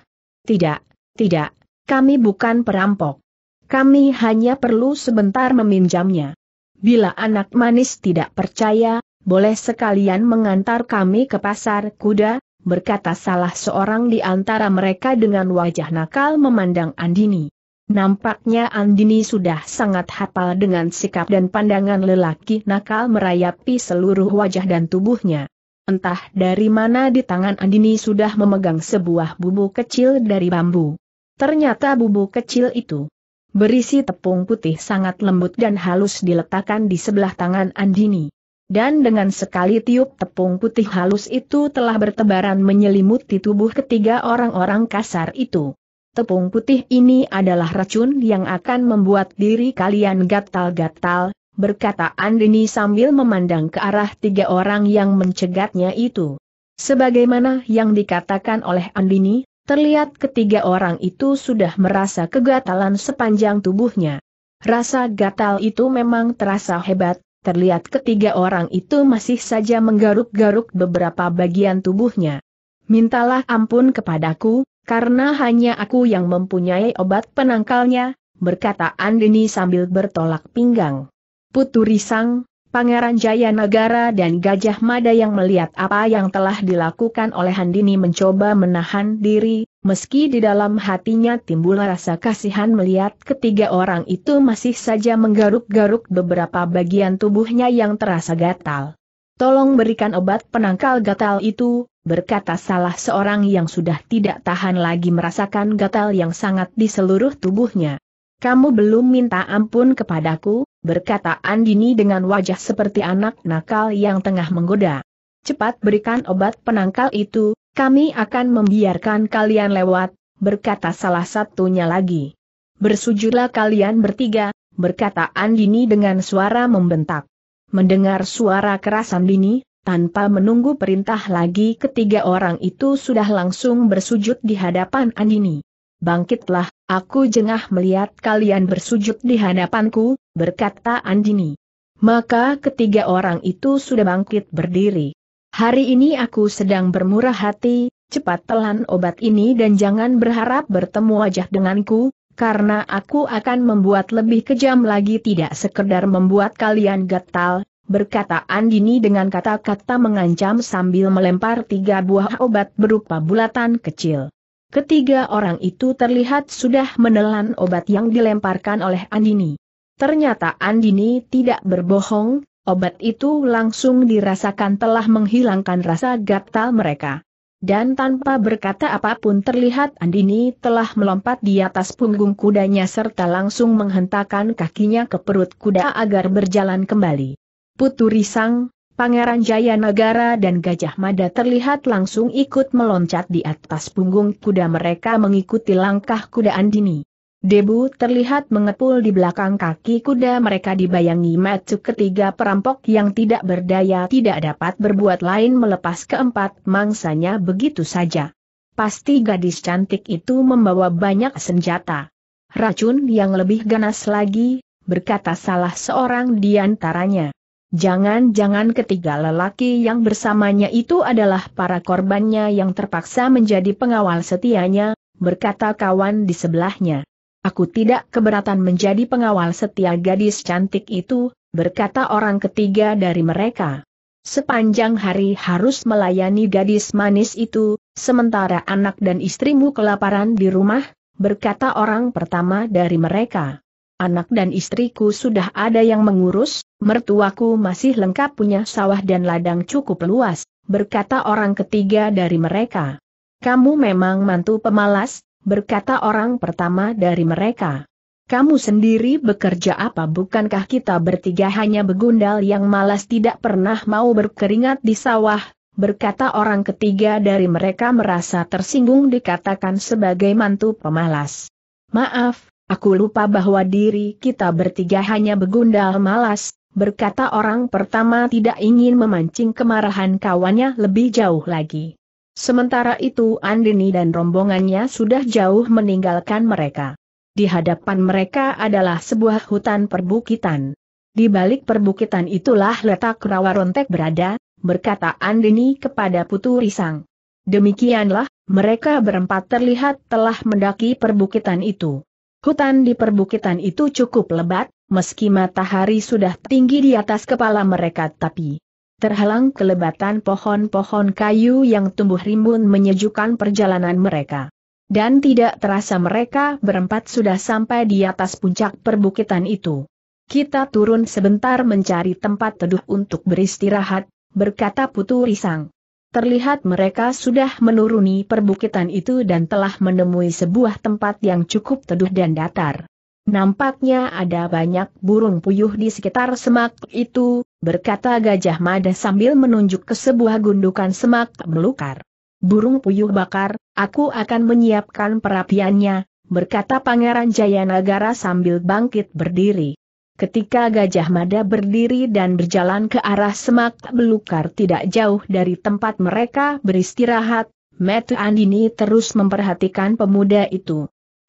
Tidak, tidak, kami bukan perampok. Kami hanya perlu sebentar meminjamnya. Bila anak manis tidak percaya, boleh sekalian mengantar kami ke pasar kuda, berkata salah seorang di antara mereka dengan wajah nakal memandang Andini. Nampaknya Andini sudah sangat hafal dengan sikap dan pandangan lelaki nakal merayapi seluruh wajah dan tubuhnya. Entah dari mana di tangan Andini sudah memegang sebuah bubuk kecil dari bambu. Ternyata bubuk kecil itu berisi tepung putih sangat lembut dan halus diletakkan di sebelah tangan Andini dan dengan sekali tiup tepung putih halus itu telah bertebaran menyelimuti tubuh ketiga orang-orang kasar itu. Tepung putih ini adalah racun yang akan membuat diri kalian gatal-gatal, berkata Andini sambil memandang ke arah tiga orang yang mencegatnya itu. Sebagaimana yang dikatakan oleh Andini, terlihat ketiga orang itu sudah merasa kegatalan sepanjang tubuhnya. Rasa gatal itu memang terasa hebat, terlihat ketiga orang itu masih saja menggaruk-garuk beberapa bagian tubuhnya. Mintalah ampun kepadaku, karena hanya aku yang mempunyai obat penangkalnya, berkata Andini sambil bertolak pinggang. Putu Risang, Pangeran Jaya Jayanagara dan Gajah Mada yang melihat apa yang telah dilakukan oleh Andini mencoba menahan diri, Meski di dalam hatinya timbul rasa kasihan melihat ketiga orang itu masih saja menggaruk-garuk beberapa bagian tubuhnya yang terasa gatal. Tolong berikan obat penangkal gatal itu, berkata salah seorang yang sudah tidak tahan lagi merasakan gatal yang sangat di seluruh tubuhnya. Kamu belum minta ampun kepadaku, berkata Andini dengan wajah seperti anak nakal yang tengah menggoda. Cepat berikan obat penangkal itu, kami akan membiarkan kalian lewat, berkata salah satunya lagi. Bersujudlah kalian bertiga, berkata Andini dengan suara membentak. Mendengar suara keras Andini, tanpa menunggu perintah lagi ketiga orang itu sudah langsung bersujud di hadapan Andini. Bangkitlah, aku jengah melihat kalian bersujud di hadapanku, berkata Andini. Maka ketiga orang itu sudah bangkit berdiri. Hari ini aku sedang bermurah hati, cepat telan obat ini dan jangan berharap bertemu wajah denganku, karena aku akan membuat lebih kejam lagi tidak sekedar membuat kalian gatal, berkata Andini dengan kata-kata mengancam sambil melempar tiga buah obat berupa bulatan kecil. Ketiga orang itu terlihat sudah menelan obat yang dilemparkan oleh Andini. Ternyata Andini tidak berbohong, obat itu langsung dirasakan telah menghilangkan rasa gatal mereka. Dan tanpa berkata apapun terlihat Andini telah melompat di atas punggung kudanya serta langsung menghentakkan kakinya ke perut kuda agar berjalan kembali. Putu Risang, Pangeran Jaya Negara dan Gajah Mada terlihat langsung ikut meloncat di atas punggung kuda mereka mengikuti langkah kuda Andini. Debu terlihat mengepul di belakang kaki kuda mereka dibayangi macu ketiga perampok yang tidak berdaya tidak dapat berbuat lain melepas keempat mangsanya begitu saja. Pasti gadis cantik itu membawa banyak senjata. Racun yang lebih ganas lagi, berkata salah seorang di antaranya. Jangan-jangan ketiga lelaki yang bersamanya itu adalah para korbannya yang terpaksa menjadi pengawal setianya, berkata kawan di sebelahnya. Aku tidak keberatan menjadi pengawal setia gadis cantik itu, berkata orang ketiga dari mereka. Sepanjang hari harus melayani gadis manis itu, sementara anak dan istrimu kelaparan di rumah, berkata orang pertama dari mereka. Anak dan istriku sudah ada yang mengurus, mertuaku masih lengkap punya sawah dan ladang cukup luas, berkata orang ketiga dari mereka. Kamu memang mantu pemalas, berkata orang pertama dari mereka. Kamu sendiri bekerja apa bukankah kita bertiga hanya begundal yang malas tidak pernah mau berkeringat di sawah, berkata orang ketiga dari mereka merasa tersinggung dikatakan sebagai mantu pemalas. Maaf, aku lupa bahwa diri kita bertiga hanya begundal malas, berkata orang pertama tidak ingin memancing kemarahan kawannya lebih jauh lagi. Sementara itu Andini dan rombongannya sudah jauh meninggalkan mereka. Di hadapan mereka adalah sebuah hutan perbukitan. Di balik perbukitan itulah letak rawa rontek berada, berkata Andini kepada Putu Risang. Demikianlah, mereka berempat terlihat telah mendaki perbukitan itu. Hutan di perbukitan itu cukup lebat, meski matahari sudah tinggi di atas kepala mereka tapi terhalang kelebatan pohon-pohon kayu yang tumbuh rimbun menyejukkan perjalanan mereka. Dan tidak terasa mereka berempat sudah sampai di atas puncak perbukitan itu. Kita turun sebentar mencari tempat teduh untuk beristirahat, berkata Putu Risang. Terlihat mereka sudah menuruni perbukitan itu dan telah menemui sebuah tempat yang cukup teduh dan datar. Nampaknya ada banyak burung puyuh di sekitar semak itu, berkata Gajah Mada sambil menunjuk ke sebuah gundukan semak belukar. Burung puyuh bakar, aku akan menyiapkan perapiannya, berkata Pangeran Jayanagara sambil bangkit berdiri. Ketika Gajah Mada berdiri dan berjalan ke arah semak belukar tidak jauh dari tempat mereka beristirahat, Matt Andini terus memperhatikan pemuda itu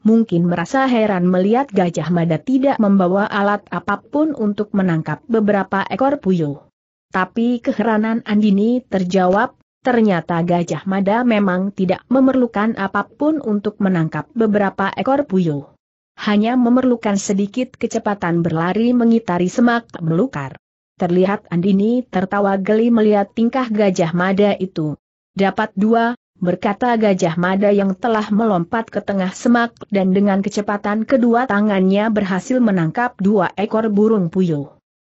mungkin merasa heran melihat Gajah Mada tidak membawa alat apapun untuk menangkap beberapa ekor puyuh. Tapi keheranan Andini terjawab, ternyata Gajah Mada memang tidak memerlukan apapun untuk menangkap beberapa ekor puyuh. Hanya memerlukan sedikit kecepatan berlari mengitari semak belukar. Terlihat Andini tertawa geli melihat tingkah Gajah Mada itu. Dapat dua, berkata Gajah Mada yang telah melompat ke tengah semak dan dengan kecepatan kedua tangannya berhasil menangkap dua ekor burung puyuh.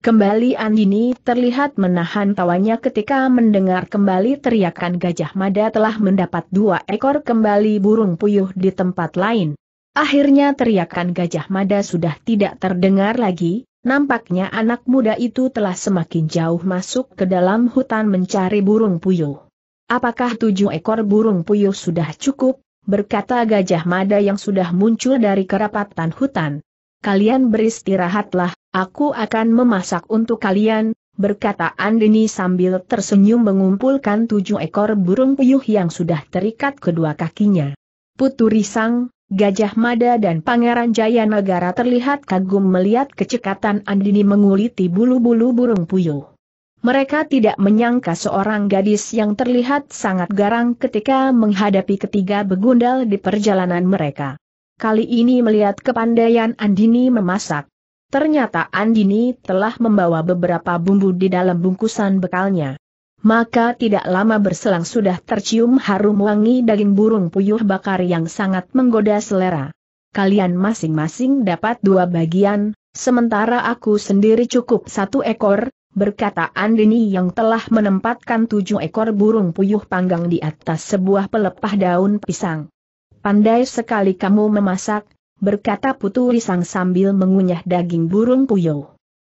Kembali Andini terlihat menahan tawanya ketika mendengar kembali teriakan Gajah Mada telah mendapat dua ekor kembali burung puyuh di tempat lain. Akhirnya teriakan Gajah Mada sudah tidak terdengar lagi, nampaknya anak muda itu telah semakin jauh masuk ke dalam hutan mencari burung puyuh. Apakah tujuh ekor burung puyuh sudah cukup? berkata Gajah Mada yang sudah muncul dari kerapatan hutan. Kalian beristirahatlah, aku akan memasak untuk kalian, berkata Andini sambil tersenyum mengumpulkan tujuh ekor burung puyuh yang sudah terikat kedua kakinya. Putu Risang, Gajah Mada dan Pangeran Jaya Negara terlihat kagum melihat kecekatan Andini menguliti bulu-bulu burung puyuh. Mereka tidak menyangka seorang gadis yang terlihat sangat garang ketika menghadapi ketiga begundal di perjalanan mereka. Kali ini melihat kepandaian Andini memasak. Ternyata Andini telah membawa beberapa bumbu di dalam bungkusan bekalnya. Maka tidak lama berselang sudah tercium harum wangi daging burung puyuh bakar yang sangat menggoda selera. Kalian masing-masing dapat dua bagian, sementara aku sendiri cukup satu ekor, berkata Andini yang telah menempatkan tujuh ekor burung puyuh panggang di atas sebuah pelepah daun pisang. Pandai sekali kamu memasak, berkata Putu Risang sambil mengunyah daging burung puyuh.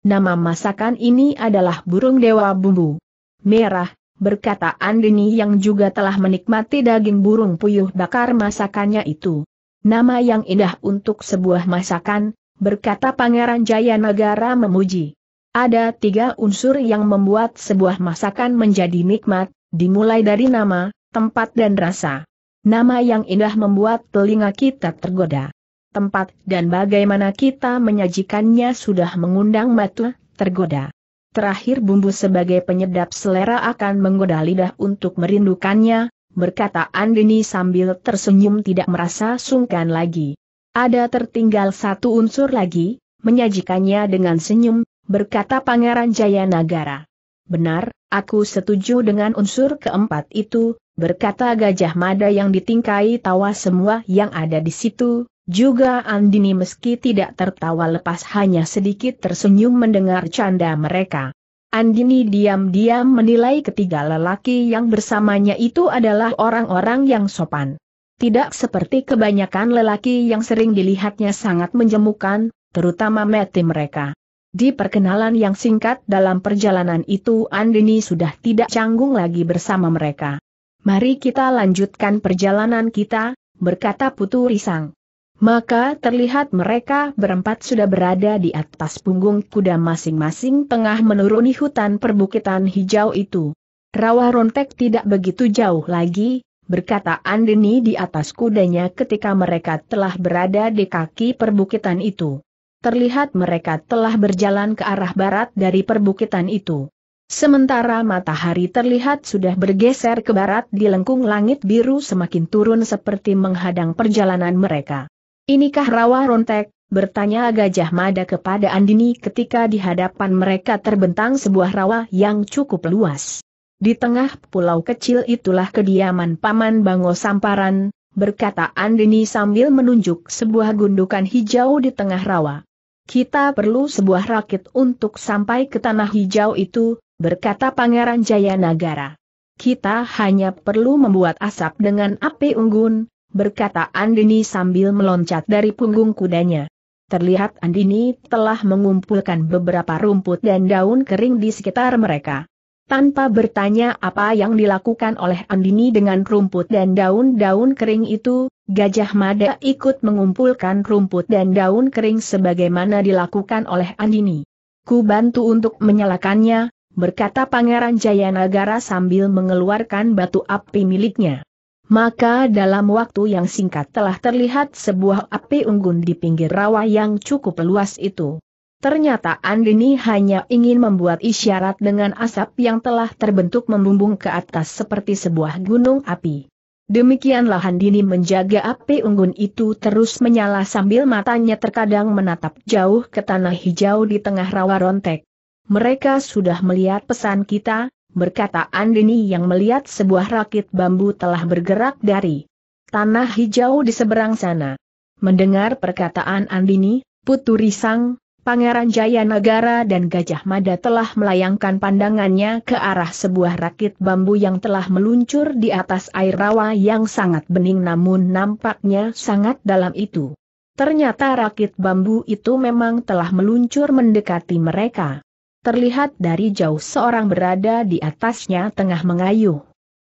Nama masakan ini adalah burung dewa bumbu. Merah, berkata Andini yang juga telah menikmati daging burung puyuh bakar masakannya itu. Nama yang indah untuk sebuah masakan, berkata Pangeran Jaya Negara memuji. Ada tiga unsur yang membuat sebuah masakan menjadi nikmat, dimulai dari nama, tempat dan rasa. Nama yang indah membuat telinga kita tergoda. Tempat dan bagaimana kita menyajikannya sudah mengundang mata, tergoda. Terakhir bumbu sebagai penyedap selera akan menggoda lidah untuk merindukannya, berkata Andini sambil tersenyum tidak merasa sungkan lagi. Ada tertinggal satu unsur lagi, menyajikannya dengan senyum, berkata Pangeran Jayanagara. Benar, aku setuju dengan unsur keempat itu, berkata Gajah Mada yang ditingkai tawa semua yang ada di situ, juga Andini meski tidak tertawa lepas hanya sedikit tersenyum mendengar canda mereka. Andini diam-diam menilai ketiga lelaki yang bersamanya itu adalah orang-orang yang sopan. Tidak seperti kebanyakan lelaki yang sering dilihatnya sangat menjemukan, terutama mati mereka. Di perkenalan yang singkat dalam perjalanan itu Andini sudah tidak canggung lagi bersama mereka. Mari kita lanjutkan perjalanan kita, berkata Putu Risang. Maka terlihat mereka berempat sudah berada di atas punggung kuda masing-masing tengah menuruni hutan perbukitan hijau itu. Rawa rontek tidak begitu jauh lagi, berkata Andini di atas kudanya ketika mereka telah berada di kaki perbukitan itu terlihat mereka telah berjalan ke arah barat dari perbukitan itu. Sementara matahari terlihat sudah bergeser ke barat di lengkung langit biru semakin turun seperti menghadang perjalanan mereka. Inikah rawa rontek? Bertanya Gajah Mada kepada Andini ketika di hadapan mereka terbentang sebuah rawa yang cukup luas. Di tengah pulau kecil itulah kediaman Paman Bango Samparan, berkata Andini sambil menunjuk sebuah gundukan hijau di tengah rawa. Kita perlu sebuah rakit untuk sampai ke tanah hijau itu, berkata Pangeran Jayanagara. Kita hanya perlu membuat asap dengan api unggun, berkata Andini sambil meloncat dari punggung kudanya. Terlihat Andini telah mengumpulkan beberapa rumput dan daun kering di sekitar mereka. Tanpa bertanya apa yang dilakukan oleh Andini dengan rumput dan daun-daun kering itu, Gajah Mada ikut mengumpulkan rumput dan daun kering sebagaimana dilakukan oleh Andini. Ku bantu untuk menyalakannya, berkata Pangeran Jayanagara sambil mengeluarkan batu api miliknya. Maka dalam waktu yang singkat telah terlihat sebuah api unggun di pinggir rawa yang cukup luas itu. Ternyata Andini hanya ingin membuat isyarat dengan asap yang telah terbentuk membumbung ke atas seperti sebuah gunung api. Demikianlah Andini menjaga api unggun itu terus menyala sambil matanya terkadang menatap jauh ke tanah hijau di tengah rawa rontek. Mereka sudah melihat pesan kita, berkata Andini yang melihat sebuah rakit bambu telah bergerak dari tanah hijau di seberang sana. Mendengar perkataan Andini, Putu Risang. Pangeran Jaya Negara dan Gajah Mada telah melayangkan pandangannya ke arah sebuah rakit bambu yang telah meluncur di atas air rawa yang sangat bening namun nampaknya sangat dalam itu. Ternyata rakit bambu itu memang telah meluncur mendekati mereka. Terlihat dari jauh seorang berada di atasnya tengah mengayuh.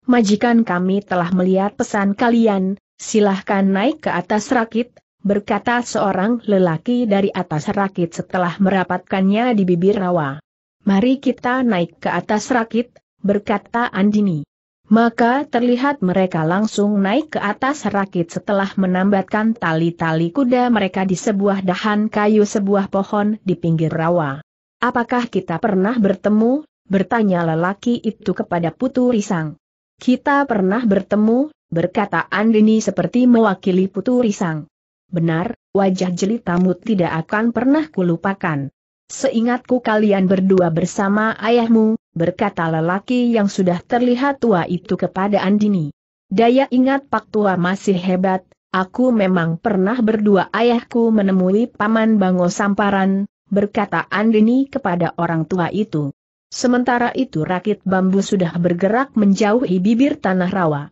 Majikan kami telah melihat pesan kalian, silahkan naik ke atas rakit, berkata seorang lelaki dari atas rakit setelah merapatkannya di bibir rawa. Mari kita naik ke atas rakit, berkata Andini. Maka terlihat mereka langsung naik ke atas rakit setelah menambatkan tali-tali kuda mereka di sebuah dahan kayu sebuah pohon di pinggir rawa. Apakah kita pernah bertemu? bertanya lelaki itu kepada Putu Risang. Kita pernah bertemu, berkata Andini seperti mewakili Putu Risang. Benar, wajah jelitamu tidak akan pernah kulupakan. Seingatku kalian berdua bersama ayahmu, berkata lelaki yang sudah terlihat tua itu kepada Andini. Daya ingat Pak Tua masih hebat, aku memang pernah berdua ayahku menemui Paman Bango Samparan, berkata Andini kepada orang tua itu. Sementara itu rakit bambu sudah bergerak menjauhi bibir tanah rawa.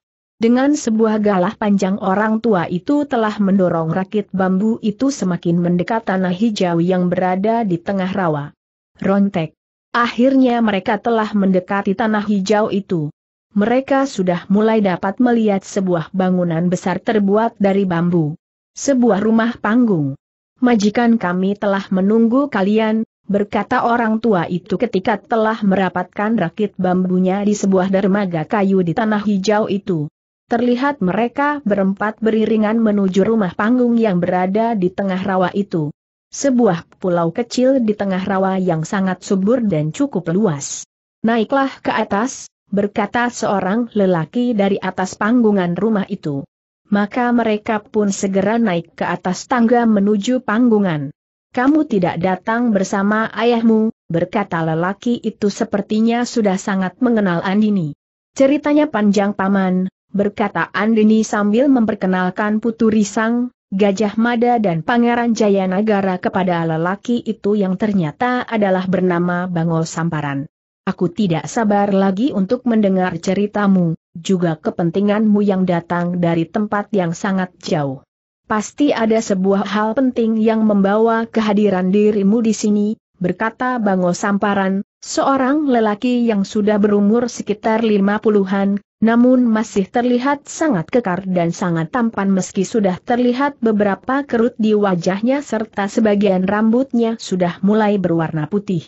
Dengan sebuah galah panjang orang tua itu telah mendorong rakit bambu itu semakin mendekat tanah hijau yang berada di tengah rawa. Rontek. Akhirnya mereka telah mendekati tanah hijau itu. Mereka sudah mulai dapat melihat sebuah bangunan besar terbuat dari bambu. Sebuah rumah panggung. Majikan kami telah menunggu kalian, berkata orang tua itu ketika telah merapatkan rakit bambunya di sebuah dermaga kayu di tanah hijau itu. Terlihat mereka berempat beriringan menuju rumah panggung yang berada di tengah rawa itu. Sebuah pulau kecil di tengah rawa yang sangat subur dan cukup luas. Naiklah ke atas, berkata seorang lelaki dari atas panggungan rumah itu. Maka mereka pun segera naik ke atas tangga menuju panggungan. Kamu tidak datang bersama ayahmu, berkata lelaki itu sepertinya sudah sangat mengenal Andini. Ceritanya panjang paman, berkata Andini sambil memperkenalkan Putu Risang, Gajah Mada dan Pangeran Jayanagara kepada lelaki itu yang ternyata adalah bernama Bangol Samparan. Aku tidak sabar lagi untuk mendengar ceritamu, juga kepentinganmu yang datang dari tempat yang sangat jauh. Pasti ada sebuah hal penting yang membawa kehadiran dirimu di sini, berkata Bango Samparan, seorang lelaki yang sudah berumur sekitar lima puluhan, namun masih terlihat sangat kekar dan sangat tampan meski sudah terlihat beberapa kerut di wajahnya serta sebagian rambutnya sudah mulai berwarna putih.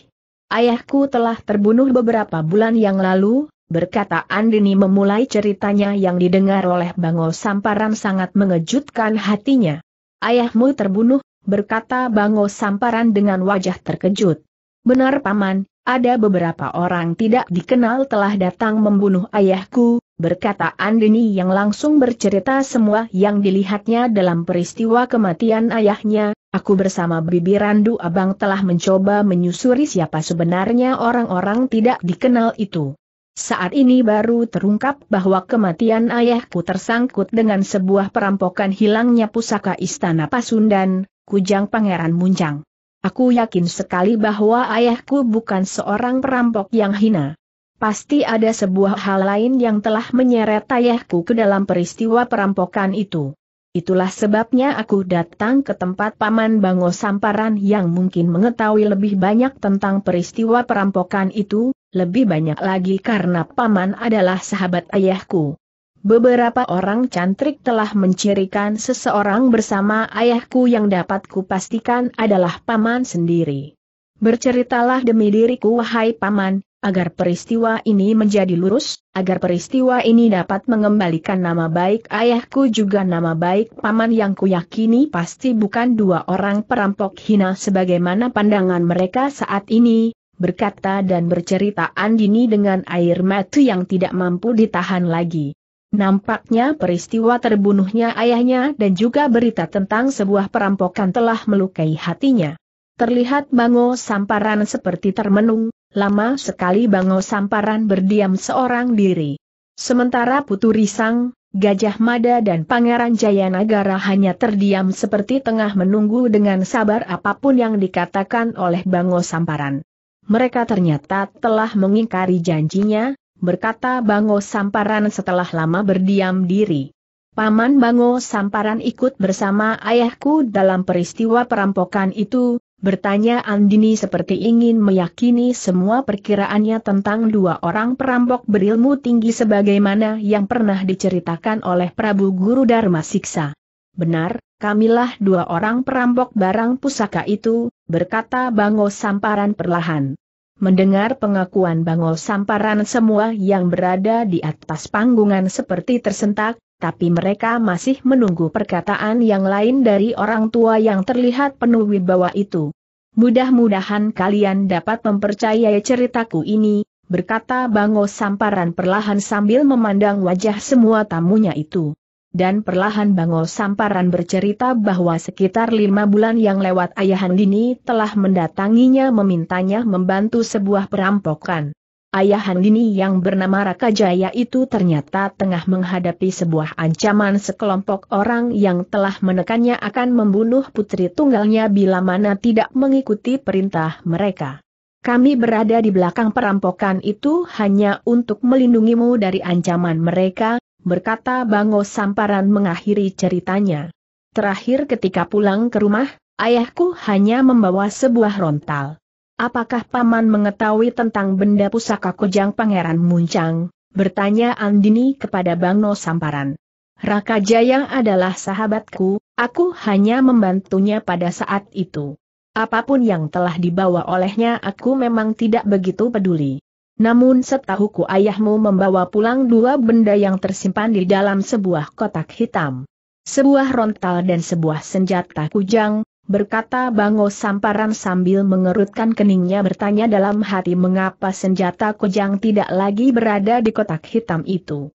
Ayahku telah terbunuh beberapa bulan yang lalu, berkata Andini memulai ceritanya yang didengar oleh Bango Samparan sangat mengejutkan hatinya. Ayahmu terbunuh, berkata Bango Samparan dengan wajah terkejut. Benar paman, ada beberapa orang tidak dikenal telah datang membunuh ayahku, berkata Andini yang langsung bercerita semua yang dilihatnya dalam peristiwa kematian ayahnya, aku bersama Bibi Randu Abang telah mencoba menyusuri siapa sebenarnya orang-orang tidak dikenal itu. Saat ini baru terungkap bahwa kematian ayahku tersangkut dengan sebuah perampokan hilangnya pusaka istana Pasundan, Kujang Pangeran Muncang. Aku yakin sekali bahwa ayahku bukan seorang perampok yang hina. Pasti ada sebuah hal lain yang telah menyeret ayahku ke dalam peristiwa perampokan itu. Itulah sebabnya aku datang ke tempat Paman Bango Samparan yang mungkin mengetahui lebih banyak tentang peristiwa perampokan itu, lebih banyak lagi karena Paman adalah sahabat ayahku. Beberapa orang cantrik telah mencirikan seseorang bersama ayahku yang dapat kupastikan adalah paman sendiri. Berceritalah demi diriku wahai paman, agar peristiwa ini menjadi lurus, agar peristiwa ini dapat mengembalikan nama baik ayahku juga nama baik paman yang kuyakini pasti bukan dua orang perampok hina sebagaimana pandangan mereka saat ini, berkata dan bercerita Andini dengan air mata yang tidak mampu ditahan lagi. Nampaknya peristiwa terbunuhnya ayahnya dan juga berita tentang sebuah perampokan telah melukai hatinya. Terlihat Bango Samparan seperti termenung, lama sekali Bango Samparan berdiam seorang diri. Sementara Putu Risang, Gajah Mada dan Pangeran Jayanagara hanya terdiam seperti tengah menunggu dengan sabar apapun yang dikatakan oleh Bango Samparan. Mereka ternyata telah mengingkari janjinya, berkata Bango Samparan setelah lama berdiam diri. Paman Bango Samparan ikut bersama ayahku dalam peristiwa perampokan itu, bertanya Andini seperti ingin meyakini semua perkiraannya tentang dua orang perampok berilmu tinggi sebagaimana yang pernah diceritakan oleh Prabu Guru Dharma Siksa. Benar, kamilah dua orang perampok barang pusaka itu, berkata Bango Samparan perlahan. Mendengar pengakuan Bangol Samparan semua yang berada di atas panggungan seperti tersentak, tapi mereka masih menunggu perkataan yang lain dari orang tua yang terlihat penuh wibawa itu. Mudah-mudahan kalian dapat mempercayai ceritaku ini, berkata Bangol Samparan perlahan sambil memandang wajah semua tamunya itu dan perlahan Bango Samparan bercerita bahwa sekitar lima bulan yang lewat ayahan Dini telah mendatanginya memintanya membantu sebuah perampokan. Ayahan Dini yang bernama Raka Jaya itu ternyata tengah menghadapi sebuah ancaman sekelompok orang yang telah menekannya akan membunuh putri tunggalnya bila mana tidak mengikuti perintah mereka. Kami berada di belakang perampokan itu hanya untuk melindungimu dari ancaman mereka, berkata Bango Samparan mengakhiri ceritanya. Terakhir ketika pulang ke rumah, ayahku hanya membawa sebuah rontal. Apakah paman mengetahui tentang benda pusaka kojang pangeran muncang? Bertanya Andini kepada Bango Samparan. Raka Jaya adalah sahabatku, aku hanya membantunya pada saat itu. Apapun yang telah dibawa olehnya aku memang tidak begitu peduli. Namun setahuku ayahmu membawa pulang dua benda yang tersimpan di dalam sebuah kotak hitam. Sebuah rontal dan sebuah senjata kujang, berkata Bango Samparan sambil mengerutkan keningnya bertanya dalam hati mengapa senjata kujang tidak lagi berada di kotak hitam itu.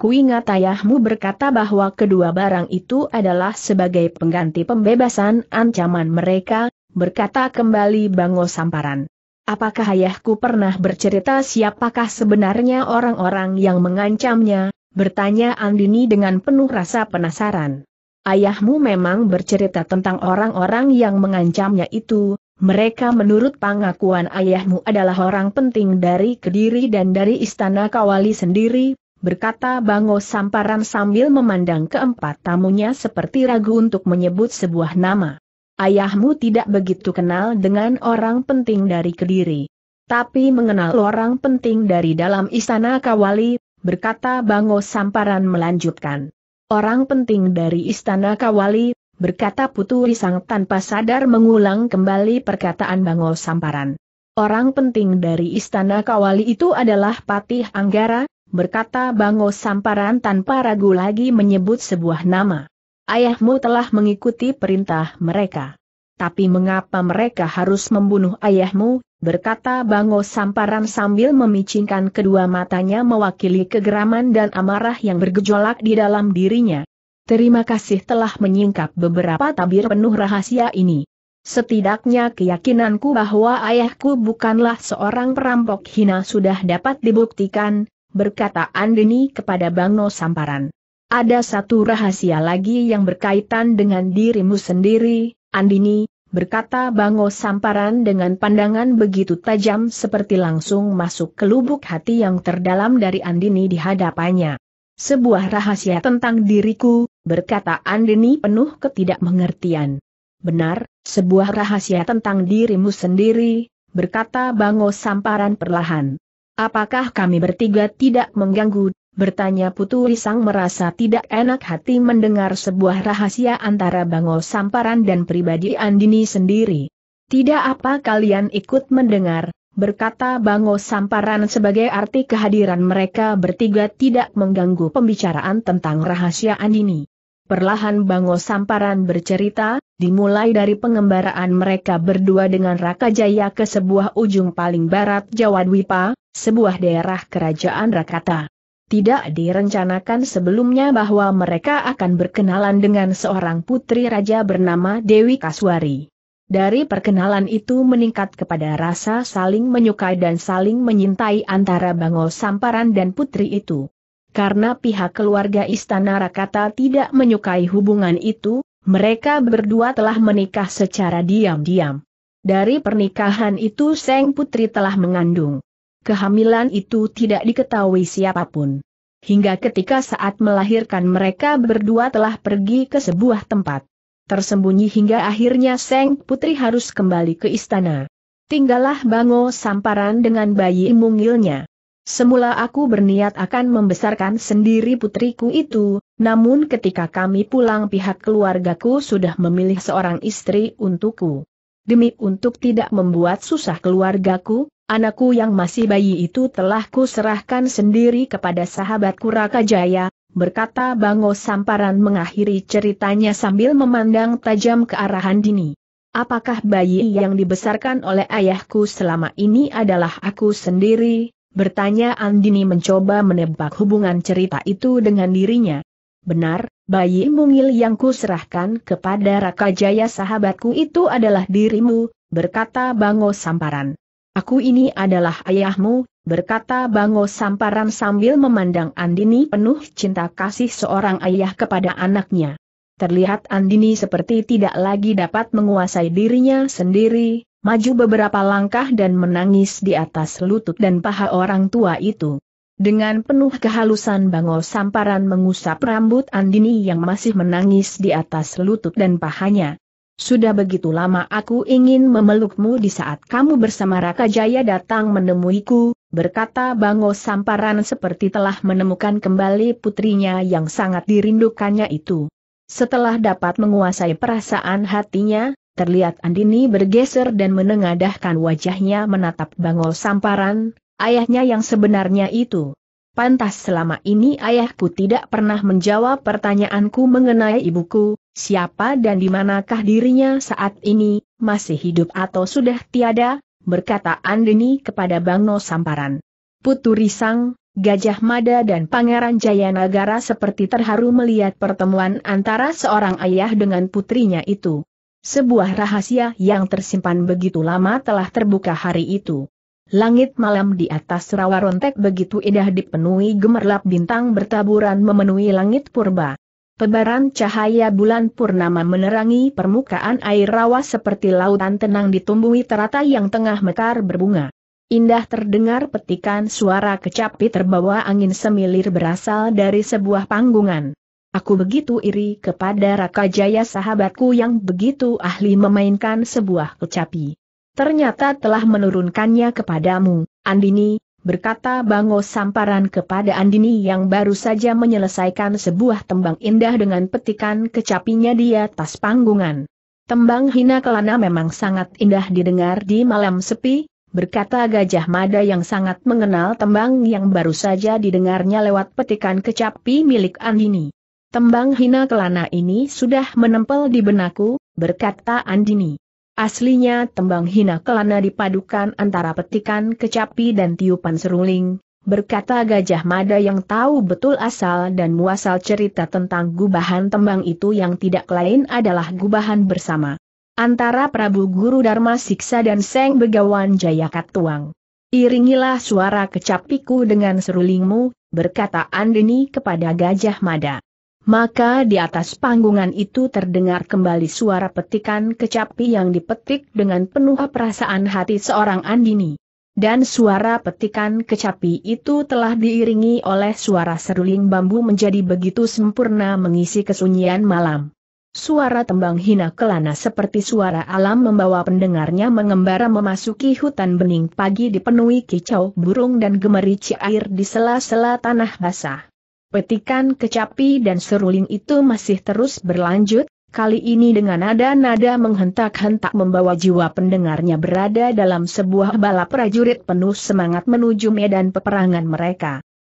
Kuingat ayahmu berkata bahwa kedua barang itu adalah sebagai pengganti pembebasan ancaman mereka, berkata kembali Bango Samparan. Apakah ayahku pernah bercerita siapakah sebenarnya orang-orang yang mengancamnya? Bertanya Andini dengan penuh rasa penasaran. Ayahmu memang bercerita tentang orang-orang yang mengancamnya itu, mereka menurut pengakuan ayahmu adalah orang penting dari Kediri dan dari Istana Kawali sendiri, berkata Bango Samparan sambil memandang keempat tamunya seperti ragu untuk menyebut sebuah nama ayahmu tidak begitu kenal dengan orang penting dari Kediri. Tapi mengenal orang penting dari dalam istana Kawali, berkata Bango Samparan melanjutkan. Orang penting dari istana Kawali, berkata Putu Risang tanpa sadar mengulang kembali perkataan Bango Samparan. Orang penting dari istana Kawali itu adalah Patih Anggara, berkata Bango Samparan tanpa ragu lagi menyebut sebuah nama ayahmu telah mengikuti perintah mereka. Tapi mengapa mereka harus membunuh ayahmu, berkata Bango Samparan sambil memicingkan kedua matanya mewakili kegeraman dan amarah yang bergejolak di dalam dirinya. Terima kasih telah menyingkap beberapa tabir penuh rahasia ini. Setidaknya keyakinanku bahwa ayahku bukanlah seorang perampok hina sudah dapat dibuktikan, berkata Andini kepada Bangno Samparan. Ada satu rahasia lagi yang berkaitan dengan dirimu sendiri, Andini, berkata Bango Samparan dengan pandangan begitu tajam seperti langsung masuk ke lubuk hati yang terdalam dari Andini di hadapannya. Sebuah rahasia tentang diriku, berkata Andini penuh ketidakmengertian. Benar, sebuah rahasia tentang dirimu sendiri, berkata Bango Samparan perlahan. Apakah kami bertiga tidak mengganggu bertanya Putu Risang merasa tidak enak hati mendengar sebuah rahasia antara Bango Samparan dan pribadi Andini sendiri. Tidak apa kalian ikut mendengar, berkata Bango Samparan sebagai arti kehadiran mereka bertiga tidak mengganggu pembicaraan tentang rahasia Andini. Perlahan Bango Samparan bercerita, dimulai dari pengembaraan mereka berdua dengan Raka Jaya ke sebuah ujung paling barat Jawa Dwipa, sebuah daerah kerajaan Rakata. Tidak direncanakan sebelumnya bahwa mereka akan berkenalan dengan seorang putri raja bernama Dewi Kaswari. Dari perkenalan itu meningkat kepada rasa saling menyukai dan saling menyintai antara Bangol Samparan dan putri itu. Karena pihak keluarga Istana Rakata tidak menyukai hubungan itu, mereka berdua telah menikah secara diam-diam. Dari pernikahan itu Seng Putri telah mengandung kehamilan itu tidak diketahui siapapun. Hingga ketika saat melahirkan mereka berdua telah pergi ke sebuah tempat. Tersembunyi hingga akhirnya Seng Putri harus kembali ke istana. Tinggallah Bango Samparan dengan bayi mungilnya. Semula aku berniat akan membesarkan sendiri putriku itu, namun ketika kami pulang pihak keluargaku sudah memilih seorang istri untukku. Demi untuk tidak membuat susah keluargaku, Anakku yang masih bayi itu telah kuserahkan sendiri kepada sahabatku Raka Jaya, berkata Bango Samparan mengakhiri ceritanya sambil memandang tajam ke arah Handini. Apakah bayi yang dibesarkan oleh ayahku selama ini adalah aku sendiri? Bertanya Andini mencoba menebak hubungan cerita itu dengan dirinya. Benar, bayi mungil yang kuserahkan kepada Raka Jaya sahabatku itu adalah dirimu, berkata Bango Samparan aku ini adalah ayahmu, berkata Bango Samparan sambil memandang Andini penuh cinta kasih seorang ayah kepada anaknya. Terlihat Andini seperti tidak lagi dapat menguasai dirinya sendiri, maju beberapa langkah dan menangis di atas lutut dan paha orang tua itu. Dengan penuh kehalusan Bango Samparan mengusap rambut Andini yang masih menangis di atas lutut dan pahanya. Sudah begitu lama aku ingin memelukmu di saat kamu bersama Raka Jaya datang menemuiku, berkata Bango Samparan seperti telah menemukan kembali putrinya yang sangat dirindukannya itu. Setelah dapat menguasai perasaan hatinya, terlihat Andini bergeser dan menengadahkan wajahnya menatap Bango Samparan, ayahnya yang sebenarnya itu. Pantas selama ini ayahku tidak pernah menjawab pertanyaanku mengenai ibuku, Siapa dan di manakah dirinya saat ini, masih hidup atau sudah tiada, berkata Andini kepada Bang No Samparan. Putu Risang, Gajah Mada dan Pangeran Jayanagara seperti terharu melihat pertemuan antara seorang ayah dengan putrinya itu. Sebuah rahasia yang tersimpan begitu lama telah terbuka hari itu. Langit malam di atas rawa rontek begitu indah dipenuhi gemerlap bintang bertaburan memenuhi langit purba. Pebaran cahaya bulan purnama menerangi permukaan air rawa seperti lautan tenang ditumbuhi teratai yang tengah mekar berbunga. Indah terdengar petikan suara kecapi terbawa angin semilir berasal dari sebuah panggungan. Aku begitu iri kepada Raka Jaya sahabatku yang begitu ahli memainkan sebuah kecapi. Ternyata telah menurunkannya kepadamu, Andini, berkata Bango Samparan kepada Andini yang baru saja menyelesaikan sebuah tembang indah dengan petikan kecapinya di atas panggungan. Tembang Hina Kelana memang sangat indah didengar di malam sepi, berkata Gajah Mada yang sangat mengenal tembang yang baru saja didengarnya lewat petikan kecapi milik Andini. Tembang Hina Kelana ini sudah menempel di benakku, berkata Andini. Aslinya tembang hina kelana dipadukan antara petikan kecapi dan tiupan seruling, berkata Gajah Mada yang tahu betul asal dan muasal cerita tentang gubahan tembang itu yang tidak lain adalah gubahan bersama. Antara Prabu Guru Dharma Siksa dan Seng Begawan Jayakat Tuang. Iringilah suara kecapiku dengan serulingmu, berkata Andini kepada Gajah Mada. Maka di atas panggungan itu terdengar kembali suara petikan kecapi yang dipetik dengan penuh perasaan hati seorang Andini. Dan suara petikan kecapi itu telah diiringi oleh suara seruling bambu menjadi begitu sempurna mengisi kesunyian malam. Suara tembang hina kelana seperti suara alam membawa pendengarnya mengembara memasuki hutan bening pagi dipenuhi kicau burung dan gemericik air di sela-sela tanah basah. Petikan kecapi dan seruling itu masih terus berlanjut, kali ini dengan nada-nada menghentak-hentak membawa jiwa pendengarnya berada dalam sebuah balap prajurit penuh semangat menuju medan peperangan mereka.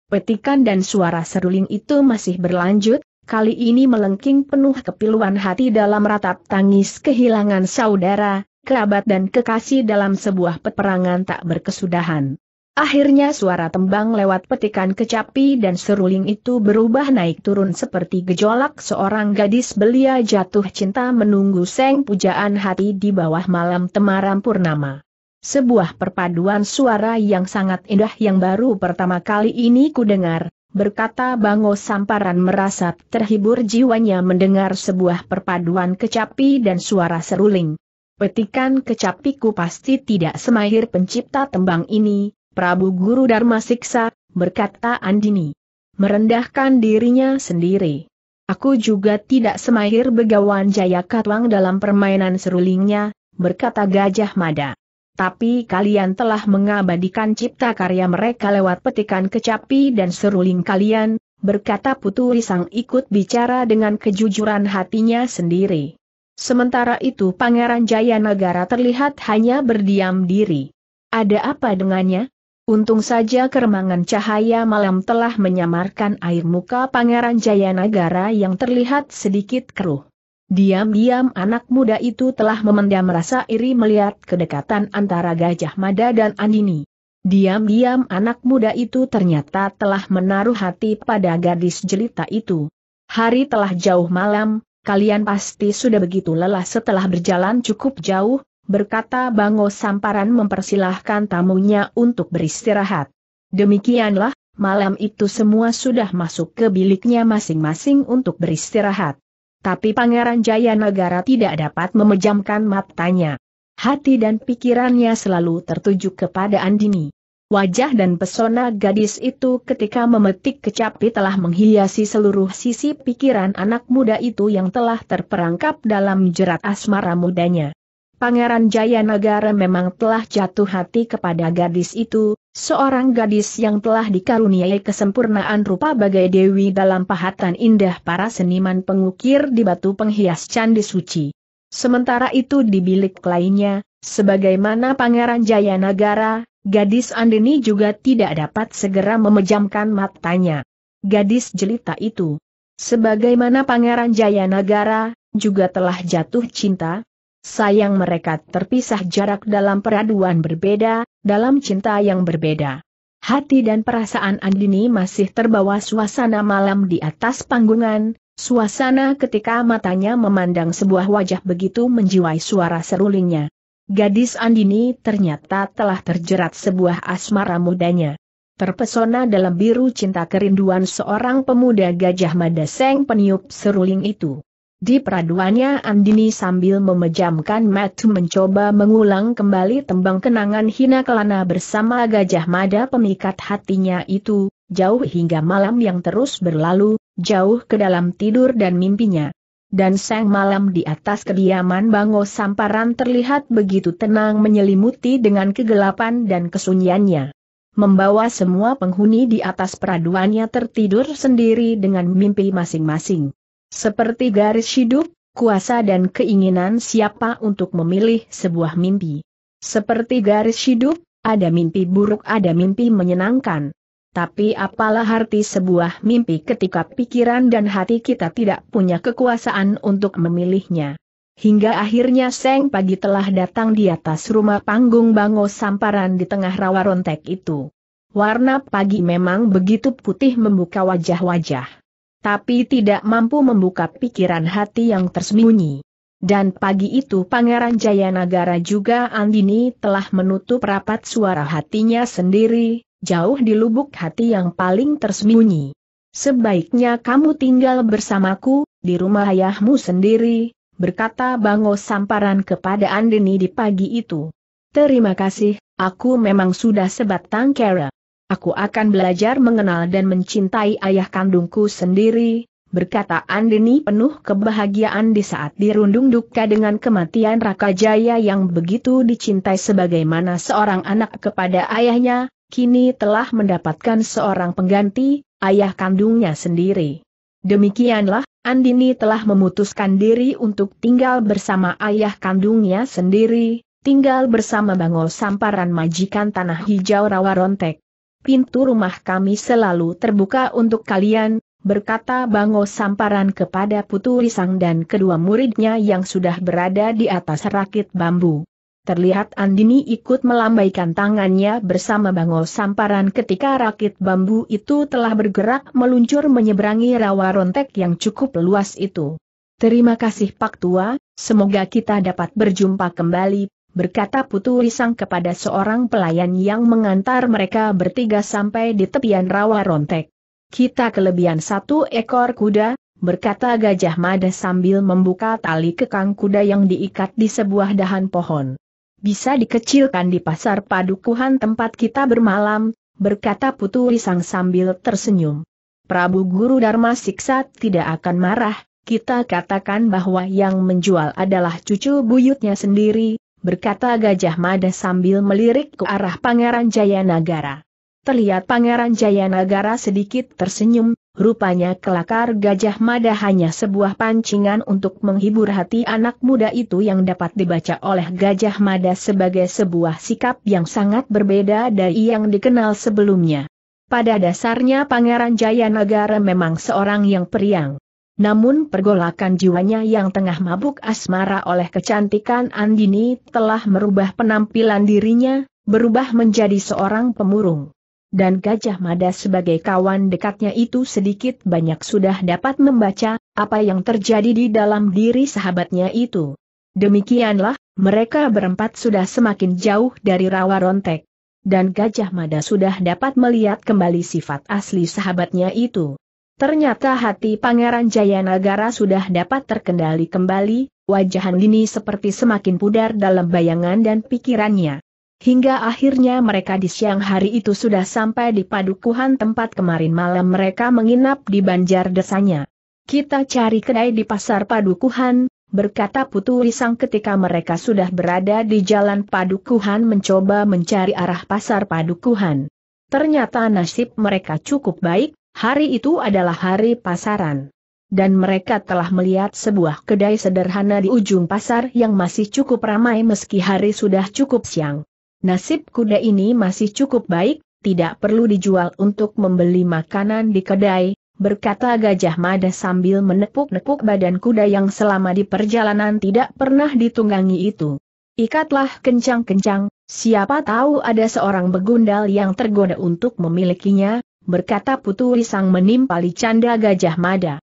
Petikan dan suara seruling itu masih berlanjut, kali ini melengking penuh kepiluan hati dalam ratap tangis kehilangan saudara, kerabat dan kekasih dalam sebuah peperangan tak berkesudahan. Akhirnya suara tembang lewat petikan kecapi dan seruling itu berubah naik turun seperti gejolak seorang gadis belia jatuh cinta menunggu seng pujaan hati di bawah malam temaram purnama. Sebuah perpaduan suara yang sangat indah yang baru pertama kali ini kudengar, berkata Bango Samparan merasa terhibur jiwanya mendengar sebuah perpaduan kecapi dan suara seruling. Petikan kecapiku pasti tidak semahir pencipta tembang ini, Prabu Guru Dharma Siksa, berkata Andini. Merendahkan dirinya sendiri. Aku juga tidak semahir begawan Jaya Katwang dalam permainan serulingnya, berkata Gajah Mada. Tapi kalian telah mengabadikan cipta karya mereka lewat petikan kecapi dan seruling kalian, berkata Putu Risang ikut bicara dengan kejujuran hatinya sendiri. Sementara itu Pangeran Jaya Negara terlihat hanya berdiam diri. Ada apa dengannya? Untung saja keremangan cahaya malam telah menyamarkan air muka Pangeran Jayanagara yang terlihat sedikit keruh. Diam-diam anak muda itu telah memendam rasa iri melihat kedekatan antara Gajah Mada dan Andini. Diam-diam anak muda itu ternyata telah menaruh hati pada gadis jelita itu. Hari telah jauh malam, kalian pasti sudah begitu lelah setelah berjalan cukup jauh, berkata Bango Samparan mempersilahkan tamunya untuk beristirahat. Demikianlah, malam itu semua sudah masuk ke biliknya masing-masing untuk beristirahat. Tapi Pangeran Jaya Negara tidak dapat memejamkan matanya. Hati dan pikirannya selalu tertuju kepada Andini. Wajah dan pesona gadis itu ketika memetik kecapi telah menghiasi seluruh sisi pikiran anak muda itu yang telah terperangkap dalam jerat asmara mudanya. Pangeran Jayanagara memang telah jatuh hati kepada gadis itu, seorang gadis yang telah dikaruniai kesempurnaan rupa bagai dewi dalam pahatan indah para seniman pengukir di batu penghias candi suci. Sementara itu di bilik lainnya, sebagaimana Pangeran Jayanagara, gadis Andini juga tidak dapat segera memejamkan matanya. Gadis jelita itu, sebagaimana Pangeran Jayanagara, juga telah jatuh cinta, Sayang mereka terpisah jarak dalam peraduan berbeda, dalam cinta yang berbeda. Hati dan perasaan Andini masih terbawa suasana malam di atas panggungan, suasana ketika matanya memandang sebuah wajah begitu menjiwai suara serulingnya. Gadis Andini ternyata telah terjerat sebuah asmara mudanya. Terpesona dalam biru cinta kerinduan seorang pemuda gajah mada seng peniup seruling itu. Di peraduannya Andini sambil memejamkan mata mencoba mengulang kembali tembang kenangan hina kelana bersama Gajah Mada pemikat hatinya itu, jauh hingga malam yang terus berlalu, jauh ke dalam tidur dan mimpinya. Dan sang malam di atas kediaman Bango Samparan terlihat begitu tenang menyelimuti dengan kegelapan dan kesunyiannya membawa semua penghuni di atas peraduannya tertidur sendiri dengan mimpi masing-masing. Seperti garis hidup, kuasa dan keinginan siapa untuk memilih sebuah mimpi. Seperti garis hidup, ada mimpi buruk ada mimpi menyenangkan. Tapi apalah arti sebuah mimpi ketika pikiran dan hati kita tidak punya kekuasaan untuk memilihnya. Hingga akhirnya Seng pagi telah datang di atas rumah panggung Bango Samparan di tengah rawa rontek itu. Warna pagi memang begitu putih membuka wajah-wajah tapi tidak mampu membuka pikiran hati yang tersembunyi. Dan pagi itu Pangeran Jayanagara juga Andini telah menutup rapat suara hatinya sendiri, jauh di lubuk hati yang paling tersembunyi. Sebaiknya kamu tinggal bersamaku, di rumah ayahmu sendiri, berkata Bango Samparan kepada Andini di pagi itu. Terima kasih, aku memang sudah sebatang kera aku akan belajar mengenal dan mencintai ayah kandungku sendiri, berkata Andini penuh kebahagiaan di saat dirundung duka dengan kematian Raka Jaya yang begitu dicintai sebagaimana seorang anak kepada ayahnya, kini telah mendapatkan seorang pengganti, ayah kandungnya sendiri. Demikianlah, Andini telah memutuskan diri untuk tinggal bersama ayah kandungnya sendiri, tinggal bersama Bangol Samparan Majikan Tanah Hijau Rawarontek pintu rumah kami selalu terbuka untuk kalian, berkata Bango Samparan kepada Putu Risang dan kedua muridnya yang sudah berada di atas rakit bambu. Terlihat Andini ikut melambaikan tangannya bersama Bango Samparan ketika rakit bambu itu telah bergerak meluncur menyeberangi rawa rontek yang cukup luas itu. Terima kasih Pak Tua, semoga kita dapat berjumpa kembali, berkata Putu Risang kepada seorang pelayan yang mengantar mereka bertiga sampai di tepian rawa rontek. Kita kelebihan satu ekor kuda, berkata Gajah Mada sambil membuka tali kekang kuda yang diikat di sebuah dahan pohon. Bisa dikecilkan di pasar padukuhan tempat kita bermalam, berkata Putu Risang sambil tersenyum. Prabu Guru Dharma Siksa tidak akan marah, kita katakan bahwa yang menjual adalah cucu buyutnya sendiri, berkata Gajah Mada sambil melirik ke arah Pangeran Jayanagara. Terlihat Pangeran Jayanagara sedikit tersenyum, rupanya kelakar Gajah Mada hanya sebuah pancingan untuk menghibur hati anak muda itu yang dapat dibaca oleh Gajah Mada sebagai sebuah sikap yang sangat berbeda dari yang dikenal sebelumnya. Pada dasarnya Pangeran Jayanagara memang seorang yang periang. Namun pergolakan jiwanya yang tengah mabuk asmara oleh kecantikan Andini telah merubah penampilan dirinya, berubah menjadi seorang pemurung. Dan Gajah Mada sebagai kawan dekatnya itu sedikit banyak sudah dapat membaca apa yang terjadi di dalam diri sahabatnya itu. Demikianlah, mereka berempat sudah semakin jauh dari rawa rontek dan Gajah Mada sudah dapat melihat kembali sifat asli sahabatnya itu. Ternyata hati Pangeran Jayanagara sudah dapat terkendali kembali, wajah Handini seperti semakin pudar dalam bayangan dan pikirannya. Hingga akhirnya mereka di siang hari itu sudah sampai di padukuhan tempat kemarin malam mereka menginap di banjar desanya. Kita cari kedai di pasar padukuhan, berkata Putu Risang ketika mereka sudah berada di jalan padukuhan mencoba mencari arah pasar padukuhan. Ternyata nasib mereka cukup baik, Hari itu adalah hari pasaran. Dan mereka telah melihat sebuah kedai sederhana di ujung pasar yang masih cukup ramai meski hari sudah cukup siang. Nasib kuda ini masih cukup baik, tidak perlu dijual untuk membeli makanan di kedai, berkata Gajah Mada sambil menepuk-nepuk badan kuda yang selama di perjalanan tidak pernah ditunggangi itu. Ikatlah kencang-kencang, siapa tahu ada seorang begundal yang tergoda untuk memilikinya, berkata Putu Risang menimpali canda Gajah Mada.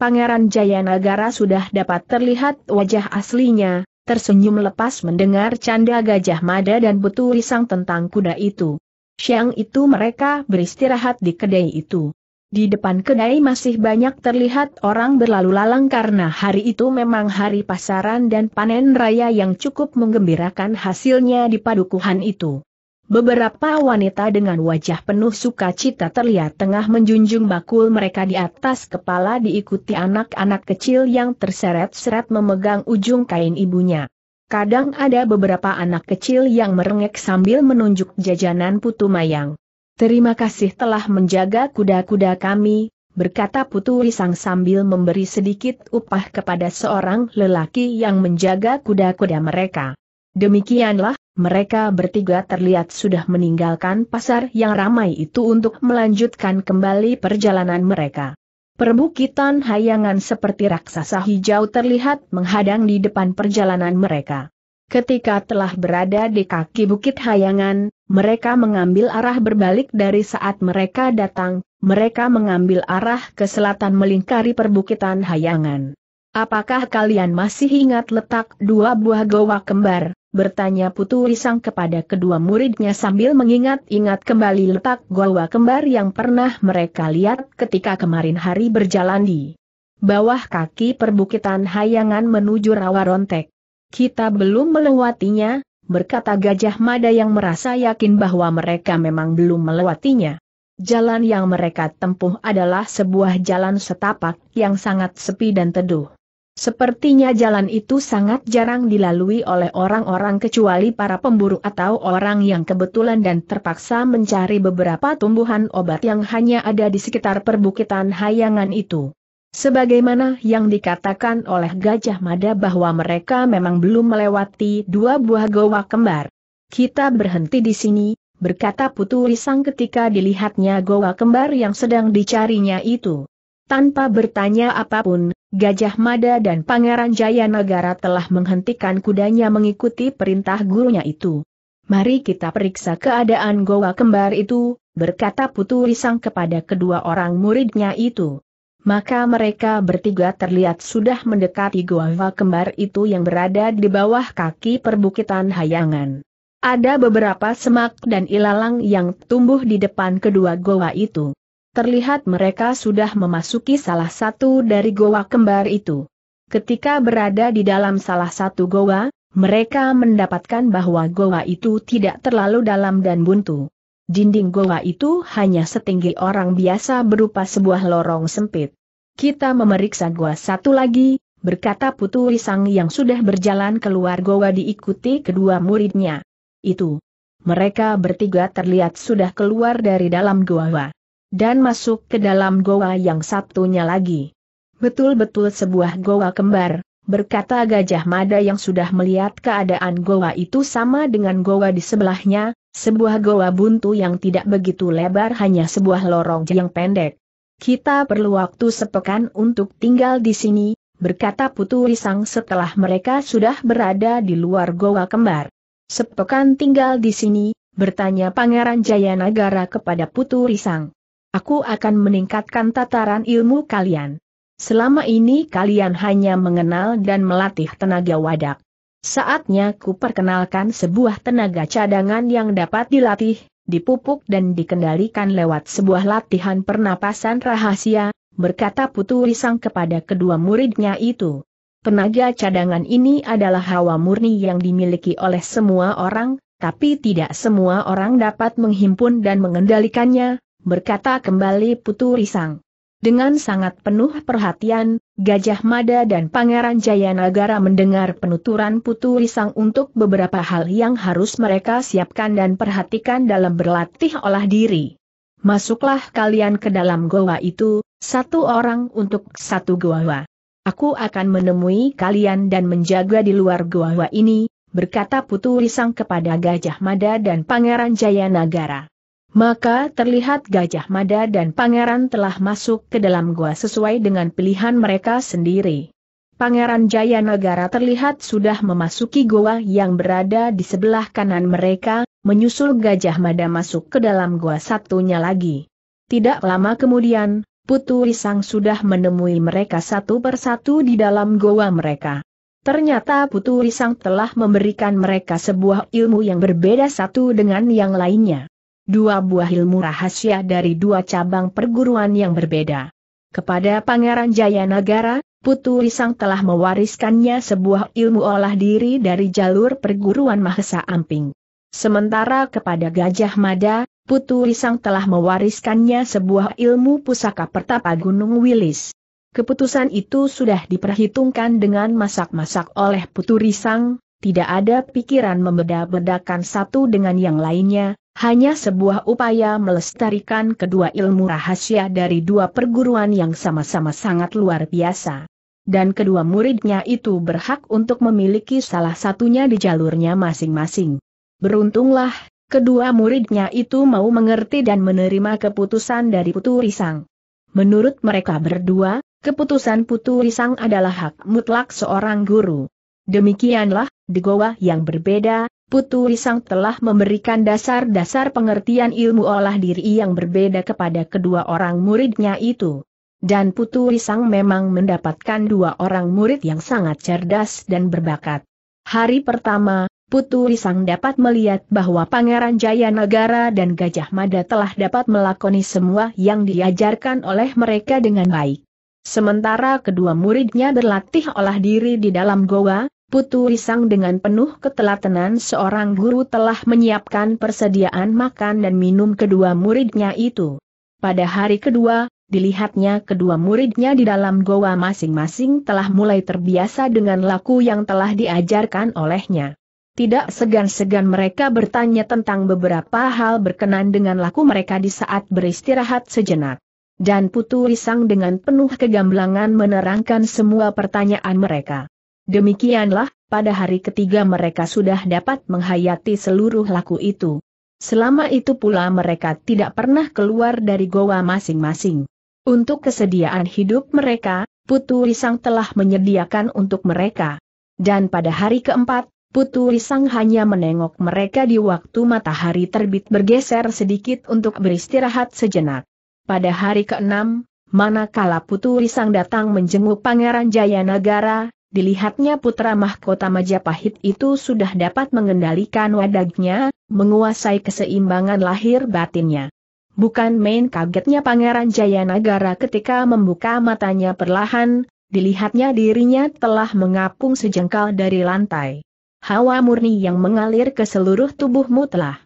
Pangeran Jayanagara sudah dapat terlihat wajah aslinya, tersenyum lepas mendengar canda Gajah Mada dan Putu Risang tentang kuda itu. Siang itu mereka beristirahat di kedai itu. Di depan kedai masih banyak terlihat orang berlalu lalang karena hari itu memang hari pasaran dan panen raya yang cukup menggembirakan hasilnya di padukuhan itu. Beberapa wanita dengan wajah penuh sukacita terlihat tengah menjunjung bakul mereka di atas kepala diikuti anak-anak kecil yang terseret-seret memegang ujung kain ibunya. Kadang ada beberapa anak kecil yang merengek sambil menunjuk jajanan putu mayang. Terima kasih telah menjaga kuda-kuda kami, berkata Putu Risang sambil memberi sedikit upah kepada seorang lelaki yang menjaga kuda-kuda mereka. Demikianlah mereka bertiga terlihat sudah meninggalkan pasar yang ramai itu untuk melanjutkan kembali perjalanan mereka. Perbukitan hayangan seperti raksasa hijau terlihat menghadang di depan perjalanan mereka. Ketika telah berada di kaki bukit hayangan, mereka mengambil arah berbalik dari saat mereka datang, mereka mengambil arah ke selatan melingkari perbukitan hayangan. Apakah kalian masih ingat letak dua buah goa kembar? bertanya Putu Risang kepada kedua muridnya sambil mengingat-ingat kembali letak goa kembar yang pernah mereka lihat ketika kemarin hari berjalan di bawah kaki perbukitan Hayangan menuju Rawa Rontek. Kita belum melewatinya, berkata Gajah Mada yang merasa yakin bahwa mereka memang belum melewatinya. Jalan yang mereka tempuh adalah sebuah jalan setapak yang sangat sepi dan teduh. Sepertinya jalan itu sangat jarang dilalui oleh orang-orang kecuali para pemburu atau orang yang kebetulan dan terpaksa mencari beberapa tumbuhan obat yang hanya ada di sekitar perbukitan Hayangan itu. Sebagaimana yang dikatakan oleh Gajah Mada bahwa mereka memang belum melewati dua buah goa kembar. Kita berhenti di sini, berkata Putu Risang ketika dilihatnya goa kembar yang sedang dicarinya itu. Tanpa bertanya apapun, Gajah Mada dan Pangeran Jaya Negara telah menghentikan kudanya mengikuti perintah gurunya itu. Mari kita periksa keadaan goa kembar itu, berkata Putu Risang kepada kedua orang muridnya itu. Maka mereka bertiga terlihat sudah mendekati goa kembar itu yang berada di bawah kaki perbukitan Hayangan. Ada beberapa semak dan ilalang yang tumbuh di depan kedua goa itu terlihat mereka sudah memasuki salah satu dari goa kembar itu. Ketika berada di dalam salah satu goa, mereka mendapatkan bahwa goa itu tidak terlalu dalam dan buntu. Dinding goa itu hanya setinggi orang biasa berupa sebuah lorong sempit. Kita memeriksa goa satu lagi, berkata Putu Risang yang sudah berjalan keluar goa diikuti kedua muridnya. Itu. Mereka bertiga terlihat sudah keluar dari dalam goa dan masuk ke dalam goa yang satunya lagi. Betul-betul sebuah goa kembar, berkata Gajah Mada yang sudah melihat keadaan goa itu sama dengan goa di sebelahnya, sebuah goa buntu yang tidak begitu lebar hanya sebuah lorong yang pendek. Kita perlu waktu sepekan untuk tinggal di sini, berkata Putu Risang setelah mereka sudah berada di luar goa kembar. Sepekan tinggal di sini, bertanya Pangeran Jayanagara kepada Putu Risang. Aku akan meningkatkan tataran ilmu kalian. Selama ini kalian hanya mengenal dan melatih tenaga wadak. Saatnya ku perkenalkan sebuah tenaga cadangan yang dapat dilatih, dipupuk dan dikendalikan lewat sebuah latihan pernapasan rahasia, berkata Putu Risang kepada kedua muridnya itu. Tenaga cadangan ini adalah hawa murni yang dimiliki oleh semua orang, tapi tidak semua orang dapat menghimpun dan mengendalikannya, berkata kembali Putu Risang. Dengan sangat penuh perhatian, Gajah Mada dan Pangeran Jayanagara mendengar penuturan Putu Risang untuk beberapa hal yang harus mereka siapkan dan perhatikan dalam berlatih olah diri. Masuklah kalian ke dalam goa itu, satu orang untuk satu goa. Aku akan menemui kalian dan menjaga di luar goa ini, berkata Putu Risang kepada Gajah Mada dan Pangeran Jayanagara. Maka terlihat Gajah Mada dan Pangeran telah masuk ke dalam gua sesuai dengan pilihan mereka sendiri. Pangeran Jaya Negara terlihat sudah memasuki gua yang berada di sebelah kanan mereka, menyusul Gajah Mada masuk ke dalam gua satunya lagi. Tidak lama kemudian, Putu Risang sudah menemui mereka satu persatu di dalam gua mereka. Ternyata Putu Risang telah memberikan mereka sebuah ilmu yang berbeda satu dengan yang lainnya dua buah ilmu rahasia dari dua cabang perguruan yang berbeda. Kepada Pangeran Jayanagara, Putu Risang telah mewariskannya sebuah ilmu olah diri dari jalur perguruan Mahesa Amping. Sementara kepada Gajah Mada, Putu Risang telah mewariskannya sebuah ilmu pusaka pertapa Gunung Wilis. Keputusan itu sudah diperhitungkan dengan masak-masak oleh Putu Risang, tidak ada pikiran membeda-bedakan satu dengan yang lainnya, hanya sebuah upaya melestarikan kedua ilmu rahasia dari dua perguruan yang sama-sama sangat luar biasa. Dan kedua muridnya itu berhak untuk memiliki salah satunya di jalurnya masing-masing. Beruntunglah, kedua muridnya itu mau mengerti dan menerima keputusan dari Putu Risang. Menurut mereka berdua, keputusan Putu Risang adalah hak mutlak seorang guru. Demikianlah, di goa yang berbeda, Putu Risang telah memberikan dasar-dasar pengertian ilmu olah diri yang berbeda kepada kedua orang muridnya itu. Dan Putu Risang memang mendapatkan dua orang murid yang sangat cerdas dan berbakat. Hari pertama, Putu Risang dapat melihat bahwa Pangeran Jaya Negara dan Gajah Mada telah dapat melakoni semua yang diajarkan oleh mereka dengan baik. Sementara kedua muridnya berlatih olah diri di dalam goa, Putu Risang dengan penuh ketelatenan seorang guru telah menyiapkan persediaan makan dan minum kedua muridnya itu. Pada hari kedua, dilihatnya kedua muridnya di dalam goa masing-masing telah mulai terbiasa dengan laku yang telah diajarkan olehnya. Tidak segan-segan mereka bertanya tentang beberapa hal berkenan dengan laku mereka di saat beristirahat sejenak. Dan Putu Risang dengan penuh kegamblangan menerangkan semua pertanyaan mereka. Demikianlah, pada hari ketiga mereka sudah dapat menghayati seluruh laku itu. Selama itu pula mereka tidak pernah keluar dari goa masing-masing. Untuk kesediaan hidup mereka, Putu Risang telah menyediakan untuk mereka. Dan pada hari keempat, Putu Risang hanya menengok mereka di waktu matahari terbit bergeser sedikit untuk beristirahat sejenak. Pada hari keenam, manakala Putu Risang datang menjenguk Pangeran Jayanagara, Dilihatnya putra mahkota Majapahit itu sudah dapat mengendalikan wadagnya, menguasai keseimbangan lahir batinnya. Bukan main kagetnya Pangeran Jayanagara ketika membuka matanya perlahan, dilihatnya dirinya telah mengapung sejengkal dari lantai. Hawa murni yang mengalir ke seluruh tubuhmu telah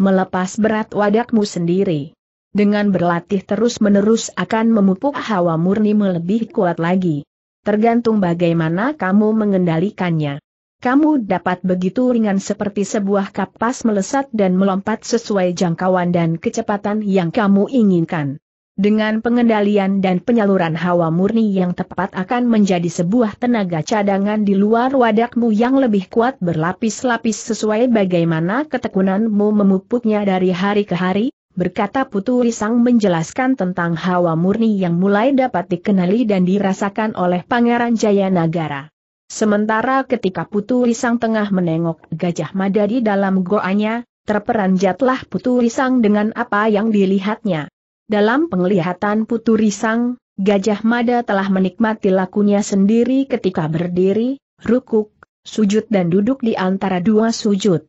melepas berat wadakmu sendiri. Dengan berlatih terus-menerus akan memupuk hawa murni melebih kuat lagi tergantung bagaimana kamu mengendalikannya. Kamu dapat begitu ringan seperti sebuah kapas melesat dan melompat sesuai jangkauan dan kecepatan yang kamu inginkan. Dengan pengendalian dan penyaluran hawa murni yang tepat akan menjadi sebuah tenaga cadangan di luar wadakmu yang lebih kuat berlapis-lapis sesuai bagaimana ketekunanmu memupuknya dari hari ke hari, berkata Putu Risang menjelaskan tentang hawa murni yang mulai dapat dikenali dan dirasakan oleh Pangeran Jayanagara. Sementara ketika Putu Risang tengah menengok Gajah Mada di dalam goanya, terperanjatlah Putu Risang dengan apa yang dilihatnya. Dalam penglihatan Putu Risang, Gajah Mada telah menikmati lakunya sendiri ketika berdiri, rukuk, sujud dan duduk di antara dua sujud.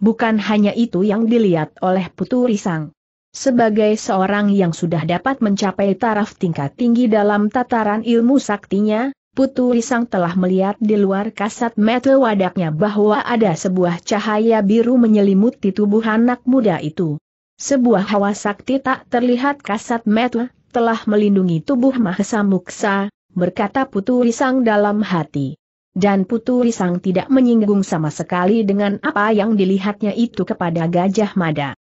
Bukan hanya itu yang dilihat oleh Putu Risang. Sebagai seorang yang sudah dapat mencapai taraf tingkat tinggi dalam tataran ilmu saktinya, Putu Risang telah melihat di luar kasat mata wadaknya bahwa ada sebuah cahaya biru menyelimuti tubuh anak muda itu. Sebuah hawa sakti tak terlihat kasat mata, telah melindungi tubuh Mahesa Muksa, berkata Putu Risang dalam hati. Dan Putu Risang tidak menyinggung sama sekali dengan apa yang dilihatnya itu kepada Gajah Mada.